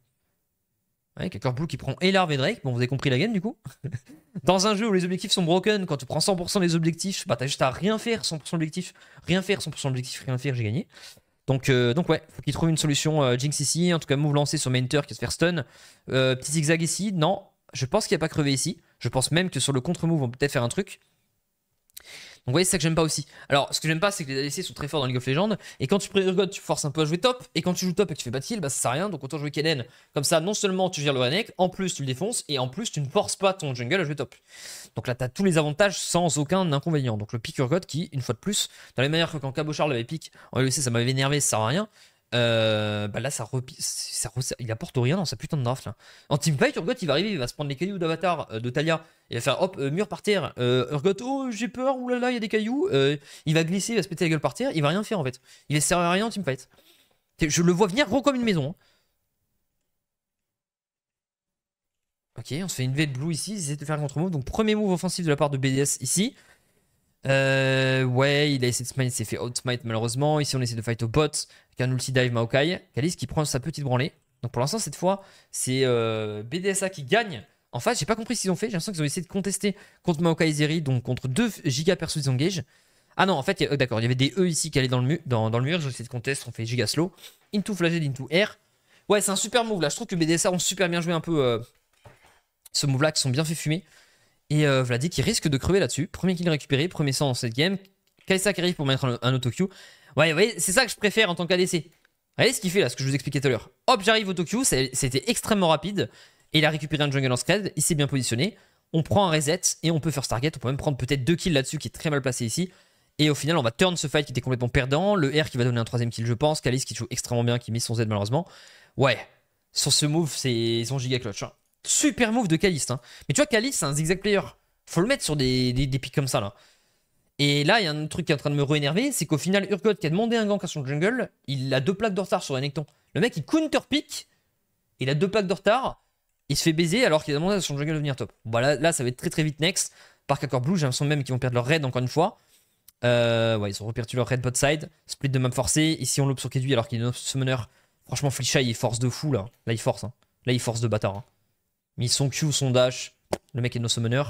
Speaker 1: Ouais, Quelque Blue qui prend et Larve Drake. Bon, vous avez compris la game du coup. (laughs) Dans un jeu où les objectifs sont broken, quand tu prends 100% des objectifs, bah t'as juste à rien faire, 100% objectif, rien faire, 100% objectif, rien faire, j'ai gagné. Donc, euh, donc ouais, faut qu'il trouve une solution euh, Jinx ici. En tout cas, move lancé sur mentor qui va se faire stun. Euh, petit zigzag ici. Non, je pense qu'il n'y a pas crevé ici. Je pense même que sur le contre-move, on peut peut-être faire un truc vous voyez, c'est ça que j'aime pas aussi. Alors, ce que j'aime pas, c'est que les ADC sont très forts dans League of Legends. Et quand tu prends Urgot, tu forces un peu à jouer top. Et quand tu joues top et que tu fais pas de bah ça sert à rien. Donc autant jouer Kennen Comme ça, non seulement tu gères le wanek en plus tu le défonces. Et en plus, tu ne forces pas ton jungle à jouer top. Donc là, tu as tous les avantages sans aucun inconvénient. Donc le pick Urgot qui, une fois de plus, dans les manières que quand Cabochard l'avait pick en LEC, ça m'avait énervé, ça sert à rien. Euh, bah là, ça, ça il apporte rien dans sa putain de draft. Là. En teamfight, Urgot, il va arriver, il va se prendre les cailloux d'Avatar, euh, de Talia. Il va faire hop, euh, mur par terre. Urgot, oh, j'ai peur, oulala, il y a des cailloux. il va glisser, il va se péter la gueule par terre. Il va rien faire en fait. Il va servir à rien en teamfight. Je le vois venir gros comme une maison. Hein. Ok, on se fait une V de blue ici. c'est de faire un contre-move. Donc, premier move offensif de la part de BDS ici. Euh, ouais, il a essayé de smite, il s'est fait outsmite malheureusement. Ici, on essaie de fight au bot avec un ulti dive Maokai. Kalis qui prend sa petite branlée. Donc pour l'instant, cette fois, c'est euh, BDSA qui gagne. En face, j'ai pas compris ce qu'ils ont fait. J'ai l'impression qu'ils ont essayé de contester contre Maokai Zeri, donc contre 2 giga perso disengage. Ah non, en fait, euh, d'accord, il y avait des E ici qui allaient dans le, mur, dans, dans le mur. J'ai essayé de contester, on fait giga slow. Into flaged, into air. Ouais, c'est un super move là. Je trouve que BDSA ont super bien joué un peu euh, ce move là, qui sont bien fait fumer. Et euh, Vladik, qui risque de crever là-dessus. Premier kill récupéré, premier 100 en cette game. Kaisa qui arrive pour mettre un, auto Ouais, vous voyez, c'est ça que je préfère en tant qu'ADC. Regardez ce qu'il fait là, ce que je vous expliquais tout à l'heure. Hop, j'arrive auto Tokyo. c'était extrêmement rapide. Et il a récupéré un jungle en scred, il s'est bien positionné. On prend un reset et on peut faire target. On peut même prendre peut-être deux kills là-dessus qui est très mal placé ici. Et au final, on va turn ce fight qui était complètement perdant. Le R qui va donner un troisième kill, je pense. Kalis qui joue extrêmement bien, qui met son Z malheureusement. Ouais, sur ce move, c'est son giga clutch. Hein. Super move de Kalis, hein. Mais tu vois, Kalis, c'est un zigzag player. Faut le mettre sur des, des, pics comme ça, là. Et là, il y a un truc qui est en train de me réénerver c'est qu'au final, Urgot qui a demandé un gank à son jungle, il a deux plaques de retard sur necton Le mec, il counter-pick, il a deux plaques de retard, il se fait baiser alors qu'il a demandé à son jungle de venir top. bon, là, ça va être très très vite next. Par accord Blue, j'ai l'impression même qu'ils vont perdre leur raid encore une fois. Euh, ouais, ils ont reperdu leur raid bot side. Split de map forcé. Ici, on lobe sur Kedui alors qu'il est notre summoner. Franchement, Flisha, il force de fou là. Là, il force. Hein. Là, il force de bâtard. Hein mis son Q, son dash. Le mec est no summoner.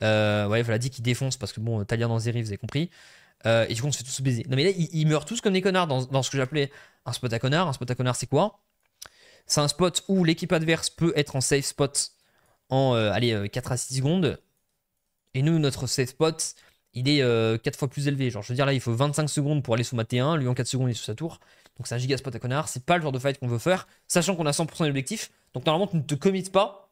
Speaker 1: il euh, ouais, dit qu'il défonce parce que bon, euh, Talia dans Zeri, vous avez compris. Euh, et du coup, on se fait tous baiser. Non, mais là, ils, meurent tous comme des connards dans, ce que j'appelais un spot à connard. Un spot à connard, c'est quoi C'est un spot où l'équipe adverse peut être en safe spot en allez, 4 à 6 secondes. Et nous, notre safe spot, il est 4 fois plus élevé. Genre, je veux dire, là, il faut 25 secondes pour aller sous ma T1. Lui, en 4 secondes, il est sous sa tour. Donc, c'est un giga spot à connard. C'est pas le genre de fight qu'on veut faire, sachant qu'on a 100% d'objectifs. Donc, normalement, tu ne te commites pas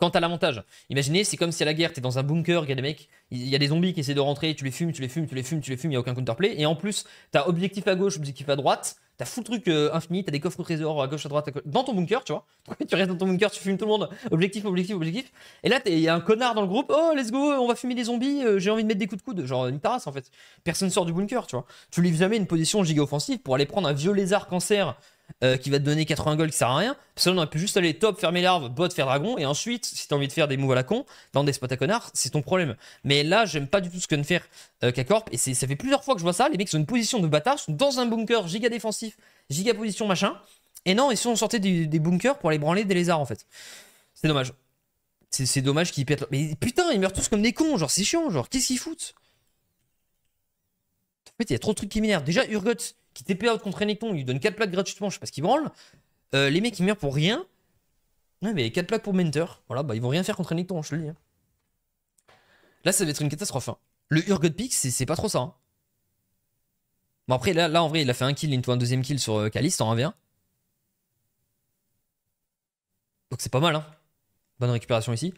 Speaker 1: Quant à l'avantage, imaginez, c'est comme si à la guerre, t'es dans un bunker, il y a des mecs, il y a des zombies qui essaient de rentrer, tu les fumes, tu les fumes, tu les fumes, tu les fumes, il n'y a aucun counterplay. Et en plus, t'as objectif à gauche, objectif à droite, t'as le truc euh, infini, t'as des coffres au trésor à gauche, à droite, dans ton bunker, tu vois. (laughs) tu restes dans ton bunker, tu fumes tout le monde, objectif, objectif, objectif. Et là, il y a un connard dans le groupe, oh, let's go, on va fumer des zombies, euh, j'ai envie de mettre des coups de coude. Genre, une tarasse en fait. Personne sort du bunker, tu vois. Tu vis jamais une position giga offensive pour aller prendre un vieux lézard cancer euh, qui va te donner 80 gold qui sert à rien. Parce que là, on aurait pu juste aller top, fermer l'arbre larves, bot, faire dragon, et ensuite, si t'as envie de faire des moves à la con, dans des spots à connard, c'est ton problème. Mais là, j'aime pas du tout ce que ne faire euh, K-Corp, et ça fait plusieurs fois que je vois ça. Les mecs sont une position de bâtard, sont dans un bunker giga défensif, giga position machin. Et non, et sont on des, bunkers pour aller branler des lézards en fait C'est dommage. C'est dommage qu'ils pètent. Mais putain, ils meurent tous comme des cons, genre c'est chiant, genre qu'est-ce qu'ils foutent En fait, il y a trop de trucs qui m'énervent. Déjà, Urgot, qui TP out contre Renekton, il lui donne 4 plaques gratuitement, je sais pas ce qu'il branle. Euh, les mecs, ils meurent pour rien. Ouais, mais 4 plaques pour Mentor, voilà, bah ils vont rien faire contre Renekton, je te le dis. Hein. Là, ça va être une catastrophe. Hein. Le Urgot pick, c'est pas trop ça. Hein. Bon, après, là, en vrai, il a fait un kill, une, un deuxième kill sur euh, en 1v1. Donc c'est pas mal, hein. Bonne récupération ici.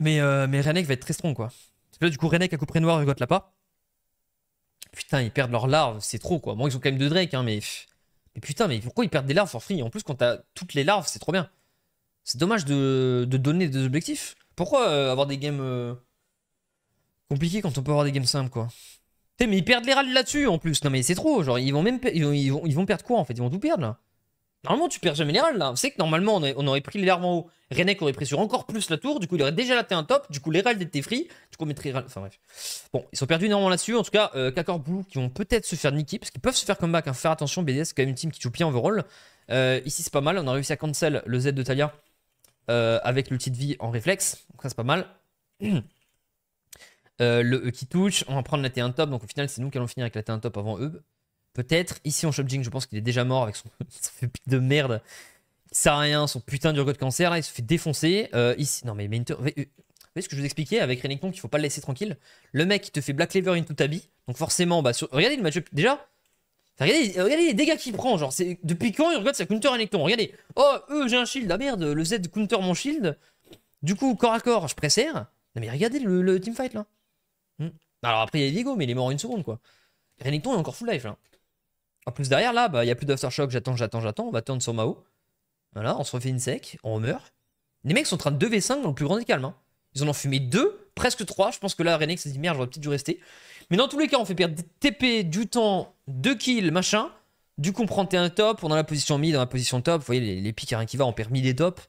Speaker 1: Mais, euh, Renek va être très strong, quoi. Là, du coup, Renek a coupé noir, Urgot l'a pas. Putain, ils perdent leurs larves, c'est trop quoi. Moi, ils ont quand même deux drakes hein, mais. Mais putain, mais pourquoi ils perdent des larves en free En plus, quand t'as toutes les larves, c'est trop bien. C'est dommage de, de, donner des objectifs. Pourquoi euh, avoir des games euh, Compliqués quand on peut avoir des games simples, quoi mais ils perdent les râles là-dessus en plus. Non, mais c'est trop. Genre, ils vont même ils vont, ils vont perdre quoi en fait Ils vont tout perdre là. Normalement, tu perds les minéral là. C'est que normalement, on, aurait pris les larmes en haut. Renek aurait pris sur encore plus la tour. Du coup, il aurait déjà t un top. Du coup, les étaient free. Du coup, on mettrait. Enfin, bref. Bon, ils sont perdus énormément là-dessus. En tout cas, euh, Kakor Blue qui vont peut-être se faire niquer. Parce qu'ils peuvent se faire comeback. Hein. Faire attention, BDS, quand même une team qui joue bien vos rôles euh, ici, c'est pas mal. On a réussi à cancel le Z de Talia euh, avec l'ulti de vie en réflexe. Donc, ça, c'est pas mal. (clears throat) Euh, le E qui touche. On va prendre la T1 top. Donc, au final, c'est nous qui allons finir avec la T1 top avant eux. Peut-être. Ici, en shopping je pense qu'il est déjà mort avec son, (laughs) pire de merde. Il sert à rien, son putain d'urgot de cancer, il se fait défoncer. Euh, ici, non mais mais euh, Vous voyez ce que je vous expliquais avec Renekton qu'il faut pas le laisser tranquille Le mec, il te fait Black Lever into Tabi. Donc forcément, bah, regardez le matchup Déjà, euh, Regardez, les dégâts qu'il prend, genre, c'est depuis quand il regarde counter Renekton Regardez, oh, j'ai un shield, ah merde, le Z counter mon shield. Du coup, corps à corps, je pressère. Non mais regardez le, teamfight là. Hmm. Alors après, il y a Diego, mais il est mort en une seconde quoi. Renekton est encore full life là. En plus, derrière, là, bah, il y n'y a plus d'aftershock. J'attends, j'attends, j'attends. On va attendre sur Mao. Voilà, on se refait une sec. On meurt. Les mecs sont en train de 2v5 dans le plus grand des calmes. Hein. Ils en ont fumé 2, presque 3. Je pense que là, Renex s'est dit merde, j'aurais peut-être dû rester. Mais dans tous les cas, on fait perdre des TP, du temps, 2 kills, machin. Du coup, on prend T1 top. On est dans la position mi dans la position top. Vous voyez, les, les qui va, on perd mid et top.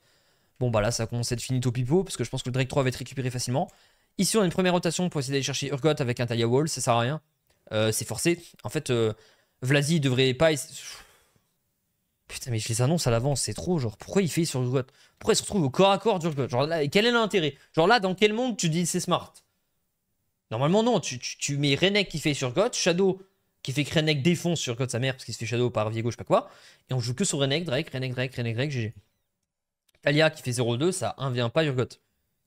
Speaker 1: Bon, bah là, ça commence à être au pipo, parce que je pense que le Drake 3 va être récupéré facilement. Ici, on a une première rotation pour essayer d'aller chercher Urgot avec un Talia Wall, ça sert à rien. Euh, c'est forcé. En fait, euh, Vlasi devrait pas. Putain, mais je les annonce à l'avance, c'est trop. Genre, pourquoi il fait sur le Pourquoi il se retrouve au corps à corps d'Urgot Genre, quel est l'intérêt Genre, là, dans quel monde tu dis c'est smart Normalement, non. Tu, mets Renek qui fait sur God, Shadow qui fait que Renek défonce sur God sa mère parce qu'il se fait Shadow par Viego, je sais pas quoi. Et on joue que sur Renek, Drake, Renek, Drake, Renek, Drake, GG. Talia qui fait 0-2, ça ne vient pas Urgot.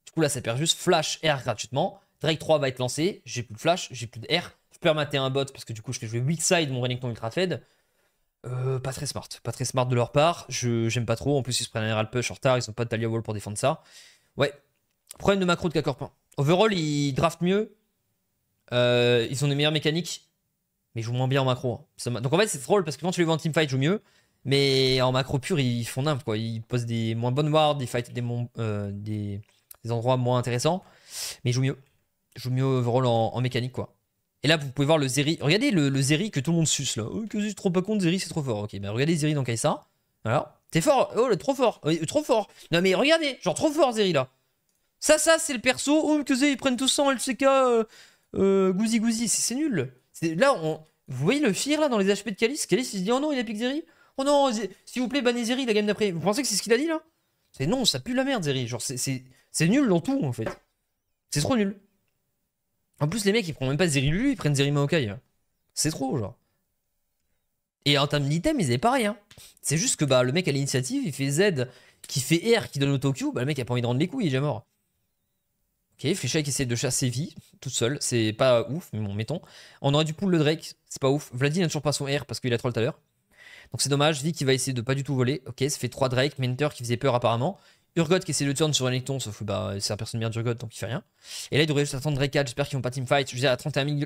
Speaker 1: Du coup, là, ça perd juste Flash, R gratuitement. Drake 3 va être lancé, j'ai plus de Flash, j'ai plus de R. Je un bot parce que du coup, je fais jouer weak side mon Renekton ultra fed. Euh, pas très smart, pas très smart de leur part. Je j'aime pas trop. En plus, ils se prennent un Herald Push en retard. Ils ont pas de Talia Wall pour défendre ça. Ouais. Problème de macro de Cacorpin. Overall, ils draftent mieux. Euh, ils ont des meilleures mécaniques. Mais ils jouent moins bien en macro. Hein. Donc en fait, c'est drôle parce que quand tu les vois en teamfight, ils jouent mieux. Mais en macro pur, ils font n'importe quoi. Ils posent des moins bonnes wards, ils fight euh, des, des, endroits moins intéressants. Mais ils jouent mieux. Ils jouent mieux overall en mécanique, quoi. Et là, vous pouvez voir le Zeri. Regardez le, le Zeri que tout le monde suce là. Oh, que je suis trop pas compte, Zeri c'est trop fort. Ok, mais bah, regardez Zeri dans Kaisa. Alors, t'es fort. Oh, le trop fort. trop fort. Non, mais regardez, genre trop fort Zeri là. Ça, ça, c'est le perso. Oh, que ils prennent tout en LCK. Euh, euh Gouzi Gouzi. C'est nul. Là, on... vous voyez le fear là dans les HP de Kalis Kalis, il se dit Oh non, il a pique Zeri. Oh non, s'il vous plaît, bannez Zeri la game d'après. Vous pensez que c'est ce qu'il a dit là C'est non, ça pue la merde Zeri. Genre, c'est nul dans tout en fait. C'est trop nul. En plus, les mecs, ils prennent même pas Zerilulu, ils prennent Zerimaokai. C'est trop, genre. Et en termes d'item, ils avaient pareil. Hein. C'est juste que bah, le mec à l'initiative, il fait Z, qui fait R, qui donne au Tokyo. bah, le mec a pas envie de rendre les couilles, il est déjà mort. Ok, Flécha qui essaie de chasser vie, toute seule, c'est pas ouf, mais bon, mettons. On aurait du pull le Drake, c'est pas ouf. Vladimir n'a toujours pas son R parce qu'il a troll tout à l'heure. Donc c'est dommage, Vi qui va essayer de pas du tout voler. Ok, ça fait 3 Drake, Mentor qui faisait peur apparemment. Urgot qui essaie de turn sur Renekton sauf que bah, c'est la personne merde d'Urgot, donc il fait rien. Et là, il devrait juste attendre 4, j'espère qu'ils vont pas teamfight. Je veux dire, à 31 000,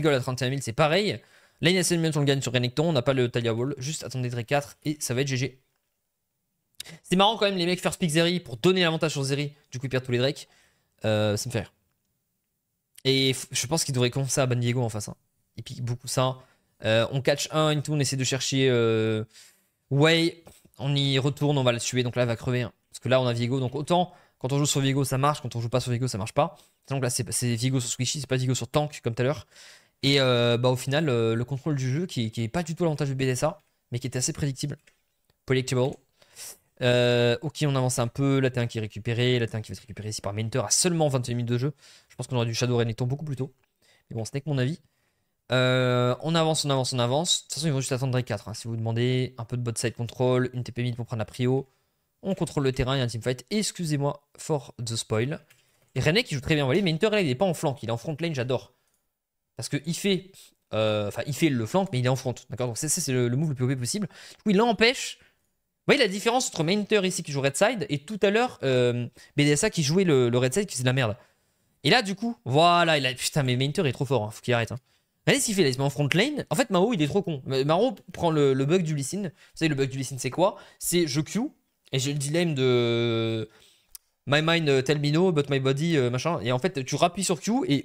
Speaker 1: goals à 31 000, c'est pareil. Là Lane même on le gagne sur Renekton, on n'a pas le Talia Wall, juste attendez Drake 4 et ça va être GG. C'est marrant quand même, les mecs first pick Zeri pour donner l'avantage sur Zeri, du coup ils perdent tous les Drake. Euh, ça me fait rire. Et je pense qu'ils devraient commencer à Ban Diego en face. Hein. il Ils piquent beaucoup ça. Euh, on catch un, into, on essaie de chercher. Euh, way on y retourne, on va le tuer, donc là il va crever. Hein. Parce que là, on a Viego, donc autant quand on joue sur Viego, ça marche, quand on joue pas sur Viego, ça marche pas. Donc là, c'est Viego sur Squishy, c'est pas Viego sur Tank, comme tout à l'heure. Et euh, bah, au final, euh, le contrôle du jeu, qui, qui est pas du tout l'avantage du BDSA, mais qui était assez prédictible. Predictable. Euh, ok, on avance un peu. La T1 qui est récupérée, la T1 qui va être récupérée ici par Mentor à seulement 21 minutes de jeu. Je pense qu'on aurait du Shadow Renekton beaucoup plus tôt. Mais bon, ce n'est que mon avis. on avance, on avance, on avance. De toute façon, ils vont juste attendre les 4. Hein. Si vous demandez un peu de bot side control, une TP mid pour prendre la prio, on contrôle le terrain, il y a un teamfight. Excusez-moi for the spoil. Et René qui joue très bien mais il n'est pas en flank, il est en front lane, j'adore. Parce qu'il fait. Euh, enfin, il fait le flank, mais il est en front. D'accord Donc, c'est le, move le plus OP possible. Du coup, il l'empêche. Vous voyez la différence entre Mainter ici qui joue red side et tout à l'heure euh, BDSA qui jouait le, red side qui faisait de la merde. Et là, du coup, voilà, il a... putain, mais Mainter est trop fort, Il hein. faut qu'il arrête. Hein. fait là, il se met en front lane. En fait, Mao, il est trop con. Maro prend le, bug du Lee Vous savez, le bug du Lee c'est quoi C'est je Q, et j'ai le dilemme de My mind euh, tell me no, but my body euh, machin. Et en fait, tu rappuies sur Q et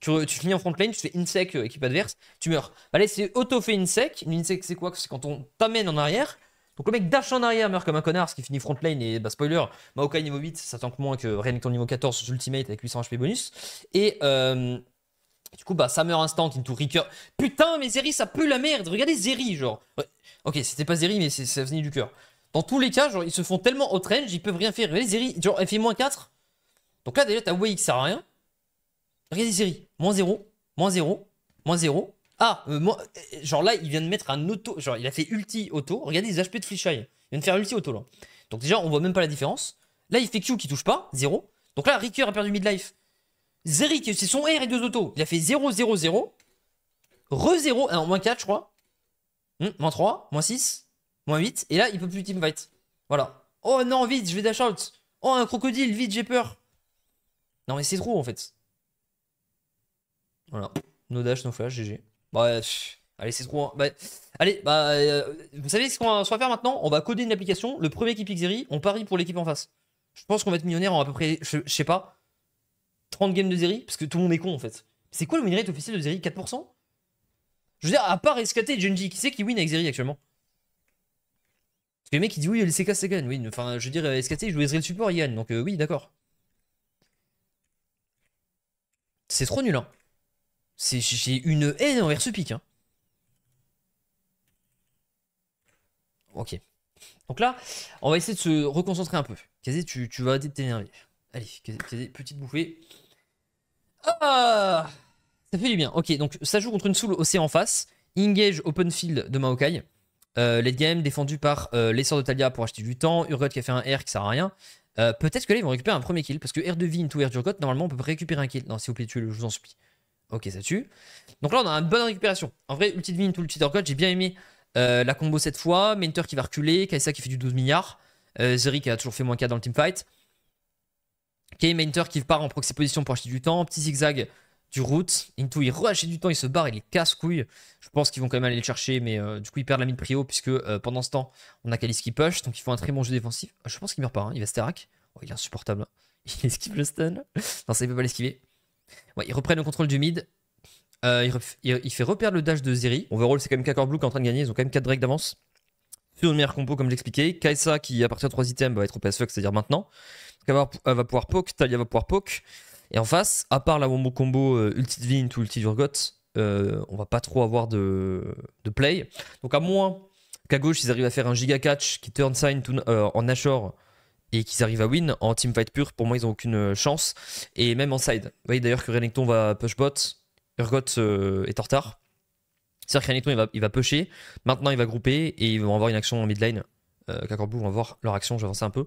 Speaker 1: tu, finis en front lane, tu fais insec euh, équipe adverse, tu meurs. Allez, bah c'est auto-fait insec. Une c'est quoi C'est quand on t'amène en arrière. Donc le mec dash en arrière, meurt comme un connard, ce qui finit front lane et bah spoiler, Maokai bah, niveau 8, ça tente moins que rien Renekton niveau 14 ultimate avec 800 HP bonus. Et du coup, bah ça meurt instant into Recur. Putain, mais Zeri, ça pue la merde, regardez Zeri, genre. Ok, c'était pas Zeri, mais ça venait du cœur. Dans tous les cas, genre, ils se font tellement au range, ils peuvent rien faire. Regardez Zeri, genre, elle fait moins 4. Donc là, déjà, t'as Way qui sert à rien. Regardez Zeri, moins 0, moins 0, moins 0. Ah, euh, euh, genre là, il vient de mettre un auto. Genre, il a fait ulti auto. Regardez les HP de Fisheye. Il vient de faire ulti auto là. Donc déjà, on voit même pas la différence. Là, il fait Q qui touche pas, 0. Donc là, Ricoeur a perdu midlife. Zeri, c'est son R et deux autos. Il a fait 0, 0, 0. Re 0, en moins 4, je crois. Hmm, moins 3, moins 6. Moins 8. Et là, il peut plus teamfight. Voilà. Oh non, vite, je vais dash out. Oh, un crocodile, vite, j'ai peur. Non, mais c'est trop, en fait. Voilà. No dash, no flash, GG. Bah, allez, c'est trop. Hein. Bah, allez, bah, euh, vous savez ce qu'on va, faire maintenant On va coder une application. Le premier qui pique Zeri, on parie pour l'équipe en face. Je pense qu'on va être millionnaire en à peu près, je, sais pas, 30 games de Zeri, parce que tout le monde est con, en fait. C'est quoi le win officiel de Zeri 4% Je veux dire, à part rescater Genji, qui sait qui win avec Zeri actuellement parce le mec il dit oui, LCK c'est gagne, oui. Enfin, je veux dire, SKT il joue le support, Ian, donc euh, oui, d'accord. C'est trop nul, hein. J'ai une haine envers ce pic, hein. Ok. Donc là, on va essayer de se reconcentrer un peu. Kazé, tu, vas arrêter de t'énerver. Allez, Kazé, petite bouffée. Ah Ça fait du bien. Ok, donc ça joue contre une soul océan en face. Engage open field de Maokai. Euh, game défendu par euh, l'essor de Talia pour acheter du temps, Urgot qui a fait un R qui sert à rien. Euh, peut-être que là ils vont récupérer un premier kill parce que R de vin to R d'Urgot, normalement on peut récupérer un kill. Non, s'il vous plaît, tu le je vous en supplie. Ok, ça tue. Donc là on a une bonne récupération. En vrai, ulti de Vin ulti d'Urgot, j'ai bien aimé euh, la combo cette fois. Mentor qui va reculer, Kaisa qui fait du 12 milliards, Zeri qui a toujours fait moins 4 dans le teamfight. K Mentor qui part en proxy position pour acheter du temps, petit zigzag route. Into, il relâche du temps, il se barre, il est casse-couille. Je pense qu'ils vont quand même aller le chercher, mais euh, du coup, il perd la mine prio, puisque euh, pendant ce temps, on a Kalis qui push, donc ils font un très bon jeu défensif. Euh, je pense qu'il meurt pas, hein, il va Sterak. Oh, il est insupportable. Hein. (laughs) Il esquive le stun. Non, ça, il peut pas l'esquiver. Ouais, ils reprennent le contrôle du mid. il, fait reperdre le dash de Zeri. Overall, c'est quand même Kakor Blue qui est en train de gagner. Ils ont quand même 4 drakes d'avance. Sur une meilleure compo, comme j'expliquais. Kaisa, qui à partir de 3 items va être au PSF, c'est-à-dire maintenant. va, va pouvoir poke. Talia va pouvoir poke. Et en face, à part la wombo combo euh, ulti Ulti Vint ou Ulti Urgot, euh, on va pas trop avoir de, play. Donc à moins qu'à gauche ils arrivent à faire un giga catch qui turn sign euh, en ashore et qu'ils arrivent à win, en team fight pur, pour moi ils ont aucune euh, chance. Et même en side. Vous voyez d'ailleurs que Renekton va push bot, Urgot est en retard. C'est-à-dire que Renekton il va, il pusher, maintenant il va grouper et ils vont avoir une action en mid lane. Euh, Kakorbu vont avoir leur action, j'avance un peu.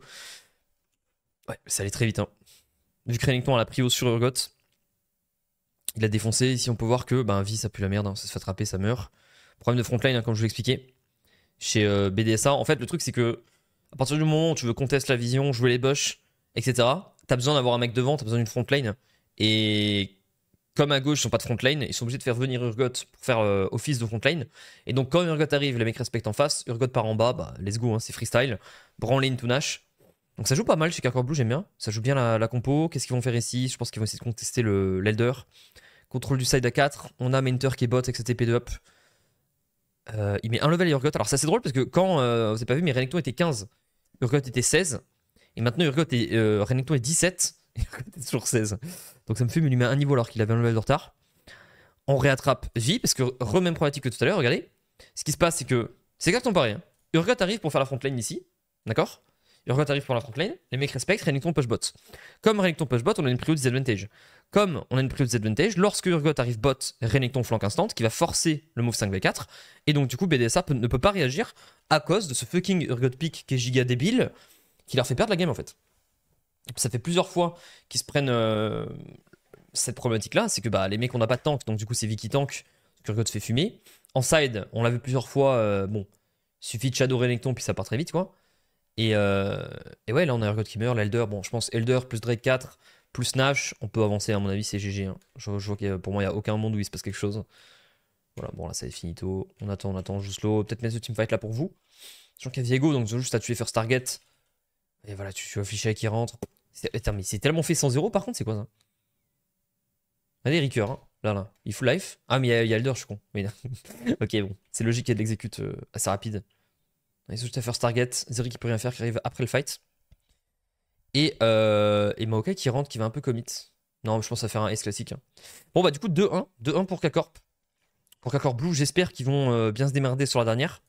Speaker 1: Ouais, ça allait très vite. Hein. Du que Renekton l'a pris sur Urgot, il a défoncé. Ici, on peut voir que ben, vie, ça pue la merde. Hein, ça se fait attraper, ça meurt. Problème de frontline, hein, comme je vous l'expliquais. Chez euh, BDSA, en fait, le truc, c'est que à partir du moment où tu veux contester la vision, jouer les bush, etc., t'as besoin d'avoir un mec devant, t'as besoin d'une frontline. Et comme à gauche, ils sont pas de frontline, ils sont obligés de faire venir Urgot pour faire euh, office de frontline. Et donc, quand Urgot arrive, les mecs respectent en face, Urgot part en bas, bah, let's go, hein, c'est freestyle. Branley to Nash. Donc ça joue pas mal chez Karkor Blue, j'aime bien. Ça joue bien la, compo. Qu'est-ce qu'ils vont faire ici Je pense qu'ils vont essayer de contester l'Elder. Contrôle du side à 4. On a Mentor qui est bot avec sa TP de up. Euh, il met un level à Urgot. Alors ça c'est drôle parce que quand, euh, vous avez pas vu, mais Renekton était 15. Urgot était 16. Et maintenant Urgot est, euh, Renekton est 17. (laughs) Et Urgot est toujours 16. Donc ça me fume, il lui met un niveau alors qu'il avait un level de retard. On réattrape vie parce que re-même problématique que tout à l'heure, regardez. Ce qui se passe c'est que, c'est exactement pareil. rien. Urgot arrive pour faire la front ici. D'accord Urgot arrive pour la lane, les mecs respectent Renekton push bot. Comme Renekton push bot, on a une prio disadvantage. Comme on a une prio disadvantage, lorsque Urgot arrive bot, Renekton flanque instant, qui va forcer le move 5v4. Et donc, du coup, BDSA ne peut pas réagir à cause de ce fucking Urgot pick qui est giga débile, qui leur fait perdre la game en fait. Ça fait plusieurs fois qu'ils se prennent euh, cette problématique-là, c'est que bah, les mecs, on n'a pas de tank, donc du coup, c'est Vicky tank, Urgot se fait fumer. En side, on l'a vu plusieurs fois, euh, bon, suffit de Shadow Renekton, puis ça part très vite, quoi. Euh, et, ouais, là on a Ergot qui meurt, l'Elder, bon je pense Elder plus Drake 4 plus Nash, on peut avancer à mon avis, c'est GG. Hein. Je, vois que pour moi il n'y a aucun monde où il se passe quelque chose. Voilà, bon là c'est finito, on attend, on attend juste l'eau, peut-être mettre ce teamfight là pour vous. Sachant qu'il y a Viego, donc juste à tuer First Target. Et voilà, tu, tu vois qui rentre. Attends, mais c'est tellement fait sans zéro par contre, c'est quoi ça Allez, Ricoeur, hein. là là, il full life. Ah mais il y, a, Elder, je suis con. Mais, (laughs) ok bon, c'est logique, qu'il y de l'exécute euh, assez rapide. Ils ont juste à faire target Zeri qui peut rien faire, qui arrive après le fight. Et, euh, et Maokai qui rentre, qui va un peu commit. Non, je pense à faire un S classique. Hein. Bon, bah du coup, 2-1. 2-1 pour K-Corp. Pour K-Corp Blue, j'espère qu'ils vont euh, bien se démerder sur la dernière.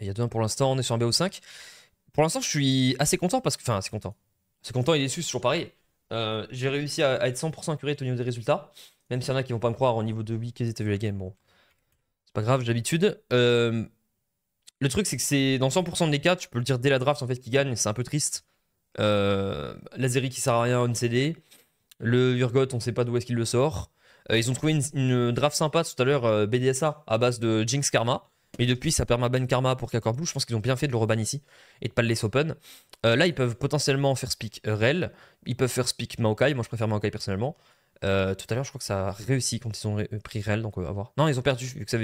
Speaker 1: il y a 2-1 pour l'instant, on est sur un BO5. Pour l'instant, je suis assez content parce que. Enfin, assez content. C'est content et déçu, c'est toujours pareil. Euh, j'ai réussi à, être 100% curé au niveau des résultats. Même s'il y en a qui vont pas me croire au niveau de oui, qu'ils vu la game. Bon, c'est pas grave, j'ai Euh, le truc, c'est que c'est dans 100% des cas, tu peux le dire dès la draft en fait qui gagne, c'est un peu triste. Euh, qui sert à rien on CD. Le Urgot, on sait pas d'où est-ce qu'il le sort. Euh, ils ont trouvé une, draft sympa tout à l'heure, euh, BDSA, à base de Jinx Karma. Mais depuis, ça permet à Ben Karma pour Kakor Je pense qu'ils ont bien fait de le reban ici et de pas le laisser open. Euh, là, ils peuvent potentiellement faire speak Rel. Ils peuvent faire speak Maokai. Moi, je préfère Maokai personnellement. Euh, tout à l'heure, je crois que ça a réussi quand ils ont pris Rel, donc on à voir. Non, ils ont perdu vu que ça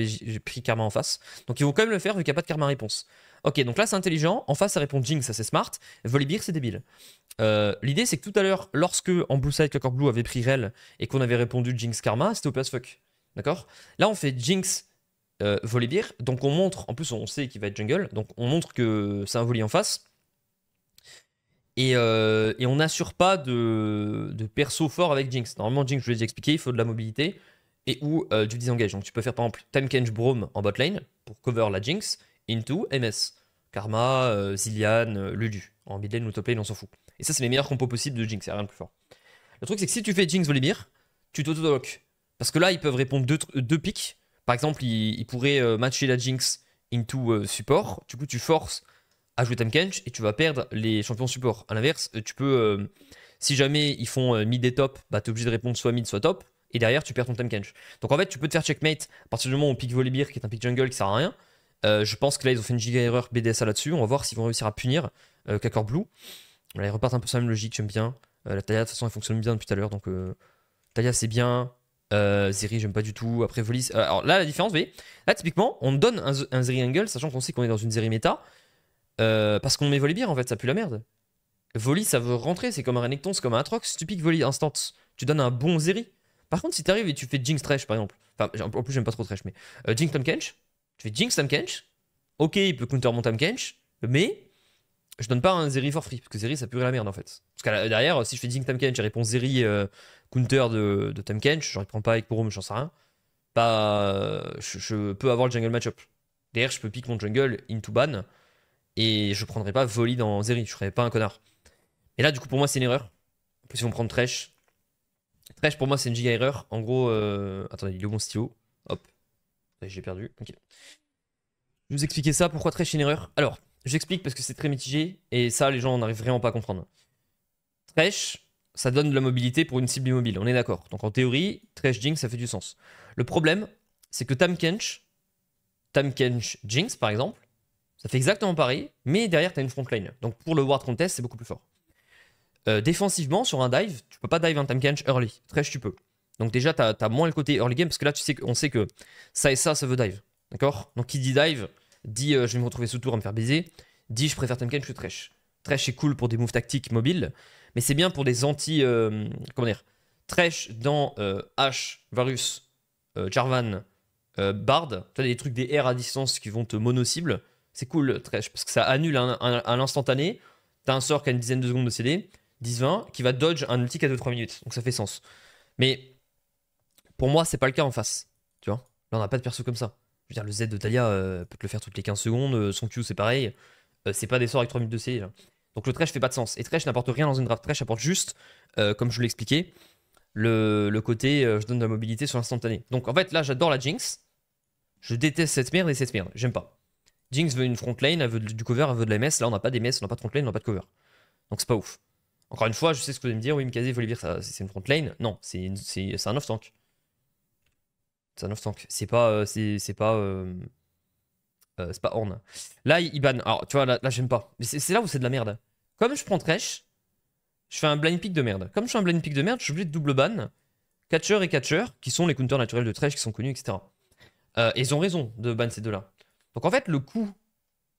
Speaker 1: pris karma en face. Donc ils vont quand même le faire vu qu'il n'y a pas de karma réponse. Ok, donc là c'est intelligent. En face, ça répond Jinx, ça c'est smart. Volibear, c'est débile. Euh, l'idée c'est que tout à l'heure, lorsque en Blue Side, le Blue avait pris Rel et qu'on avait répondu Jinx karma, c'était au plus fuck. D'accord Là, on fait Jinx euh, Volibear, donc on montre, en plus on sait qu'il va être jungle, donc on montre que c'est un Voli en face. Euh, et, on n'assure pas de, perso fort avec Jinx. Normalement, Jinx, je vous l'ai expliqué, il faut de la mobilité et ou euh, du disengage. Donc tu peux faire par exemple Change Brome en bot pour cover la Jinx, Into, MS, Karma, euh, euh Lulu. En mid lane ou top lane, on s'en fout. Et ça, c'est les meilleurs compos possibles de Jinx, c'est rien de plus fort. Le truc, c'est que si tu fais Jinx Volibear, tu Parce que là, ils peuvent répondre deux, deux pics. Par exemple, ils pourraient matcher la Jinx into support. Du coup, tu forces à jouer Kench et tu vas perdre les champions support. À l'inverse, euh, tu peux, euh, si jamais ils font euh, mid et top, bah, tu es obligé de répondre soit mid, soit top. Et derrière, tu perds ton Time Kench. Donc en fait, tu peux te faire checkmate à partir du moment où on pique Volibear, qui est un pick jungle qui sert à rien. je pense que là, ils ont fait une giga erreur BDSA là-dessus. On va voir s'ils vont réussir à punir Kakor Blue. Là, ils repartent un peu sur la même logique, j'aime bien. la Talia, de toute façon, elle fonctionne bien depuis tout à l'heure. Donc Talia, c'est bien. Zeri, j'aime pas du tout. Après, Volis. Alors là, la différence, vous voyez, là, typiquement, on donne un, un Zeri angle, sachant qu'on sait qu'on est dans une Zeri méta. Euh, parce qu'on met Volibear en fait, ça pue la merde. Voli, ça veut rentrer, c'est comme un Renekton, c'est comme un Atrox, piques Voli instant. Tu donnes un bon Zeri. Par contre, si t'arrives et tu fais Jinx Trash par exemple, enfin, en plus, j'aime pas trop Trash, mais euh, Jinx tu fais Jinx Tomkench, ok, il peut counter mon Tomkench mais je donne pas un Zeri for free, parce que Zeri ça pue la merde en fait. Parce que derrière, si je fais Jinx Tomkench, Kench et Zeri euh, counter de, de Tom j'en prends pas avec Porum, j'en sais rien, pas, bah, je, peux avoir le jungle matchup. Derrière, je peux pick mon jungle into ban et je prendrais pas Voli dans Zeri, je serais pas un connard. Et là, du coup, pour moi, c'est une erreur. En plus, ils vont prendre Tresh. Tresh, pour moi, c'est une giga erreur. En gros, euh, attendez, il est mon stylo. Hop. J'ai perdu. Ok. Je vais vous expliquer ça, pourquoi Tresh est une erreur. Alors, j'explique parce que c'est très mitigé et ça, les gens n'arrivent vraiment pas à comprendre. Tresh, ça donne de la mobilité pour une cible immobile, on est d'accord. Donc en théorie, Trash Jinx, ça fait du sens. Le problème, c'est que Tam Kench, Tam Kench Jinx par exemple, ça fait exactement pareil, mais derrière, tu as une frontline. Donc pour le War Contest, c'est beaucoup plus fort. Euh, défensivement, sur un dive, tu peux pas dive un time catch early. Trash, tu peux. Donc déjà, tu as, moins le côté early game, parce que là, tu sais on sait que ça et ça, ça veut dive. D'accord Donc qui dit dive, dit euh, je vais me retrouver sous tour à me faire baiser, dit je préfère time catch que trash. Trash est cool pour des moves tactiques mobiles, mais c'est bien pour des anti... Euh, comment dire Trash dans H, Varus, Jarvan, Bard, tu as des trucs des R à distance qui vont te mono-cible. C'est cool le parce que ça annule un, l'instantané. instantané. T'as un sort qui a une dizaine de secondes de CD, 10-20, qui va dodge un ulti a 2-3 minutes. Donc ça fait sens. Mais pour moi, c'est pas le cas en face. Tu vois Là, on n'a pas de perso comme ça. Je veux dire, le Z de Talia euh, peut te le faire toutes les 15 secondes. Euh, son Q, c'est pareil. Euh, c'est pas des sorts avec 3 minutes de CD. Donc le trèche fait pas de sens. Et trèche n'apporte rien dans une draft. trèche apporte juste, comme je vous l'expliquais, le, le, côté je donne de la mobilité sur l'instantané. Donc en fait, là, j'adore la Jinx. Je déteste cette merde et cette merde. J'aime pas. Jinx veut une front lane, elle veut du cover, elle veut de la MS. Là, on n'a pas MS, on n'a pas de front lane, on n'a pas de cover. Donc c'est pas ouf. Encore une fois, je sais ce que vous allez me dire. Oui, Mikaze, il faut dire c'est une front lane. Non, c'est un off-tank. C'est un off-tank. C'est pas. Euh, c'est pas. Euh, euh, c'est pas Horn. Là, il ban. Alors, tu vois, là, j'aime pas. c'est là où c'est de la merde. Comme je prends Thresh, je fais un blind pick de merde. Comme je fais un blind pick de merde, je suis obligé de double ban. Catcher et catcher, qui sont les counters naturels de Thresh, qui sont connus, etc. et ils ont raison de ban ces deux-là. Donc en fait, le coup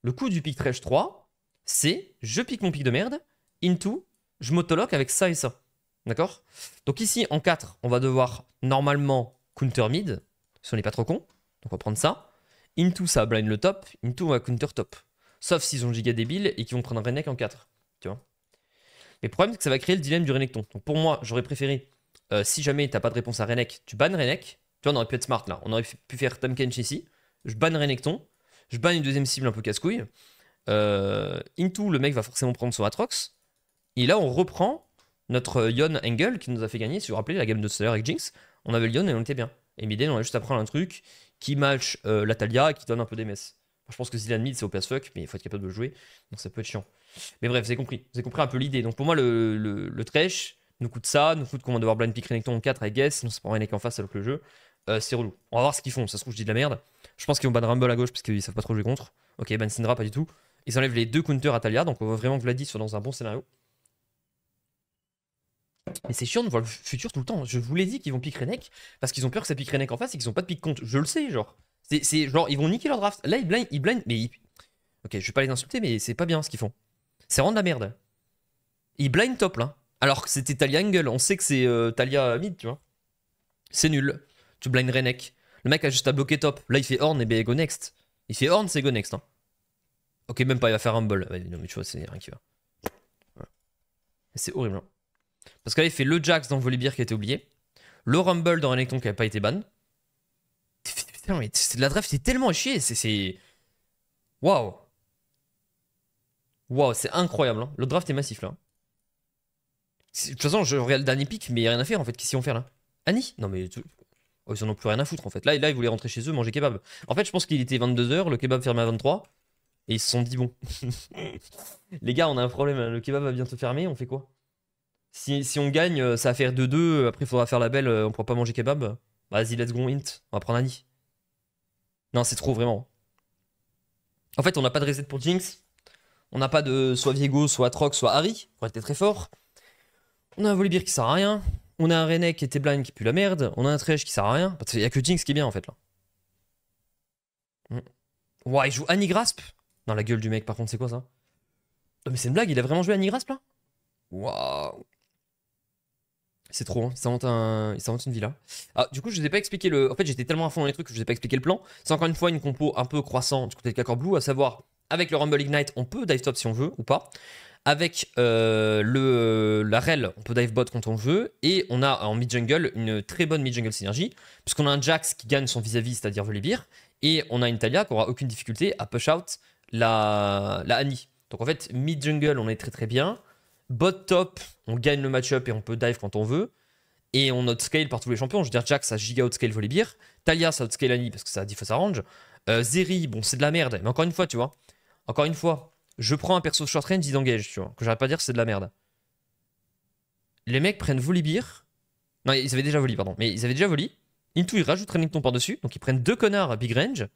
Speaker 1: le coup du pick trash 3, c'est je pique mon pick de merde, into, je m'autoloque avec ça et ça. D'accord Donc ici, en 4, on va devoir normalement counter mid, si on n'est pas trop con. Donc on va prendre ça. Into, ça blind le top. Into, on va counter top. Sauf s'ils ont giga débile et qu'ils vont prendre un en 4. Tu vois Mais le problème, c'est que ça va créer le dilemme du renekton. Donc pour moi, j'aurais préféré, euh, si jamais t'as pas de réponse à Renek, tu bannes Renek. Tu vois, on aurait pu être smart là. On aurait pu faire Tom Kench ici. Je banne renekton. Je banne une deuxième cible un peu casse-couille. Euh, into, le mec va forcément prendre son Atrox. Et là, on reprend notre Yon Engel qui nous a fait gagner. Si vous vous rappelez, la game de stella avec Jinx, on avait le Yon et on était bien. Et Midden, on a juste à un truc qui match euh, l'Atalia et qui donne un peu des messes. je pense que Zidane Mid, c'est au fuck, mais il faut être capable de le jouer. Donc ça peut être chiant. Mais bref, vous avez compris. Vous avez compris un peu l'idée. Donc pour moi, le, le, trash nous coûte ça, nous coûte qu'on va devoir blind pick Renekton en 4 avec guess, sinon pas prend Renek en face avec le jeu. Euh, c'est relou. On va voir ce qu'ils font. Ça se trouve, je dis de la merde. Je pense qu'ils vont ban Rumble à gauche parce qu'ils savent pas trop jouer contre. Ok, ban Syndra, pas du tout. Ils enlèvent les deux counters à Talia, donc on voit vraiment que Vladis soit dans un bon scénario. Mais c'est chiant de voir le futur tout le temps. Je vous l'ai dit qu'ils vont piquer Renek parce qu'ils ont peur que ça pique Renek en face et qu'ils ont pas de pique contre Je le sais, genre. C'est genre, ils vont niquer leur draft. Là, ils blindent, ils mais Ok, je vais pas les insulter, mais c'est pas bien ce qu'ils font. C'est rendre la merde. Ils blind top là. Alors que c'était Talia Angle, on sait que c'est euh, Talia mid, tu vois. C'est nul tu blindes Renek. Le mec a juste à bloquer top. Là, il fait Horn et eh bien go next. Il fait Horn, c'est go next. Hein. Ok, même pas, il va faire Rumble. Non, mais tu vois, c'est rien qui va. C'est horrible. Hein. Parce que là, fait le Jax dans Volibear qui a été oublié. Le Rumble dans Renekton qui n'a pas été ban. Putain, mais la draft, c'est tellement chier. C'est. Waouh! Waouh, c'est incroyable. Hein. Le draft est massif là. De toute façon, je regarde le dernier pic, mais il n'y a rien à faire en fait. Qu'est-ce qu'ils vont faire là Annie Non mais Oh, ils en ont plus rien à foutre en fait. Là, là, ils voulaient rentrer chez eux, manger kebab. En fait, je pense qu'il était 22h, le kebab fermait à 23 et ils se sont dit bon. (laughs) les gars, on a un problème, hein, le kebab va bientôt fermer, on fait quoi si, on gagne, euh, ça va faire 2-2, après il faudra faire la belle, euh, on pourra pas manger kebab. Vas-y, let's go hint, on va prendre Annie. Non, c'est trop vraiment. En fait, on n'a pas de reset pour Jinx. On n'a pas de soit Viego, soit Troc, soit Harry. On aurait très fort. On a un Volibear qui sert à rien. On a un René qui était blind qui pue la merde. On a un Trèche qui sert à rien. Parce qu'il n'y a que Jinx qui est bien en fait là. Hmm. il joue grasp dans la gueule du mec par contre, c'est quoi ça Mais c'est une blague, il a vraiment joué Grasp, là Waouh c'est trop, hein. il s'invente une villa. Ah, du coup, je vous ai pas expliqué le. En fait, j'étais tellement à fond dans les trucs que je vous ai pas expliqué le plan. C'est encore une fois une compo un peu croissante du côté de Kakor Blue, à savoir, avec le Rumble Ignite, on peut dive stop si on veut ou pas. Avec euh, le, la rel, on peut dive bot quand on veut. Et on a en mid-jungle une très bonne mid-jungle synergie. Puisqu'on a un Jax qui gagne son vis-à-vis, c'est-à-dire Volibear. Et on a une Talia qui aura aucune difficulté à push out la, la Annie. Donc en fait, mid-jungle, on est très très bien. Bot top, on gagne le match-up et on peut dive quand on veut. Et on outscale par tous les champions. Je veux dire, Jax, a giga outscale Volibear. Talia, ça outscale Annie parce que ça a 10 fois sa range. Euh, Zeri, bon, c'est de la merde. Mais encore une fois, tu vois. Encore une fois, je prends un perso short range, il engage, tu vois. Que j'arrête pas à dire, c'est de la merde. Les mecs prennent volibir, Non, ils avaient déjà Voli, pardon. Mais ils avaient déjà Voli. Into, ils rajoutent Renekton par-dessus. Donc ils prennent deux connards big range,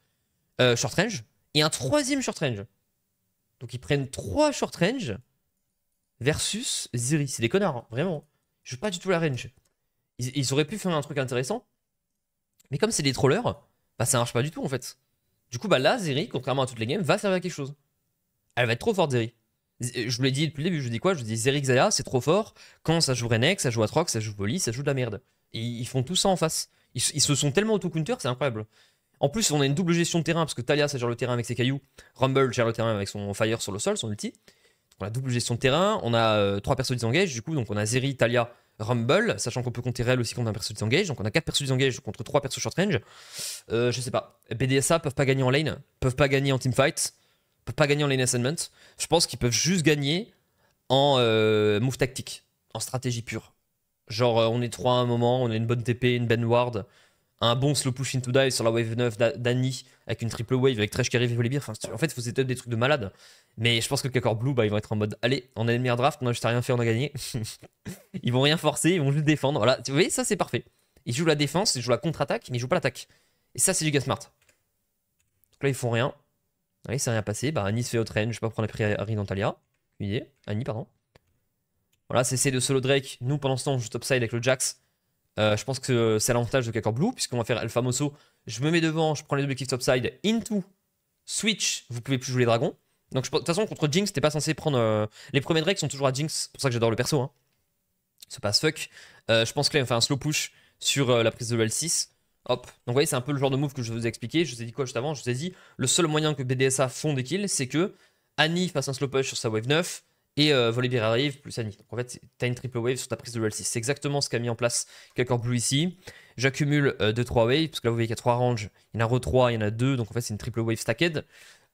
Speaker 1: euh, short range, et un troisième short range. Donc ils prennent trois short range versus Ziri. C'est des connards, hein, vraiment. Je veux pas du tout la range. Ils, auraient pu faire un truc intéressant. Mais comme c'est des trollers, bah ça marche pas du tout en fait. Du coup, bah là, Zeri, contrairement à toutes les games, va servir à quelque chose elle va être trop forte, Zeri. Je vous l'ai dit depuis le début, je vous dis quoi Je dis Zeri Xayah, c'est trop fort. Quand ça joue Renek, ça joue Atrox, ça joue Voli, ça joue de la merde. Et ils font tout ça en face. Ils, se sont tellement auto-counter, c'est incroyable. En plus, on a une double gestion de terrain, parce que Talia, ça gère le terrain avec ses cailloux. Rumble gère le terrain avec son Fire sur le sol, son ulti. on a double gestion de terrain, on a euh, trois persos disengage, du coup, donc on a Zeri, Talia, Rumble, sachant qu'on peut compter elle aussi contre un perso disengage, donc on a quatre persos disengage contre trois persos short range. Euh, je sais pas, BDSA peuvent pas gagner en lane, peuvent pas gagner en team teamfight, peuvent pas gagner en lane assignment. Je pense qu'ils peuvent juste gagner en euh, move tactique, en stratégie pure. Genre, euh, on est 3 à un moment, on a une bonne TP, une Ben Ward, un bon slow push into die sur la wave 9 d'Annie, avec une triple wave, avec Tresh qui arrive et en fait, il faut setup des trucs de malade. Mais je pense que Kakor Blue, bah, ils vont être en mode Allez, on a le meilleur draft, on a juste rien fait, on a gagné. (laughs) ils vont rien forcer, ils vont juste défendre. Voilà, vous voyez, ça c'est parfait. Ils jouent la défense, ils jouent la contre-attaque, mais ils jouent pas l'attaque. Et ça, c'est du gas smart. Donc là, ils font rien. Oui c'est rien passé. Bah, Annie se fait autre train. Je vais pas prendre la prière d'Antalia. Annie, pardon. Voilà, c'est de solo Drake. Nous, pendant ce temps, je topside avec le Jax. Euh, je pense que c'est l'avantage de Kakor Blue, puisqu'on va faire Alpha-Mosso, Je me mets devant, je prends les objectifs topside. Into Switch, vous pouvez plus jouer les dragons. Donc, de toute façon, contre Jinx, t'es pas censé prendre. Euh, les premiers drakes sont toujours à Jinx, c'est pour ça que j'adore le perso. Hein. passe fuck. Euh, je pense que là, on fait un slow push sur la prise de level 6 Hop. Donc vous voyez, c'est un peu le genre de move que je vous ai expliqué. Je vous ai dit quoi juste avant Je vous ai dit, le seul moyen que BDSA font des kills, c'est que Annie fasse un slow push sur sa wave 9 et euh, Volibear arrive plus Annie. Donc en fait, t'as une triple wave sur ta prise de l 6 C'est exactement ce qu'a mis en place Kakor Blue ici. J'accumule 2-3 euh, waves, parce que là vous voyez qu'il y a 3 ranges. Il y en a re 3, il y en a 2, donc en fait c'est une triple wave stacked.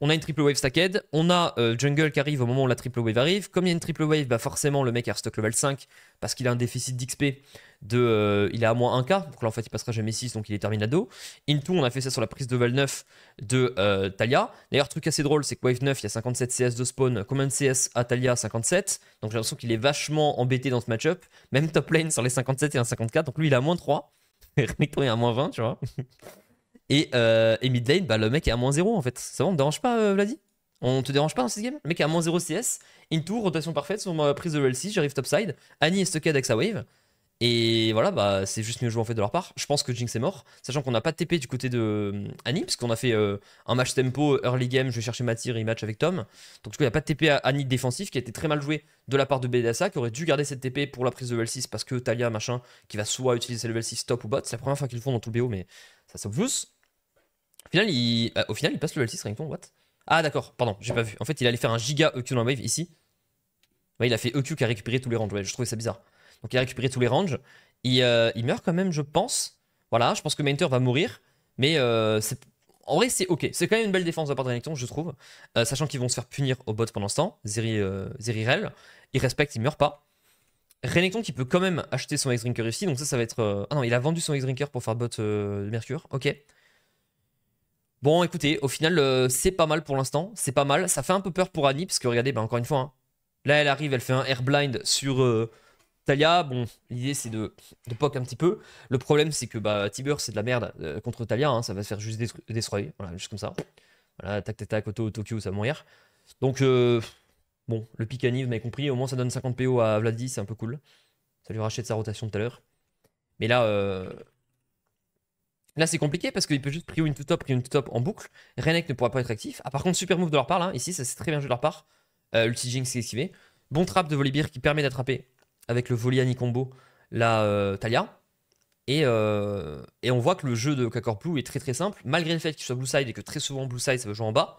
Speaker 1: On a une triple wave stacked, on a euh, jungle qui arrive au moment où la triple wave arrive. Comme il y a une triple wave, bah forcément le mec a restock level 5 parce qu'il a un déficit d'XP de. Euh, il est à moins 1k, donc là en fait il passera jamais 6, donc il est terminado. Into, on a fait ça sur la prise de level 9 de euh, Talia. D'ailleurs, truc assez drôle, c'est que wave 9, il y a 57 CS de spawn, combien CS à Talia 57. Donc j'ai l'impression qu'il est vachement embêté dans ce match-up. Même top lane sur les 57 et un 54, donc lui il a moins 3. Renekton est à moins 20, (laughs) tu vois. Et, euh, mid lane, bah, le mec est à moins 0 en fait. Ça va, on te dérange pas, euh, Vladi On te dérange pas dans hein, cette game Le mec est à moins 0 CS, tour, rotation parfaite, sur ma prise de L6, j'arrive topside, Annie est stockée avec sa wave. Et voilà, bah, c'est juste mieux joué en fait de leur part. Je pense que Jinx est mort, sachant qu'on n'a pas de TP du côté de euh, Annie, parce qu'on a fait euh, un match tempo, early game, je vais chercher ma tir et match avec Tom. Donc du coup, il n'y a pas de TP à Annie défensif, qui a été très mal joué de la part de BDSA qui aurait dû garder cette TP pour la prise de level 6, parce que Talia, machin, qui va soit utiliser le level 6 top ou bot, c'est la première fois qu'ils le font dans tout le BO, mais ça s'obvious. Euh, au final, il, passe le l 6 Renekton, what Ah d'accord, pardon, j'ai pas vu. En fait, il allait faire un giga EQ dans la wave ici. il a fait EQ qui a récupéré tous les ranges, je trouvais ça bizarre. Donc il a récupéré tous les ranges. Il, euh, meurt quand même, je pense. Voilà, je pense que Mainter va mourir. Mais euh, en vrai, c'est ok. C'est quand même une belle défense de la part de Renekton, je trouve. Euh, sachant qu'ils vont se faire punir au bot pendant ce temps. Zeri, Rel. Il respecte, il meurt pas. Renekton qui peut quand même acheter son X-Drinker ici. Donc ça, ça va être. Ah non, il a vendu son X-Drinker pour faire bot Mercure. Ok. Bon, écoutez, au final, euh, c'est pas mal pour l'instant. C'est pas mal. Ça fait un peu peur pour Annie, parce que regardez, bah, encore une fois, hein. là, elle arrive, elle fait un air blind sur euh, Talia. Bon, l'idée, c'est de, de poke un petit peu. Le problème, c'est que bah, Tibur, c'est de la merde euh, contre Talia. Hein. ça va se faire juste destroy. Voilà, juste comme ça. Voilà, tac, tac, tac, auto, Tokyo, ça va mourir. Donc, bon, le pic Annie, vous m'avez compris. Au moins, ça donne 50 PO à Vladi, c'est un peu cool. Ça lui rachète sa rotation tout à l'heure. Mais là, Là, c'est compliqué parce qu'il peut juste prio une to top, prio une top en boucle. Renek ne pourra pas être actif. Ah, par contre, super move de leur part là. Ici, ça c'est très bien joué de leur part. Euh, Ulti Jinx est esquivé. Bon trap de Volibear qui permet d'attraper avec le Voliani combo la euh, Talia. Euh, et, on voit que le jeu de Kakor Blue est très très simple. Malgré le fait qu'il soit blue side et que très souvent blue side ça veut jouer en bas.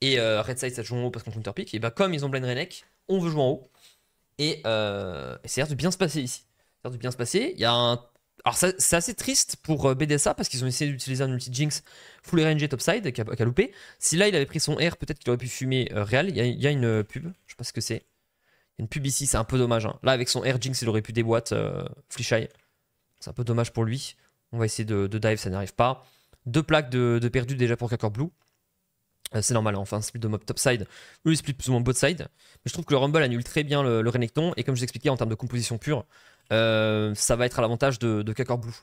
Speaker 1: Et euh, red side ça joue en haut parce qu'on counterpick. Et bah, comme ils ont blind Renek, on veut jouer en haut. Et, c'est à de bien se passer ici. C'est à dire de bien se passer. Il y a un alors, c'est assez triste pour euh, BDSA parce qu'ils ont essayé d'utiliser un multi-jinx full RNG topside qui a, loupé. Si là il avait pris son R, peut-être qu'il aurait pu fumer euh, Real. Il y, a une euh, pub, je sais pas ce que c'est. Il Une pub ici, c'est un peu dommage. Hein. Là, avec son R jinx, il aurait pu déboîte euh, C'est un peu dommage pour lui. On va essayer de, dive, ça n'arrive pas. Deux plaques de, perdu déjà pour Kakor Blue. c'est normal, hein. enfin, split de mob topside. Lui, il split plus ou moins bot side. Mais je trouve que le Rumble annule très bien le, le Renekton. Et comme je vous expliquais, en termes de composition pure, euh, ça va être à l'avantage de, de Kakor Blue.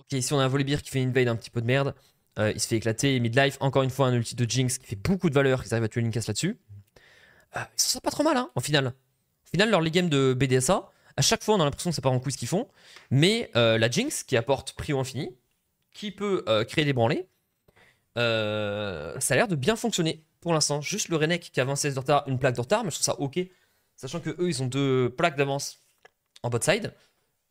Speaker 1: Ok, ici on a un Volibear qui fait une invade un petit peu de merde. Euh, il se fait éclater, midlife. Encore une fois, un ulti de Jinx qui fait beaucoup de valeur, qui arrive à tuer casse là-dessus. ça euh, ils pas trop mal, hein, en finale. En finale, leur game de BDSA, à chaque fois on a l'impression que ça part en couille ce qu'ils font. Mais la Jinx qui apporte prix Prio Infini, qui peut créer des branlés, ça a l'air de bien fonctionner pour l'instant. Juste le Renek qui a 26 de retard, une plaque de retard, mais je trouve ça ok. Sachant que eux, ils ont deux plaques d'avance en bot side.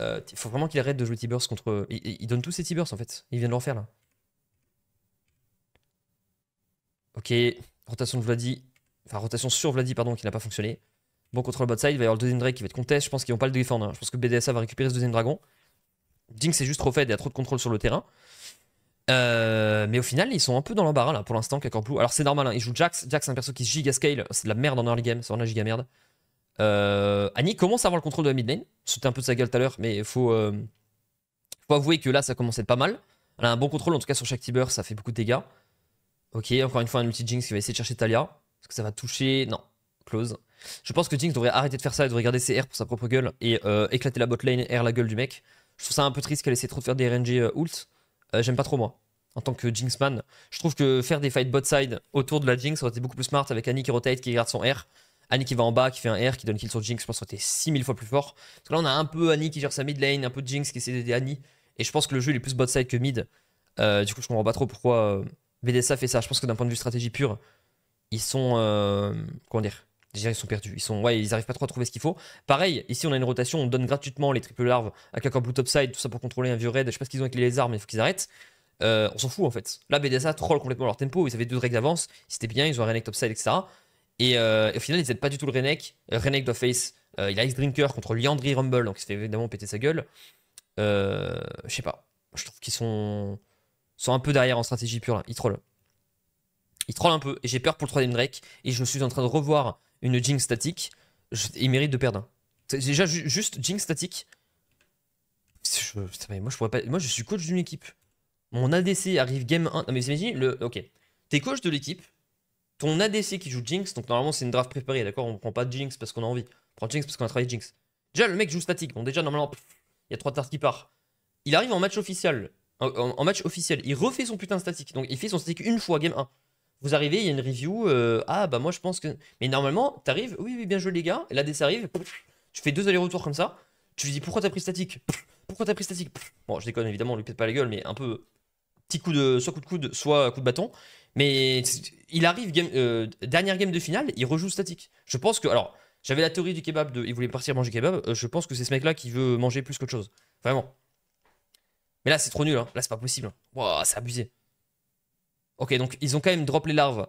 Speaker 1: Euh, il faut vraiment qu'il arrête de jouer t contre. Il, donne tous ses t en fait. Il vient de l'en faire là. Ok, rotation de Vladi. Enfin, rotation sur Vladi, pardon, qui n'a pas fonctionné. Bon, contre le bot side, il va y avoir le deuxième drake qui va être contest. Je pense qu'ils vont pas le défendre. Hein. Je pense que BDSA va récupérer ce deuxième dragon. Jinx est juste trop faible et a trop de contrôle sur le terrain. Euh, mais au final, ils sont un peu dans l'embarras là pour l'instant, plus. Alors c'est normal, hein. ils jouent Jax. Jax, c'est un perso qui giga scale. C'est de la merde en early game, c'est vraiment la giga merde. Euh, Annie commence à avoir le contrôle de la mid lane. C'était un peu de sa gueule tout à l'heure, mais faut, euh, faut avouer que là, ça commence à être pas mal. Elle a un bon contrôle, en tout cas sur chaque Tiber, ça fait beaucoup de dégâts. Ok, encore une fois, un multi-Jinx qui va essayer de chercher Talia. parce que ça va toucher Non, close. Je pense que Jinx devrait arrêter de faire ça il devrait garder ses R pour sa propre gueule et euh, éclater la bot lane, R la gueule du mec. Je trouve ça un peu triste qu'elle essaie trop de faire des RNG ult. J'aime pas trop moi en tant que Jinxman. Je trouve que faire des fights bot side autour de la Jinx aurait été beaucoup plus smart avec Annie qui rotate, qui garde son R. Annie qui va en bas, qui fait un R, qui donne kill sur Jinx, je pense que c'était 6000 fois plus fort. Parce que là, on a un peu Annie qui gère sa mid lane, un peu Jinx qui essaie d'aider Annie. Et je pense que le jeu il est plus bot side que mid. Euh, du coup, je comprends pas trop pourquoi BDSA euh, fait ça. Je pense que d'un point de vue stratégie pure, ils sont. Euh, comment dire Déjà, ils sont perdus. Ils sont, ouais, ils arrivent pas trop à trouver ce qu'il faut. Pareil, ici, on a une rotation, on donne gratuitement les triple larves à quelqu'un blue side, tout ça pour contrôler un vieux raid. Je sais pas ce qu'ils ont avec les armes, mais il faut qu'ils arrêtent. on s'en fout en fait. Là, BDSA troll complètement leur tempo. Ils avaient deux règles d'avance. C'était bien, ils ont un top topside, etc. Euh, et, au final, ils n'aident pas du tout le Renek. Euh, Renek doit face. Euh, il a Ice Drinker contre Liandry Rumble, donc il se évidemment pété sa gueule. Euh, je sais pas. Je trouve qu'ils sont... sont un peu derrière en stratégie pure. Là. Ils trollent. Ils trollent un peu. Et j'ai peur pour le troisième Drake. Et je suis en train de revoir une Jinx statique. il Ils méritent de perdre. Un. Hein. Déjà, juste Jinx statique. moi, je moi, je suis coach d'une équipe. Mon ADC arrive game 1. Non, mais imaginez, le... ok. T'es coach de l'équipe ton ADC qui joue Jinx, donc normalement c'est une draft préparée, d'accord On prend pas Jinx parce qu'on a envie. On prend Jinx parce qu'on a travaillé Jinx. Déjà, le mec joue statique. Bon, déjà, normalement, il y a trois tartes qui partent. Il arrive en match officiel. En, match officiel, il refait son putain statique. Donc il fait son statique une fois, game 1. Vous arrivez, il y a une review. Euh, ah bah moi je pense que. Mais normalement, t'arrives, oui, oui, bien joué les gars. L'ADC arrive, tu fais deux allers-retours comme ça. Tu lui dis pourquoi t'as pris statique Pourquoi t'as pris statique Bon, je déconne évidemment, on lui pète pas la gueule, mais un peu petit coup de, soit coup de coude, soit coup de bâton. Mais il arrive, euh, dernière game de finale, il rejoue statique. Je pense que, alors, j'avais la théorie du kebab, de, il voulait partir manger kebab. Euh, je pense que c'est ce mec-là qui veut manger plus qu'autre chose. Vraiment. Mais là, c'est trop nul, hein. là, c'est pas possible. Wow, c'est abusé. Ok, donc ils ont quand même drop les larves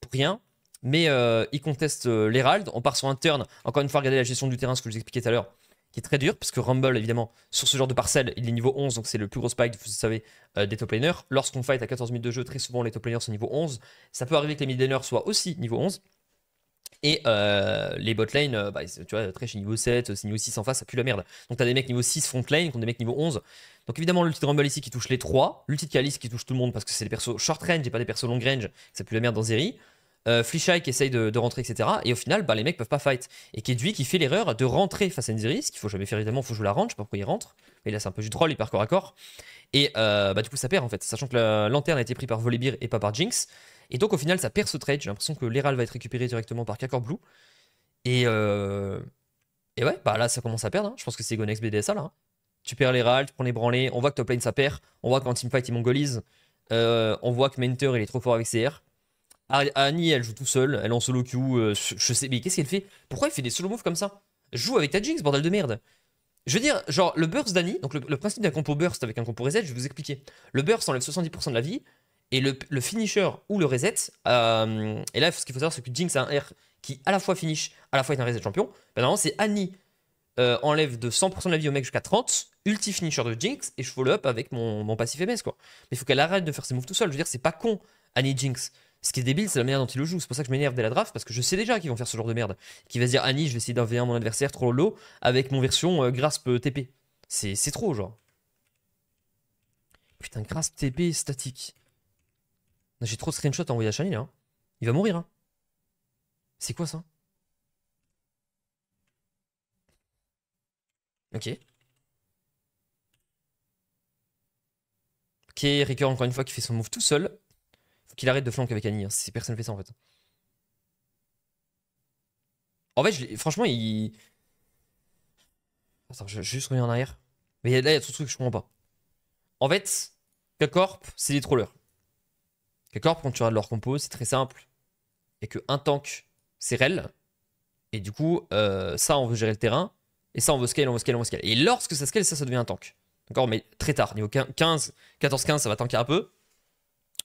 Speaker 1: pour rien. Mais euh, ils contestent l'Herald. On part sur un turn. Encore une fois, regardez la gestion du terrain, ce que je vous expliquais tout à l'heure qui est très dur, parce que Rumble, évidemment, sur ce genre de parcelle, il est niveau 11, donc c'est le plus gros spike, vous savez, euh, des top laners. Lorsqu'on fight à 14 minutes de jeu, très souvent les top laners sont niveau 11. Ça peut arriver que les mid laners soient aussi niveau 11. Et euh, les bot lanes euh, bah, tu vois, très chez niveau 7, c'est niveau 6 en face, ça pue la merde. Donc t'as des mecs niveau 6 front lane contre des mecs niveau 11. Donc évidemment, l'ulti de Rumble ici qui touche les 3, l'ulti de Calice qui touche tout le monde parce que c'est des persos short range et pas des persos long range, ça pue la merde dans Zeri euh, qui essaye de, rentrer, etc. Et au final, bah, les mecs peuvent pas fight. Et Kedui qui fait l'erreur de rentrer face à Niziris, qu'il faut jamais faire évidemment, faut jouer la range, je sais pas pourquoi il rentre. Mais là, c'est un peu du troll, hyper corps à corps. Et euh, bah, du coup, ça perd en fait, sachant que la lanterne a été prise par Volibear et pas par Jinx. Et donc, au final, ça perd ce trade. J'ai l'impression que l'Eral va être récupéré directement par Kakor Blue. Et, euh... et ouais, bah là, ça commence à perdre. Hein. Je pense que c'est Gonex BDSA là. Hein. Tu perds l'Eral, tu prends les branlés. On voit que top ça perd. On voit qu'en teamfight, il mongolise. Euh, on voit que Mentor il est trop fort avec CR. Annie, elle joue tout seule, elle est en solo queue. Euh, je sais, mais qu'est-ce qu'elle fait Pourquoi elle fait des solo moves comme ça Joue avec ta Jinx, bordel de merde. Je veux dire, genre, le burst d'Annie, donc le, principe d'un compo burst avec un compo reset, je vais vous expliquer. Le burst enlève 70% de la vie, et le, finisher ou le reset, euh, et là, ce qu'il faut savoir, c'est que Jinx a un R qui à la fois finish, à la fois est un reset champion. Ben, normalement, c'est Annie euh, enlève de 100% de la vie au mec jusqu'à 30, ulti finisher de Jinx, et je follow up avec mon, mon passif MS, quoi. Mais il faut qu'elle arrête de faire ses moves tout seul. Je veux dire, c'est pas con, Annie Jinx. Ce qui est débile, c'est la manière dont il le joue. C'est pour ça que je m'énerve dès la draft, parce que je sais déjà qu'ils vont faire ce genre de merde. Qui va se dire, Annie, je vais essayer d'un mon adversaire trop low avec mon version euh, Grasp euh, TP. C'est trop, genre. Putain, Grasp TP statique. J'ai trop de screenshots envoyés à Shani là. Hein. Il va mourir. Hein. C'est quoi ça Ok. Ok, Ricker encore une fois qui fait son move tout seul qu'il arrête de flanquer avec Annie. Hein. si personne fait ça en fait. En fait, franchement, il. Attends, je, vais juste revenir en arrière. Mais là, il y a tout ce truc que je comprends pas. En fait, K-Corp, c'est des trollers. K-Corp, quand tu regardes leur compo, c'est très simple. Et que un tank, c'est rel. Et du coup, euh, ça, on veut gérer le terrain. Et ça, on veut scale, on veut scale, on veut scale. Et lorsque ça scale, ça, ça devient un tank. D'accord Mais très tard, niveau 15, 14-15, ça va tanker un peu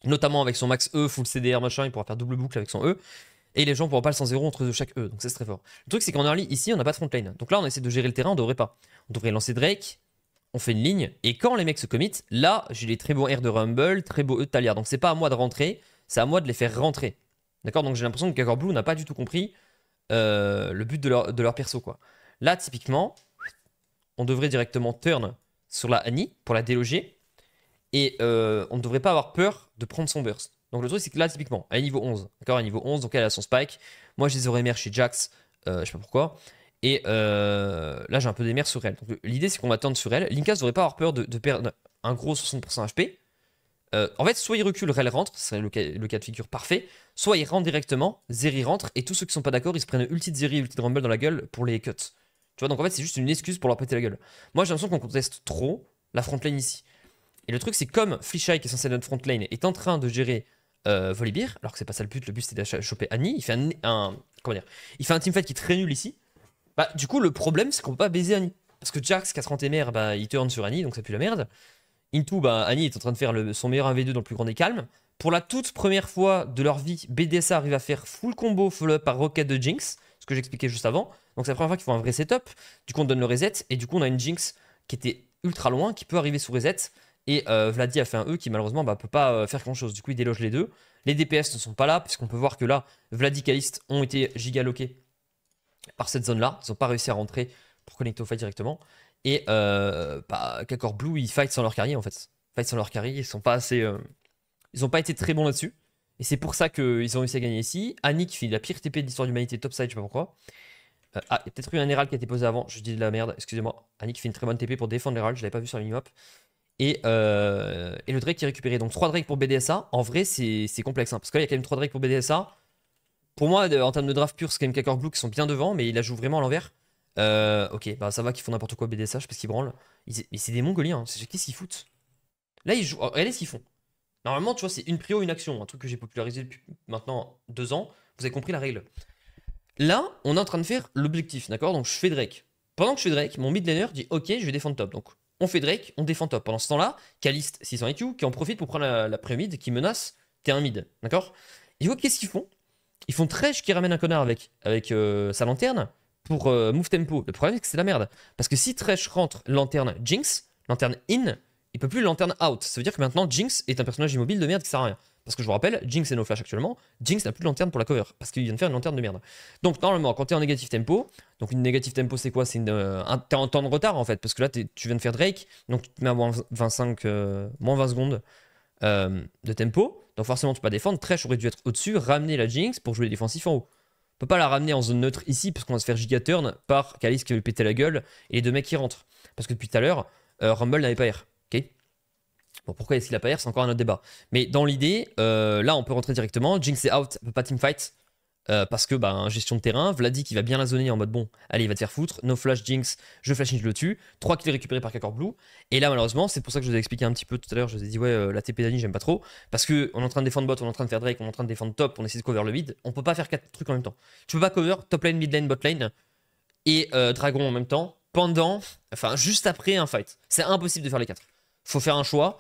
Speaker 1: notamment avec son max E, full CDR, machin, il pourra faire double boucle avec son E. Et les gens pourront pas le 100-0 entre chaque E, donc c'est très fort. Le truc c'est qu'en early, ici, on n'a pas de front lane. Donc là, on essaie de gérer le terrain, on devrait pas. On devrait lancer Drake, on fait une ligne, et quand les mecs se commit, là, j'ai les très beaux R de Rumble, très beaux E de Talia. Donc c'est pas à moi de rentrer, c'est à moi de les faire rentrer. D'accord Donc j'ai l'impression que Gagor Blue n'a pas du tout compris euh, le but de leur, de leur perso, quoi. Là, typiquement, on devrait directement turn sur la Annie pour la déloger. Et euh, on ne devrait pas avoir peur de prendre son burst. Donc le truc, c'est que là, typiquement, elle est niveau 11. D'accord Elle est niveau 11, donc elle a son spike. Moi, j'ai des aurémères chez Jax, euh, je sais pas pourquoi. Et euh, là, j'ai un peu des mères sur elle. Donc l'idée, c'est qu'on va tendre sur elle. Linkas devrait pas avoir peur de, perdre un gros 60% HP. en fait, soit il recule, Rel rentre, ce serait le cas, de figure parfait, soit il rentre directement, Zeri rentre, et tous ceux qui sont pas d'accord, ils se prennent ulti de Zeri ulti Rumble dans la gueule pour les cuts. Tu vois, donc en fait, c'est juste une excuse pour leur péter la gueule. Moi, j'ai l'impression qu'on conteste trop la frontline ici. Et le truc, c'est comme Fisheye, qui est censé être notre front est en train de gérer euh, Volibear, alors que c'est pas ça le but, le but c'est de choper Annie, il fait un, comment dire, il fait un teamfight qui est très nul ici. Bah, du coup, le problème, c'est qu'on peut pas baiser Annie. Parce que Jax, qui a 30 MR, bah, il turn sur Annie, donc ça pue la merde. Into, bah, Annie est en train de faire son meilleur 1v2 dans le plus grand des calmes. Pour la toute première fois de leur vie, BDSA arrive à faire full combo follow up par Rocket de Jinx, ce que j'expliquais juste avant. Donc c'est la première fois qu'ils font un vrai setup. Du coup, on donne le reset, et du coup, on a une Jinx qui était ultra loin, qui peut arriver sous reset. Et euh, Vladi a fait un E qui malheureusement ne bah, peut pas euh, faire grand chose. Du coup, il déloge les deux. Les DPS ne sont pas là, puisqu'on peut voir que là, Vladi ont été giga gigaloqués par cette zone-là. Ils n'ont pas réussi à rentrer pour connecter au fight directement. Et euh, bah, Blue, ils fight sans leur carry en fait. Fight sans leur carry, ils sont pas assez. Euh, ils n'ont pas été très bons là-dessus. Et c'est pour ça qu'ils ont réussi à gagner ici. Annick fait la pire TP de l'histoire de l'humanité, top side, je sais pas pourquoi. ah, il y a peut-être eu un Herald qui a été posé avant, je dis de la merde, excusez-moi. Annick fait une très bonne TP pour défendre l'Herald, je l'avais pas vu sur la minimap. Euh, et, le Drake qui est récupéré. Donc 3 Drake pour BDSA, en vrai, c'est complexe. Hein, parce qu'il y a quand même 3 Drake pour BDSA. Pour moi, en termes de draft pur, c'est quand même Kakor Blue qui sont bien devant, mais il la joue vraiment à l'envers. Euh, ok, bah ça va qu'ils font n'importe quoi BDSA, je sais pas ce qu'ils branlent. mais c'est des Mongoliens, hein. C'est qu'est-ce qu'ils foutent Là, ils jouent. regardez ce font. Normalement, tu vois, c'est une prio, une action, un truc que j'ai popularisé depuis maintenant 2 ans. Vous avez compris la règle. Là, on est en train de faire l'objectif, d'accord Donc je fais Drake. Pendant que je fais Drake, mon mid laner dit Ok, je vais défendre top. Donc on fait Drake, on défend top. Pendant ce temps-là, sont 600 you, qui en profite pour prendre la, la mid qui menace T1 mid. D'accord Et vous, qu'est-ce qu'ils font Ils font Trèche qui ramène un connard avec, avec euh, sa lanterne pour euh, move tempo. Le problème, c'est que c'est la merde. Parce que si Trèche rentre lanterne Jinx, lanterne in, il peut plus lanterne out. Ça veut dire que maintenant Jinx est un personnage immobile de merde qui sert à rien. Parce que je vous rappelle, Jinx est No Flash actuellement, Jinx n'a plus de lanterne pour la cover, parce qu'il vient de faire une lanterne de merde. Donc normalement, quand t'es en négatif tempo, donc une négative tempo c'est quoi C'est euh, un T'es en temps de retard en fait, parce que là tu viens de faire Drake, donc tu te mets à moins 25, euh, moins 20 secondes euh, de tempo, donc forcément tu peux pas défendre, Trash aurait dû être au-dessus, ramener la Jinx pour jouer les en haut. On peut pas la ramener en zone neutre ici, parce qu'on va se faire giga turn par Kalis qui veut péter la gueule, et les deux mecs qui rentrent. Parce que depuis tout à l'heure, Rumble n'avait pas air pourquoi est-ce qu'il a pas C'est encore un autre débat. Mais dans l'idée, euh, là, on peut rentrer directement. Jinx est out, peut pas teamfight. Euh, parce que bah, gestion de terrain, Vladi qui va bien la zoner en mode bon, allez, il va te faire foutre, no flash Jinx, je flash je le tue, 3 kills récupérés par Kakor Blue. Et là, malheureusement, c'est pour ça que je vous ai expliqué un petit peu tout à l'heure, je vous ai dit, ouais, euh, la TP j'aime pas trop, parce que on est en train de défendre bot, on est en train de faire Drake, on est en train de défendre top, on essaie de cover le mid, on peut pas faire 4 trucs en même temps. Tu peux pas cover top lane, mid lane, bot lane et dragon en même temps, pendant, enfin, juste après un fight. C'est impossible de faire les quatre Faut faire un choix,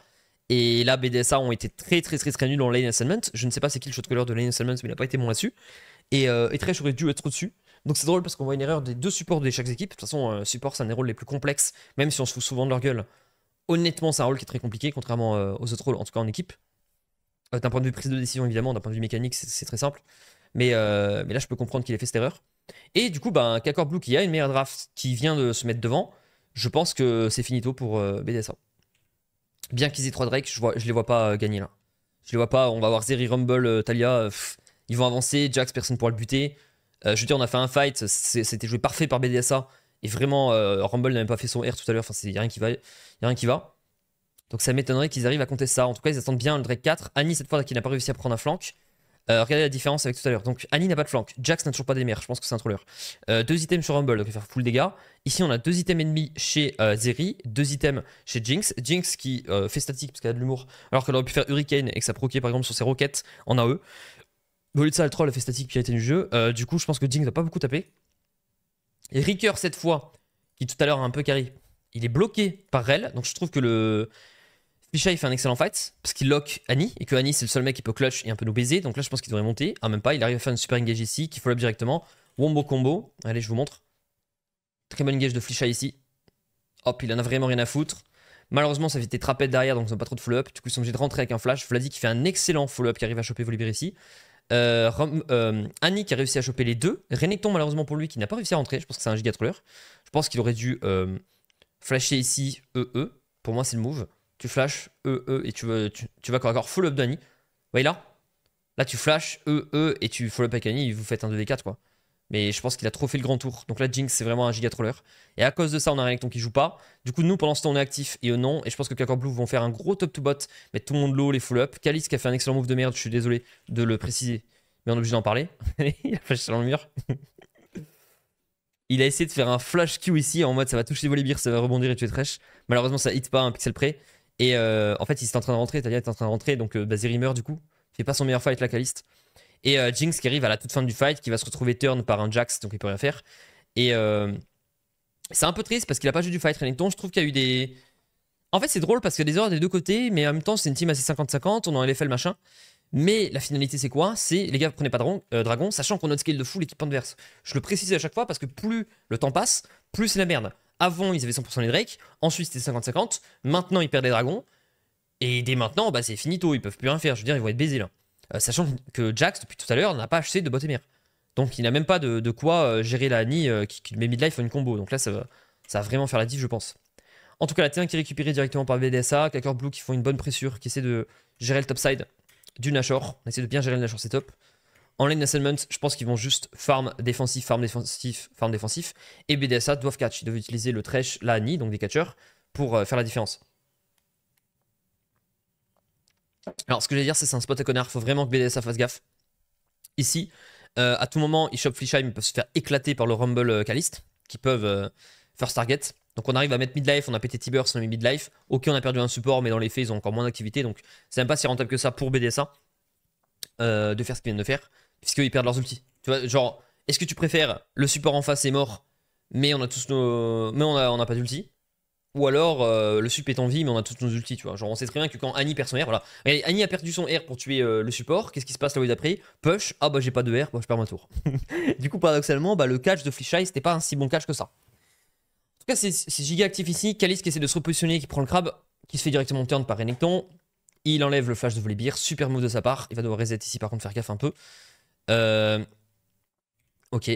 Speaker 1: et là, BDSA ont été très très très très nuls en lane assignment. Je ne sais pas c'est qui le shot de lane assignment, mais il n'a pas été moins là-dessus. Et, euh, très, aurait dû être au-dessus. Donc c'est drôle parce qu'on voit une erreur des deux supports de chaque équipe. De toute façon, euh, support, c'est un des rôles les plus complexes, même si on se fout souvent de leur gueule. Honnêtement, c'est un rôle qui est très compliqué, contrairement euh, aux autres rôles, en tout cas en équipe. d'un point de vue prise de décision, évidemment, d'un point de vue mécanique, c'est très simple. Mais, là, je peux comprendre qu'il ait fait cette erreur. Et du coup, ben, Kakor Blue qui a une meilleure draft qui vient de se mettre devant, je pense que c'est finito pour BDSA. Bien qu'ils aient 3 Drake, je, vois, les vois pas euh, gagner là. Je les vois pas. On va avoir Zeri Rumble, euh, Talia. Euh, ils vont avancer. Jax, personne pourra le buter. je veux dire, on a fait un fight. C'était joué parfait par BDSA. Et vraiment, Rumble n'a même pas fait son R tout à l'heure. Enfin, il n'y a rien qui va. Y a rien qui va. Donc ça m'étonnerait qu'ils arrivent à compter ça. En tout cas, ils attendent bien le Drake 4. Annie, cette fois, qui n'a pas réussi à prendre un flank. Euh, regardez la différence avec tout à l'heure. Donc Annie n'a pas de flank, Jax n'a toujours pas des mères. je pense que c'est un troller. Euh, deux items sur Rumble, donc il va faire full dégâts. Ici on a deux items ennemis chez euh, Zeri, deux items chez Jinx. Jinx qui fait statique parce qu'elle a de l'humour, alors qu'elle aurait pu faire Hurricane et que ça proquait par exemple sur ses roquettes en AE. Au lieu de ça, le troll a fait statique puis a été du jeu. du coup, je pense que Jinx n'a pas beaucoup tapé. Et Ricker cette fois, qui tout à l'heure a un peu carry, il est bloqué par Rel, donc je trouve que le Fisha il fait un excellent fight parce qu'il lock Annie et que Annie c'est le seul mec qui peut clutch et un peu nous baiser. Donc là je pense qu'il devrait monter. Ah même pas, il arrive à faire une super engage ici qui follow up directement. Wombo combo. Allez je vous montre. Très bonne engage de Fisha ici. Hop, il en a vraiment rien à foutre. Malheureusement, ça fait été trapèdes derrière, donc ils n'ont pas trop de follow-up. Du coup, ils sont obligés de rentrer avec un flash. Vladi qui fait un excellent follow-up qui arrive à choper Volibear ici. Euh, euh, Annie qui a réussi à choper les deux. Renekton, malheureusement pour lui, qui n'a pas réussi à rentrer. Je pense que c'est un giga troller. Je pense qu'il aurait dû euh, flasher ici e, e Pour moi, c'est le move tu flashes E, E et tu, veux, tu, vas encore encore full up Dani. Vous voyez là Là, tu flashes E, E et tu full up avec et vous faites un 2v4 quoi. Mais je pense qu'il a trop fait le grand tour. Donc là, Jinx, c'est vraiment un giga troller. Et à cause de ça, on a un Renekton qui joue pas. Du coup, nous, pendant ce temps, on est actif et eux non. Et je pense que Kakor Blue vont faire un gros top to bot, mettre tout le monde low, les full up. Kalis qui a fait un excellent move de merde, je suis désolé de le préciser, mais on est obligé d'en parler. (laughs) Il a flashé dans le mur. Il a essayé de faire un flash Q ici en mode ça va toucher les volibears, ça va rebondir et tu es Thresh. Malheureusement, ça hit pas un pixel près. Et euh, en fait, il est en train de rentrer, Talia est en train de rentrer, donc euh, meurt du coup. Fait pas son meilleur fight, la Caliste. Et euh, Jinx qui arrive à la toute fin du fight, qui va se retrouver turn par un Jax, donc il peut rien faire. Et euh, c'est un peu triste parce qu'il a pas joué du fight Donc Je trouve qu'il y a eu des. En fait, c'est drôle parce qu'il y a des erreurs des deux côtés, mais en même temps, c'est une team assez 50-50, on en LFL machin. Mais la finalité, c'est quoi C'est les gars, prenez pas dragon, sachant qu'on a une skill de fou l'équipe adverse. Je le précise à chaque fois parce que plus le temps passe, plus c'est la merde. Avant, ils avaient 100% les Drake. Ensuite, c'était 50-50. Maintenant, ils perdent les dragons. Et dès maintenant, bah, c'est finito. Ils peuvent plus rien faire. Je veux dire, ils vont être baisés là. Euh, sachant que Jax, depuis tout à l'heure, n'a pas acheté de Botemir Donc, il n'a même pas de, quoi euh, gérer la Annie euh, qui, met midlife en une combo. Donc là, ça va, ça va vraiment faire la diff, je pense. En tout cas, la T1 qui est récupérée directement par BDSA. Clacker Blue qui font une bonne pressure, qui essaie de gérer le top side du Nashor. On essaie de bien gérer le Nashor, c'est top. En lane je pense qu'ils vont juste farm défensif, farm défensif, farm défensif. Et BDSA doivent catch. Ils doivent utiliser le trash, la Annie, donc des catcheurs, pour euh, faire la différence. Alors, ce que je vais dire, c'est c'est un spot à connard. Faut vraiment que BDSA fasse gaffe. Ici, euh, à tout moment, ils chopent Fleesheim, ils peuvent se faire éclater par le Rumble euh, qui peuvent euh, first target. Donc on arrive à mettre midlife, on a pété Tiber, on a mis midlife. Ok, on a perdu un support, mais dans les faits, ils ont encore moins d'activité, donc c'est même pas si rentable que ça pour BDSA de faire ce qu'ils viennent de faire puisqu'ils perdent leurs ultis. Tu vois, genre, est-ce que tu préfères le support en face est mort, mais on a tous nos. Mais on a, on a pas d'ulti Ou alors euh, le sup est en vie, mais on a tous nos ultis, tu vois. Genre, on sait très bien que quand Annie perd son R, voilà. Annie a perdu son R pour tuer euh, le support, qu'est-ce qui se passe là oui d'après Push, ah bah j'ai pas de R, bah je perds ma tour. (laughs) du coup, paradoxalement, bah, le catch de fish c'était pas un si bon catch que ça. En tout cas, c'est giga actif ici. Calice qui essaie de se repositionner, qui prend le crabe, qui se fait directement turn par Renekton. Il enlève le flash de Volibear, super move de sa part. Il va devoir reset ici, par contre, faire gaffe un peu. Euh, ok.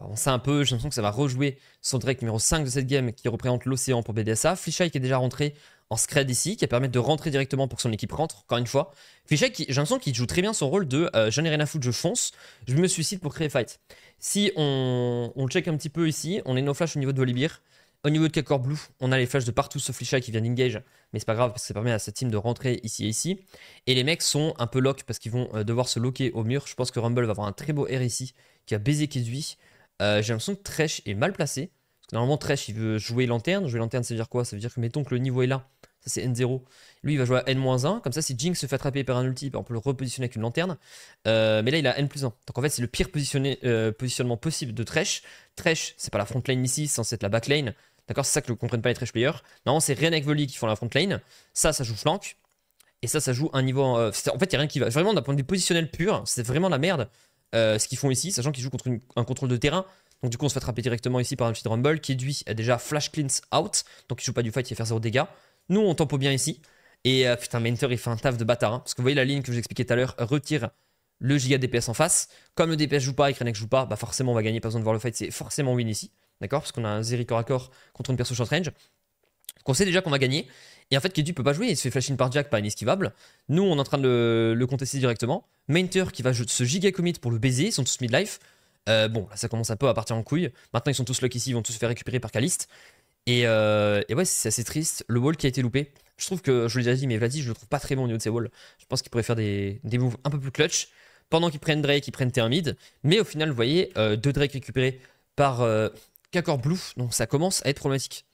Speaker 1: On sait un peu, j'ai l'impression que ça va rejouer son direct numéro 5 de cette game qui représente l'océan pour BDSA. Fishai qui est déjà rentré en scred ici, qui va permettre de rentrer directement pour que son équipe rentre, encore une fois. qui j'ai l'impression qu'il joue très bien son rôle de je euh, j'en ai rien à foutre, je fonce, je me suicide pour créer fight. Si on, on check un petit peu ici, on est nos flash au niveau de Volibear. Au niveau de Kakor Blue, on a les flashs de partout sauf Lisha qui vient d'engage, mais c'est pas grave parce que ça permet à cette team de rentrer ici et ici. Et les mecs sont un peu lock parce qu'ils vont euh, devoir se loquer au mur. Je pense que Rumble va avoir un très beau R ici qui a baisé Kizui. Euh, j'ai l'impression que Tresh est mal placé. Parce que normalement, Tresh il veut jouer lanterne. Jouer lanterne, ça veut dire quoi Ça veut dire que mettons que le niveau est là. Ça c'est N0. Lui il va jouer à N-1. Comme ça, si Jinx se fait attraper par un ulti, bah, on peut le repositionner avec une lanterne. Euh, mais là il a N 1. Donc en fait, c'est le pire positionnement possible de Tresh. Tresh, c'est pas la front lane ici, c'est censé être la back lane. D'accord C'est ça que ne comprennent pas les trash players. Normalement, c'est Renek avec Voli qui font la front lane. Ça, ça joue flank. Et ça, ça joue un niveau. En, euh, fait, il n'y a rien qui va. Vraiment, d'un point de vue positionnel pur, c'est vraiment la merde euh, ce qu'ils font ici, sachant qu'ils jouent contre un contrôle de terrain. Donc, du coup, on se fait attraper directement ici par un petit Rumble qui, lui, a déjà Flash Cleanse out. Donc, il joue pas du fight, il fait faire 0 dégâts. Nous, on tempo bien ici. Et euh, putain, Mentor, il fait un taf de bâtard. Hein. parce que vous voyez la ligne que je vous expliquais tout à l'heure, retire le giga DPS en face. Comme le DPS joue pas et ne joue pas, bah forcément on va gagner, pas besoin de voir le fight, c'est forcément win ici. D'accord Parce qu'on a un Zeri corps à corps contre une perso short range. Qu'on sait déjà qu'on va gagner. Et en fait, Kedu peut pas jouer, il se fait flash par Jack, pas inesquivable. Nous, on est en train de le, contester directement. Mainter qui va se giga commit pour le baiser, ils sont tous mid-life. Euh, bon, là, ça commence un peu à partir en couille. Maintenant, ils sont tous lock ici, ils vont tous se faire récupérer par Kalist euh, Et, ouais, c'est assez triste. Le wall qui a été loupé. Je trouve que, je l'ai déjà dit, mais Vladi, je le trouve pas très bon au niveau de ses walls. Je pense qu'il pourrait faire des, moves un peu plus clutch. Pendant qu'ils prennent Drake, ils prennent t Mais au final, vous voyez, euh, deux Drake récupérés par Accord Blue, donc ça commence à être problématique.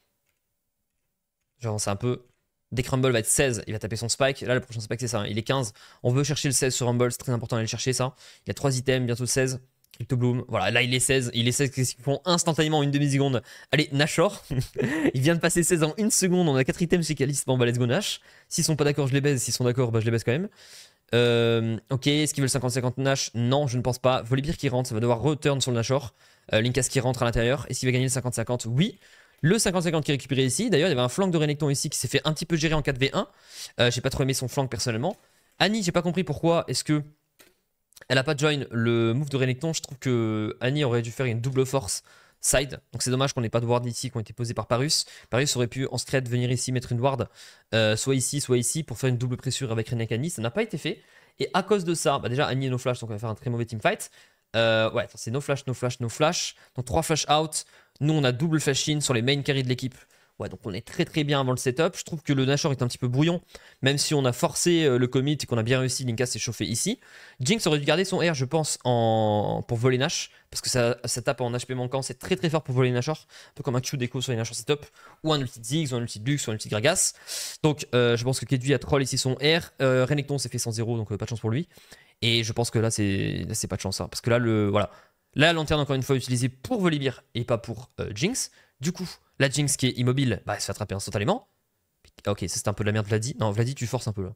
Speaker 1: Genre, c'est un peu. Dès que Rumble va être 16, il va taper son spike. Là, le prochain spike, c'est ça. Hein. Il est 15. On veut chercher le 16 sur Rumble. C'est très important d'aller le chercher, ça. Il y a 3 items, bientôt 16. Crypto Bloom. Voilà, là, il est 16. Il est 16. Qu'est-ce qu'ils font instantanément une demi-seconde Allez, Nashor. (laughs) il vient de passer 16 en une seconde. On a 4 items chez on Bon, bah, let's go, Nash. S'ils sont pas d'accord, je les baise. S'ils sont d'accord, bah, je les baise quand même. Euh, ok, est-ce qu'ils veulent 50-50 Nash Non, je ne pense pas. Volibear qui rentre, ça va devoir return sur le Nashor. Euh, Linkas qui rentre à l'intérieur. Est-ce qu'il va gagner le 50-50 Oui. Le 50-50 qui est récupéré ici. D'ailleurs, il y avait un flanc de Renekton ici qui s'est fait un petit peu gérer en 4v1. Euh, j'ai pas trop aimé son flanc personnellement. Annie, j'ai pas compris pourquoi. Est-ce que elle a pas join le move de Renekton Je trouve que Annie aurait dû faire une double force side. Donc c'est dommage qu'on n'ait pas de ward ici qui ont été posés par Parus. Parus aurait pu en secret venir ici mettre une ward, euh, soit ici, soit ici, pour faire une double pressure avec Renek Annie. Ça n'a pas été fait. Et à cause de ça, bah déjà Annie et nos flash, donc on va faire un très mauvais teamfight. Euh, ouais, c'est no flash, no flash, no flash. Donc 3 flash out. Nous, on a double flash in sur les main carry de l'équipe. Ouais, donc on est très très bien avant le setup. Je trouve que le Nashor est un petit peu brouillon, même si on a forcé euh, le commit et qu'on a bien réussi. Linka s'est chauffé ici. Jinx aurait dû garder son R, je pense, en... pour voler Nash, parce que ça, ça tape en HP manquant. C'est très très fort pour voler Nashor, un peu comme un Q déco sur les Nashor setup, ou un ulti Ziggs, ou un ulti Lux, ou un ulti Gragas. Donc euh, je pense que Kedvi a troll ici son R. Renekton s'est fait sans 0 donc pas de chance pour lui. Et je pense que là, c'est pas de chance. Hein. parce que là, le voilà. Là, lanterne, encore une fois, utilisée pour Volibear et pas pour euh, Jinx. Du coup, la Jinx qui est immobile, bah, elle se fait attraper instantanément. Ah, ok, c'est un peu de la merde, Vladi. Non, Vladi, tu forces un peu là.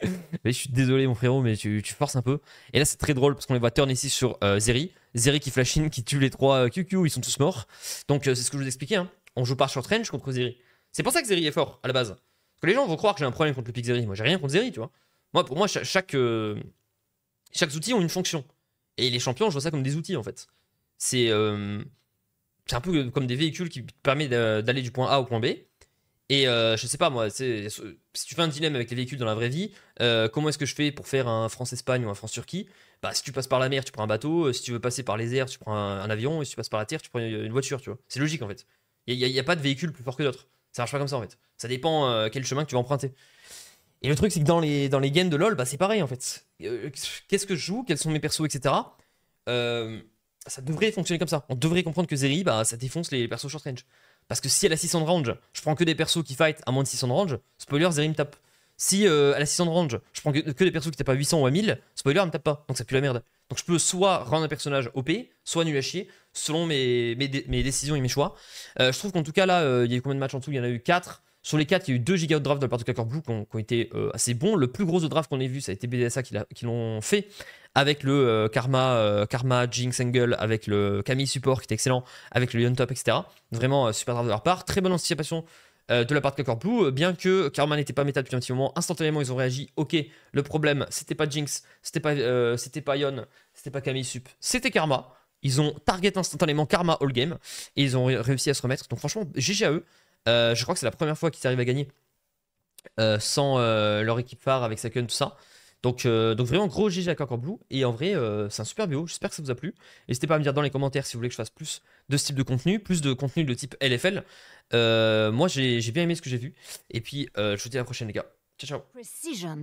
Speaker 1: (laughs) mais je suis désolé, mon frérot, mais tu, tu forces un peu. Et là, c'est très drôle parce qu'on les voit turn ici sur euh, Zeri. Zeri qui flash in, qui tue les trois QQ, euh, ils sont tous morts. Donc, c'est ce que je vous expliquais. Hein. On joue par short range contre Zeri. C'est pour ça que Zeri est fort à la base. Parce que les gens vont croire que j'ai un problème contre le pick Zeri. Moi, j'ai rien contre Zeri, tu vois. Moi, pour moi, chaque, chaque outil a une fonction. Et les champions, je vois ça comme des outils en fait. C'est euh, un peu comme des véhicules qui te permettent d'aller du point A au point B. Et euh, je sais pas moi, si tu fais un dilemme avec les véhicules dans la vraie vie, euh, comment est-ce que je fais pour faire un France-Espagne ou un France-Turquie Bah si tu passes par la mer, tu prends un bateau, si tu veux passer par les airs, tu prends un, avion, et si tu passes par la terre, tu prends une voiture, tu vois. C'est logique en fait. Il n'y a, a, pas de véhicule plus fort que d'autres. Ça marche pas comme ça en fait. Ça dépend quel chemin que tu vas emprunter. Et le truc, c'est que dans les, dans les games de LoL, bah, c'est pareil en fait. Euh, qu'est-ce que je joue Quels sont mes persos, etc. Euh, ça devrait fonctionner comme ça. On devrait comprendre que Zeri, bah, ça défonce les persos short range. Parce que si elle a 600 de range, je prends que des persos qui fight à moins de 600 de range, spoiler, Zeri me tape. Si à euh, elle a 600 de range, je prends que, des persos qui tapent à 800 ou à 1000, spoiler, elle me tape pas. Donc ça pue la merde. Donc je peux soit rendre un personnage OP, soit nul à chier, selon mes, mes, mes décisions et mes choix. je trouve qu'en tout cas là, il y a eu combien de matchs en tout Il y en a eu 4. Sur les 4, il y a eu 2 gigas de draft de la part de qui ont, qui ont été euh, assez bons. Le plus gros draft qu'on ait vu, ça a été BDSA qui, l'ont fait avec le euh, Karma, euh, Karma, Jinx Angle, avec le Camille Support qui était excellent, avec le Yon Top, etc. Vraiment super draft de leur part. Très bonne anticipation de la part de Cacorblue. Blue, bien que Karma n'était pas méta depuis un petit moment, instantanément ils ont réagi, ok, le problème, c'était pas Jinx, c'était pas, c'était pas Yon, c'était pas Camille Sup, c'était Karma, ils ont target instantanément Karma all game, et ils ont réussi à se remettre, donc franchement, GG à eux, euh, je crois que c'est la première fois qu'ils arrivent à gagner euh, sans euh, leur équipe phare avec sa Saken, tout ça. Donc, donc vraiment gros GG à Blue. Et en vrai, c'est un super BO. J'espère que ça vous a plu. N'hésitez pas à me dire dans les commentaires si vous voulez que je fasse plus de ce type de contenu, plus de contenu de type LFL. moi, j'ai bien aimé ce que j'ai vu. Et puis, je vous dis à la prochaine, les gars. Ciao, ciao.